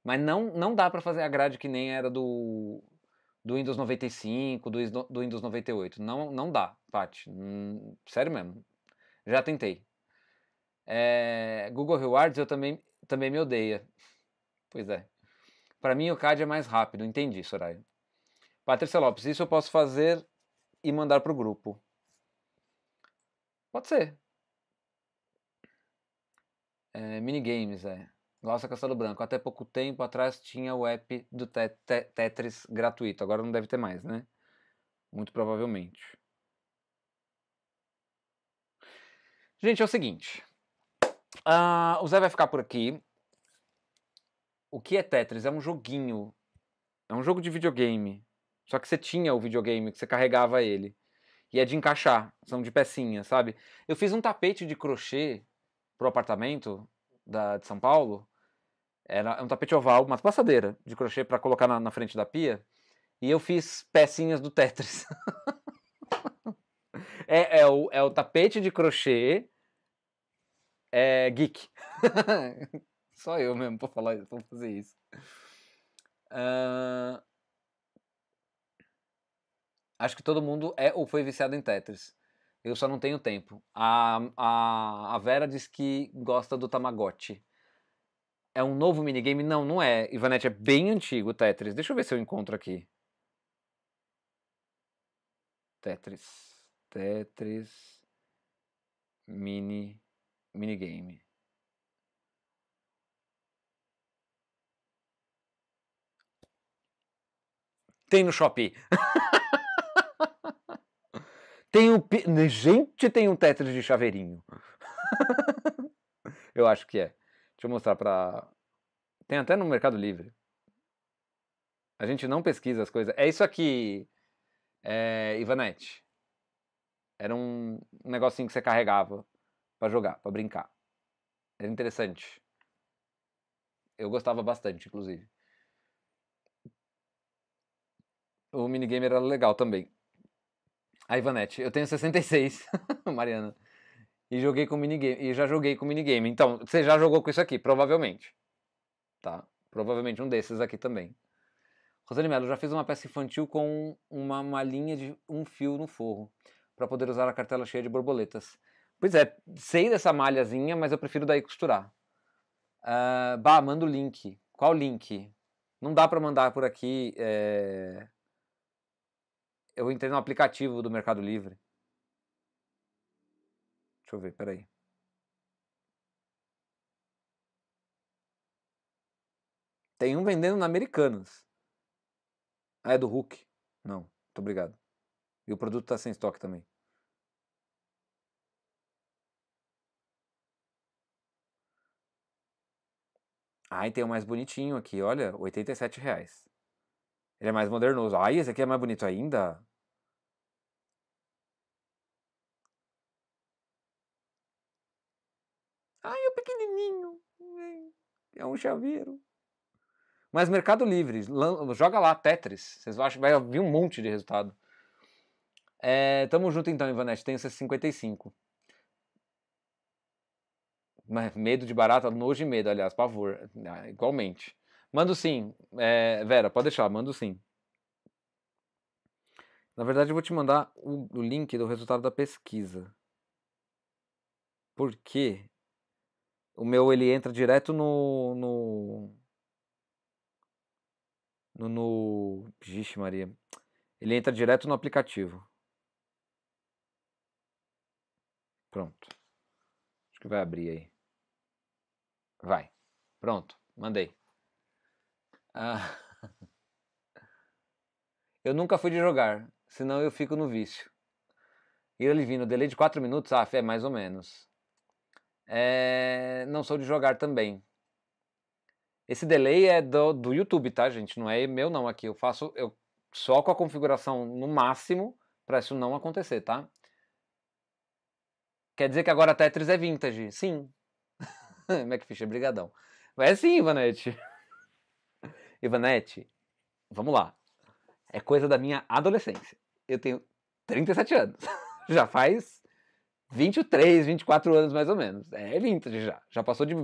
Mas não, não dá para fazer a grade que nem era do, do Windows 95, do, do Windows 98. Não, não dá, Paty. Hum, sério mesmo. Já tentei. É, Google Rewards eu também, também me odeia. Pois é. Para mim o CAD é mais rápido, entendi, Soraya. Patrícia Lopes, isso eu posso fazer e mandar para o grupo. Pode ser. É, minigames, é. Nossa Castelo Branco. Até pouco tempo atrás tinha o app do te te Tetris gratuito. Agora não deve ter mais, né? Muito provavelmente. Gente, é o seguinte. Uh, o Zé vai ficar por aqui. O que é Tetris? É um joguinho. É um jogo de videogame. Só que você tinha o videogame, que você carregava ele. E é de encaixar, são de pecinha, sabe? Eu fiz um tapete de crochê pro apartamento da, de São Paulo. Era um tapete oval, uma passadeira de crochê para colocar na, na frente da pia. E eu fiz pecinhas do Tetris. é, é, o, é o tapete de crochê é geek. Só eu mesmo para falar, para fazer isso. Uh... Acho que todo mundo é ou foi viciado em Tetris. Eu só não tenho tempo. A, a, a Vera diz que gosta do Tamagotchi. É um novo minigame? Não, não é. Ivanete, é bem antigo o Tetris. Deixa eu ver se eu encontro aqui. Tetris. Tetris. Mini minigame. Tem no Shopee. tem um. Né, gente, tem um Tetris de chaveirinho. eu acho que é. Deixa eu mostrar pra. Tem até no Mercado Livre. A gente não pesquisa as coisas. É isso aqui, é... Ivanete. Era um negocinho que você carregava para jogar, para brincar. Era interessante. Eu gostava bastante, inclusive. O minigame era legal também. A Ivanete, eu tenho 66, Mariana. E joguei com minigame, e já joguei com minigame. Então, você já jogou com isso aqui, provavelmente. Tá? Provavelmente um desses aqui também. Rosane Mello, já fiz uma peça infantil com uma malinha de um fio no forro, para poder usar a cartela cheia de borboletas. Pois é, sei dessa malhazinha, mas eu prefiro daí costurar. Uh, bah, manda o link. Qual link? Não dá para mandar por aqui. É... Eu entrei no aplicativo do Mercado Livre. Deixa eu ver, peraí. Tem um vendendo na Americanas. Ah, é do Hulk? Não, muito obrigado. E o produto tá sem estoque também. Ai, tem o mais bonitinho aqui, olha, 87 reais. Ele é mais modernoso. Ai, esse aqui é mais bonito ainda? Ai, é pequenininho. É, é um chaveiro. Mas Mercado Livre, joga lá Tetris. Vocês acham, vai vir um monte de resultado. É, tamo junto então, Ivanete. Tenho 55. Medo de barata, nojo e medo, aliás, pavor, ah, igualmente. Mando sim, é, Vera, pode deixar, mando sim. Na verdade, eu vou te mandar o, o link do resultado da pesquisa. Porque o meu ele entra direto no. no. no, no Gixe Maria. Ele entra direto no aplicativo. Pronto. Acho que vai abrir aí. Vai. Pronto, mandei. Ah. Eu nunca fui de jogar, senão eu fico no vício. ele vindo, delay de 4 minutos? Ah, é mais ou menos. É... Não sou de jogar também. Esse delay é do, do YouTube, tá, gente? Não é meu não aqui. Eu faço eu só com a configuração no máximo para isso não acontecer, tá? Quer dizer que agora Tetris é vintage? Sim, Macfisher, brigadão. Mas sim, Ivanete. Ivanete, vamos lá. É coisa da minha adolescência. Eu tenho 37 anos. já faz 23, 24 anos mais ou menos. É vintage já. Já passou de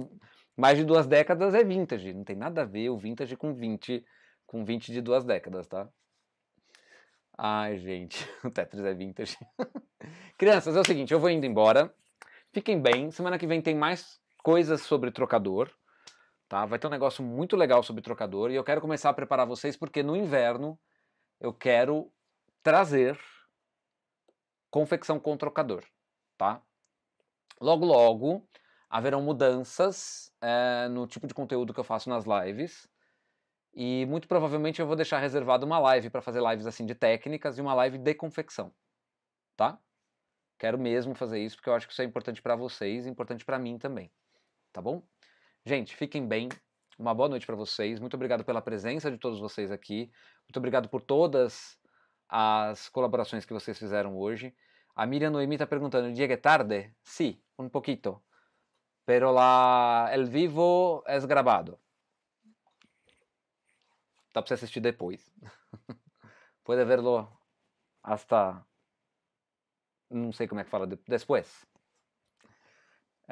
mais de duas décadas é vintage. Não tem nada a ver o vintage com 20, com 20 de duas décadas, tá? Ai, gente, o Tetris é vintage. Crianças, é o seguinte, eu vou indo embora. Fiquem bem. Semana que vem tem mais coisas sobre trocador, tá? Vai ter um negócio muito legal sobre trocador e eu quero começar a preparar vocês porque no inverno eu quero trazer confecção com trocador, tá? Logo, logo haverão mudanças é, no tipo de conteúdo que eu faço nas lives. E muito provavelmente eu vou deixar reservado uma live para fazer lives assim de técnicas e uma live de confecção, tá? Quero mesmo fazer isso porque eu acho que isso é importante para vocês, importante para mim também tá bom? Gente, fiquem bem. Uma boa noite para vocês. Muito obrigado pela presença de todos vocês aqui. Muito obrigado por todas as colaborações que vocês fizeram hoje. A Miriam Noemi está perguntando: é tarde? Sim, sí, um pouquinho. Pero lá el vivo é gravado. Dá tá para você assistir depois. Pode verlo hasta. Não sei como é que fala, depois.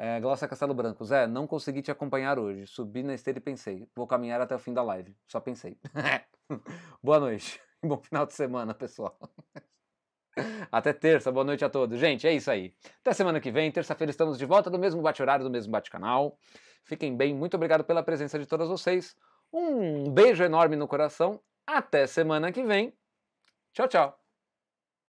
É, Glaucia Castelo Branco, Zé, não consegui te acompanhar hoje. Subi na esteira e pensei, vou caminhar até o fim da live. Só pensei. boa noite. Bom final de semana, pessoal. Até terça, boa noite a todos. Gente, é isso aí. Até semana que vem, terça-feira estamos de volta no mesmo bate-horário, do mesmo bate-canal. Fiquem bem, muito obrigado pela presença de todas vocês. Um beijo enorme no coração. Até semana que vem. Tchau, tchau.